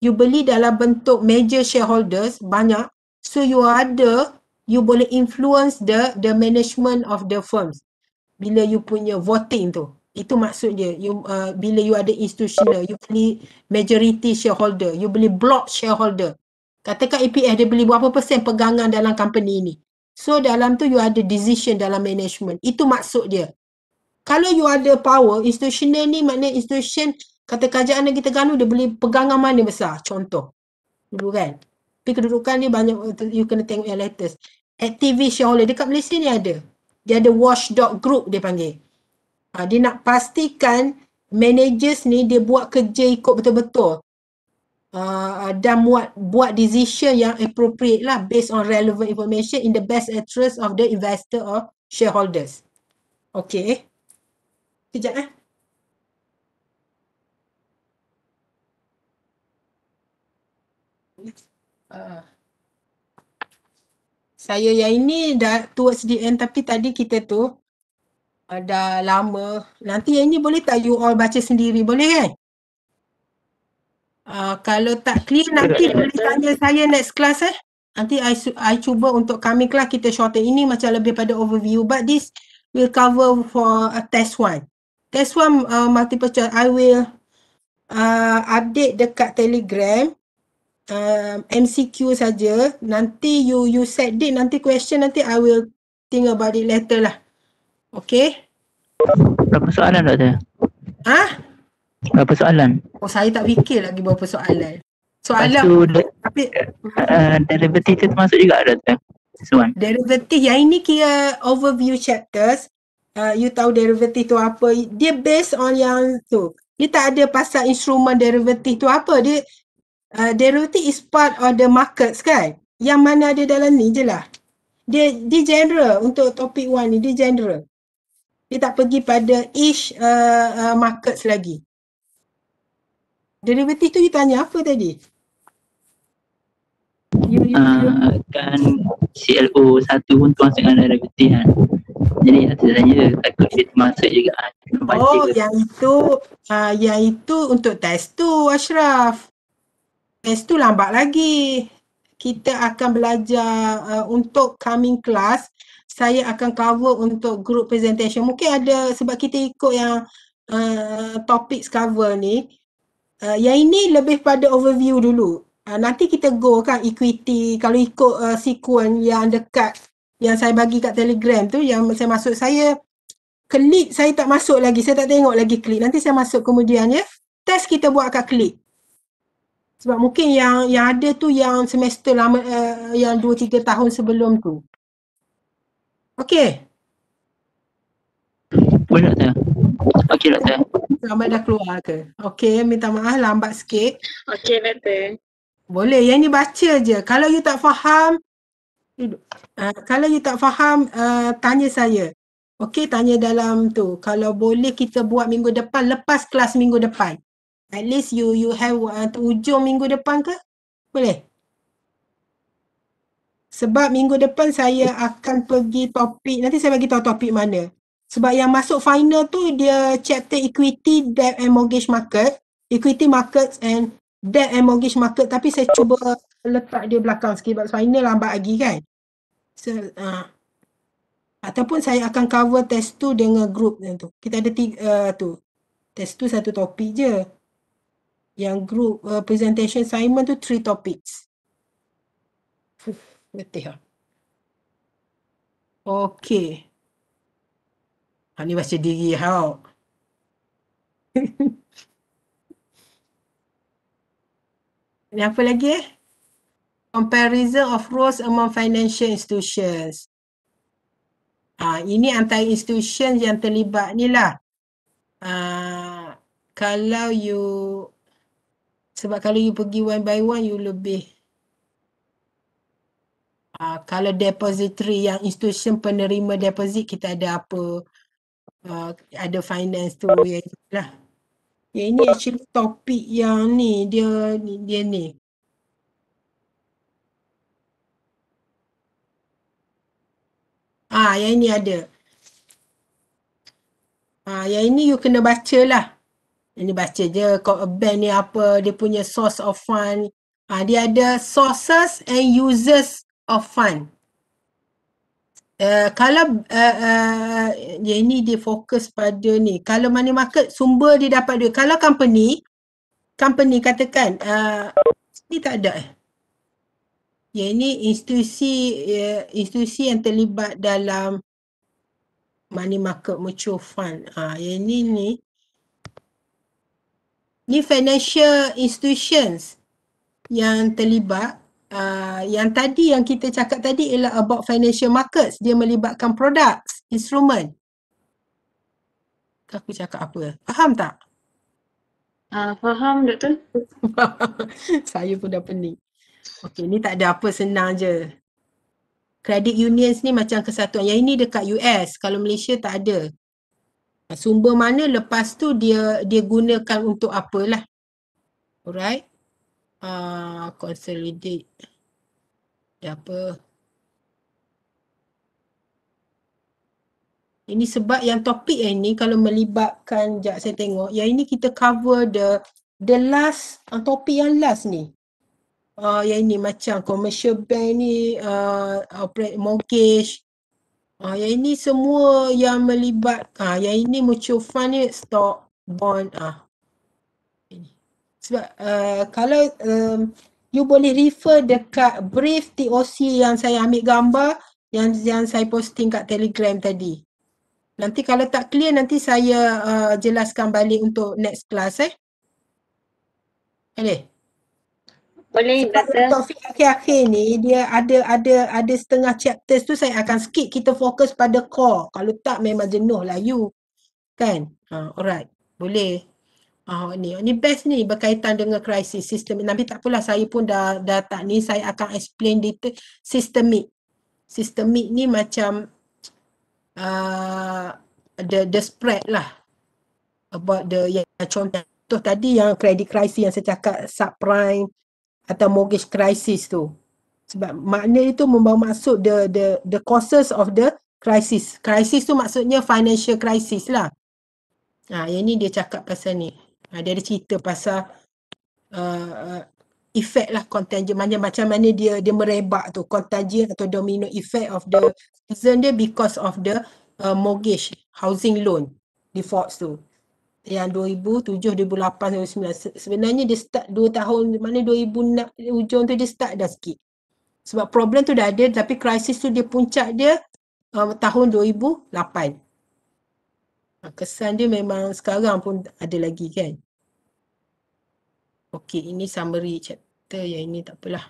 you beli dalam bentuk major shareholders banyak so you are ada you boleh influence the the management of the firms bila you punya voting tu itu maksud dia you uh, bila you ada institutional you beli majority shareholder you boleh block shareholder katakan EPF dia beli berapa persen pegangan dalam company ini so dalam tu you ada decision dalam management itu maksud dia kalau you ada power institutional ni maknanya institution kata kerajaan negeri Terengganu dia beli pegangan mana besar contoh dulu kan tapi kedudukan ni banyak you kena tengok yang latest aktivis oleh dekat Malaysia ni ada. Dia ada watchdog group dia panggil. Ha, dia nak pastikan managers ni dia buat kerja ikut betul-betul. Uh, dan buat buat decision yang appropriate lah based on relevant information in the best interest of the investor or shareholders. Okay. Kejap eh. Uh saya yang ini dah towards the end tapi tadi kita tu ada eh, uh, lama. Nanti yang ini boleh tak you all baca sendiri boleh kan? Uh, kalau tak clear nanti boleh tanya saya next class eh. Nanti I, I cuba untuk kami class kita shorten ini macam lebih pada overview but this will cover for a test one. Test one uh, multiple choice. I will uh, update dekat telegram uh, um, MCQ saja. Nanti you you set date nanti question nanti I will think about it later lah. Okay. Berapa soalan doktor? Ha? Berapa soalan? Oh saya tak fikir lagi berapa soalan. Soalan Itu, tapi uh, derivative tu masuk juga doktor. Soalan. Derivative yang ini kira overview chapters. Uh, you tahu derivative tu apa. Dia based on yang tu. Dia tak ada pasal instrumen derivative tu apa. Dia uh, derivative is part of the markets kan yang mana ada dalam ni je lah dia, dia general untuk topik one ni dia general dia tak pergi pada each uh, uh, markets lagi derivative tu tanya apa tadi ah, kan CLO satu pun tuan sangat ada bukti kan. Jadi saya tanya takut dia termasuk juga. Ah, oh yang itu, uh, yang itu untuk test tu Ashraf. Lepas tu lambat lagi. Kita akan belajar uh, untuk coming class. Saya akan cover untuk group presentation. Mungkin ada sebab kita ikut yang uh, topics cover ni. Uh, yang ini lebih pada overview dulu. Uh, nanti kita go kan equity. Kalau ikut uh, sequence yang dekat yang saya bagi kat telegram tu. Yang saya masuk saya klik saya tak masuk lagi. Saya tak tengok lagi klik. Nanti saya masuk kemudian ya. Test kita buat kat klik sebab mungkin yang yang ada tu yang semester lama uh, yang 2 3 tahun sebelum tu. Okey. Boleh tak? Okey lah, tak? Lama dah keluar ke? Okey, minta maaf lambat sikit. Okey nanti. Lah, boleh, yang ni baca je. Kalau you tak faham uh, kalau you tak faham uh, tanya saya. Okey, tanya dalam tu. Kalau boleh kita buat minggu depan lepas kelas minggu depan. At least you you have uh, ujung minggu depan ke? Boleh? Sebab minggu depan saya akan pergi topik, nanti saya bagi tahu topik mana. Sebab yang masuk final tu dia chapter equity, debt and mortgage market. Equity markets and debt and mortgage market. Tapi saya cuba letak dia belakang sikit sebab final lambat lagi kan. So, uh, ataupun saya akan cover test tu dengan group tu. Kita ada tiga uh, tu. Test tu satu topik je yang group uh, presentation assignment tu three topics. Betul. <laughs> Huh? Okay. Ha, ni baca diri ha. <laughs> Ni apa lagi eh? Comparison of roles among financial institutions. Ah ha, ini antara institution yang terlibat ni lah. Ha, kalau you sebab kalau you pergi one by one, you lebih. Uh, kalau depository yang institution penerima deposit, kita ada apa, uh, ada finance tu. Ya, lah. ya, ini actually topik yang ni, dia ni. Dia ni. Ah, yang ini ada. Ah, yang ini you kena baca lah. Ini baca je band ni apa dia punya source of fun ha, ah, dia ada sources and users of fun uh, eh, kalau uh, uh, ya ini dia fokus pada ni kalau money market sumber dia dapat duit kalau company company katakan uh, ni tak ada eh ya ini institusi uh, institusi yang terlibat dalam money market mutual fund ha, yang ni ni ni financial institutions yang terlibat uh, yang tadi yang kita cakap tadi ialah about financial markets dia melibatkan products instrumen aku cakap apa faham tak Uh, faham doktor. <laughs> Saya pun dah pening. Okay, ni tak ada apa senang je. Credit unions ni macam kesatuan. Yang ini dekat US. Kalau Malaysia tak ada sumber mana lepas tu dia dia gunakan untuk apalah. Alright. Uh, consolidate. Dia apa? Ini sebab yang topik yang ni kalau melibatkan jap saya tengok yang ini kita cover the the last uh, topik yang last ni. Uh, yang ini macam commercial bank ni uh, operate mortgage Ah, yang ini semua yang melibatkan. Ah, yang ini mutual fund ni stock bond ah. Ini. Sebab uh, kalau um, you boleh refer dekat brief TOC yang saya ambil gambar yang yang saya posting kat Telegram tadi. Nanti kalau tak clear nanti saya uh, jelaskan balik untuk next class eh. Okay boleh Sebab Taufik akhir-akhir ni dia ada ada ada setengah chapter tu saya akan skip kita fokus pada core. Kalau tak memang jenuh lah you. Kan? Ha, alright. Boleh. Ah oh, ni, ni best ni berkaitan dengan krisis sistem nanti tak pula saya pun dah dah tak ni saya akan explain detail sistemik. Sistemik ni macam uh, the the spread lah about the yang contoh tadi yang credit crisis yang saya cakap subprime atau mortgage crisis tu sebab makna itu membawa maksud the the the causes of the crisis crisis tu maksudnya financial crisis lah ha, yang ni dia cakap pasal ni ha, dia ada cerita pasal uh, uh effect lah contagion macam macam mana dia dia merebak tu contagion atau domino effect of the reason dia because of the uh, mortgage housing loan defaults tu yang 2007 2008 2009 sebenarnya dia start 2 tahun mana 2000 nak hujung tu dia start dah sikit sebab problem tu dah ada tapi krisis tu dia puncak dia um, tahun 2008 ha, kesan dia memang sekarang pun ada lagi kan Okay, ini summary chapter yang ini tak apalah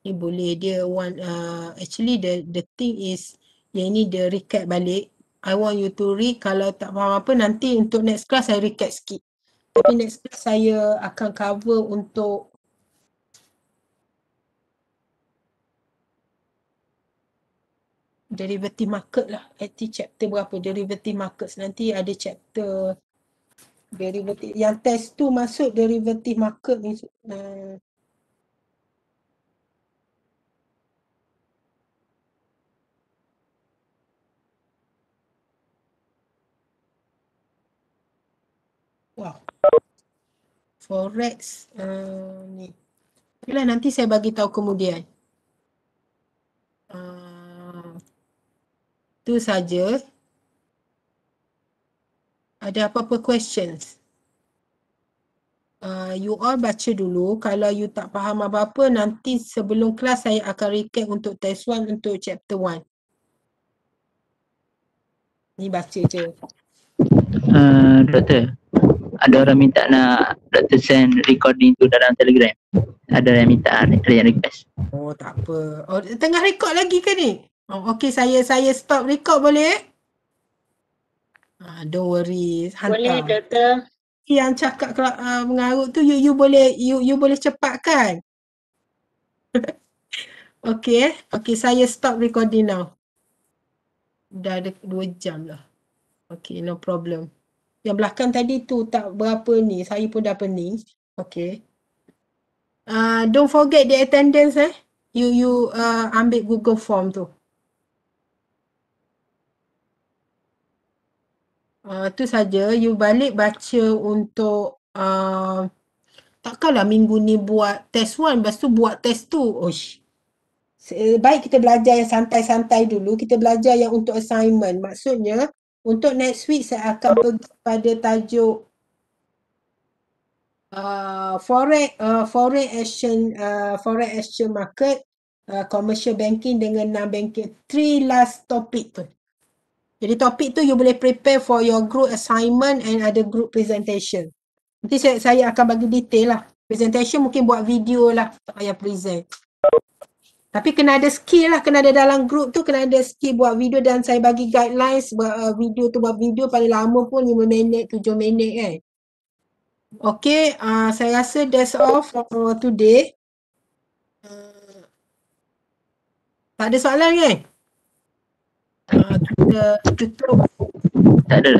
Ini boleh dia one uh, actually the the thing is yang ini dia recap balik I want you to read. Kalau tak faham apa, nanti untuk next class saya recap sikit. Tapi next class saya akan cover untuk derivative market lah. Nanti chapter berapa derivative markets. Nanti ada chapter derivative. Yang test tu masuk derivative market ni. Uh, forex uh, ni. Bila nanti saya bagi tahu kemudian. Uh, tu saja. Ada apa-apa questions? Uh, you all baca dulu. Kalau you tak faham apa-apa, nanti sebelum kelas saya akan recap untuk test one untuk chapter one. Ni baca je. Uh, doktor, ada orang minta nak Dr. send recording tu dalam telegram ada yang minta ada yang request oh tak apa oh, tengah record lagi ke ni oh, okay, saya saya stop record boleh eh? ah, don't worry Hantar. boleh doktor yang cakap kalau uh, mengarut tu you, you boleh you you boleh cepatkan <laughs> okey eh? okay saya stop recording now dah ada dua jam lah. Okay no problem yang belakang tadi tu tak berapa ni saya pun dah pening okay uh, ah, don't forget the attendance eh you you uh, ambil google form tu Uh, tu saja you balik baca untuk uh, takkanlah minggu ni buat test one lepas tu buat test tu Oish. baik kita belajar yang santai-santai dulu kita belajar yang untuk assignment maksudnya untuk next week saya akan oh. pergi pada tajuk uh, foreign uh, foreign action uh, foreign action market uh, commercial banking dengan non banking three last topic tu. Jadi topik tu you boleh prepare for your group assignment and other group presentation. Nanti saya, saya akan bagi detail lah. Presentation mungkin buat video lah saya present. Tapi kena ada skill lah, kena ada dalam group tu, kena ada skill buat video dan saya bagi guidelines buat uh, video tu buat video paling lama pun 5 minit, 7 minit kan. Eh. Okay, uh, saya rasa that's all for today. Uh, tak ada soalan kan? Eh? Uh, kita tutup. Tak ada.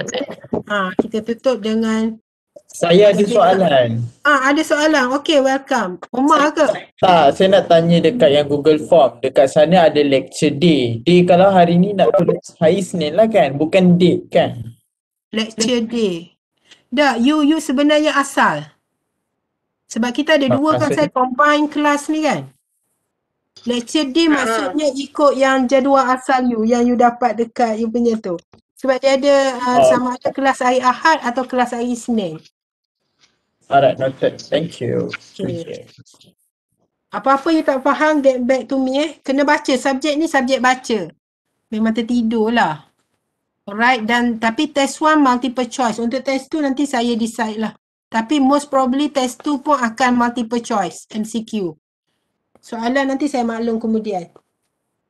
Ha, kita tutup dengan saya ada soalan. Ah, ada soalan. okay welcome. Umar ke? Tak, saya nak tanya dekat yang Google Form. Dekat sana ada lecture day. Day kalau hari ni nak tulis hari Senin lah kan? Bukan date kan? Lecture day. Dah, you you sebenarnya asal. Sebab kita ada dua kan saya combine kelas ni kan? Lecture day uh maksudnya ikut yang jadual asal you yang you dapat dekat you punya tu. Sebab dia ada uh, sama ada kelas hari Ahad atau kelas hari Senin. Alright, noted. Thank you. Okay. Apa-apa yang tak faham, get back to me eh. Kena baca. Subjek ni subjek baca. Memang tertidur lah. Alright, dan tapi test one multiple choice. Untuk test two nanti saya decide lah. Tapi most probably test two pun akan multiple choice, MCQ. Soalan nanti saya maklum kemudian.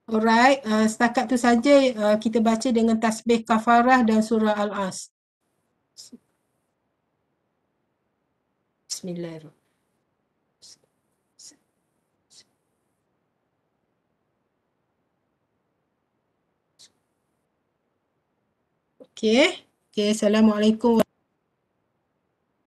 Alright, uh, setakat tu saja uh, kita baca dengan tasbih kafarah dan surah Al-As. me leva. Okay, okay. Assalamualaikum.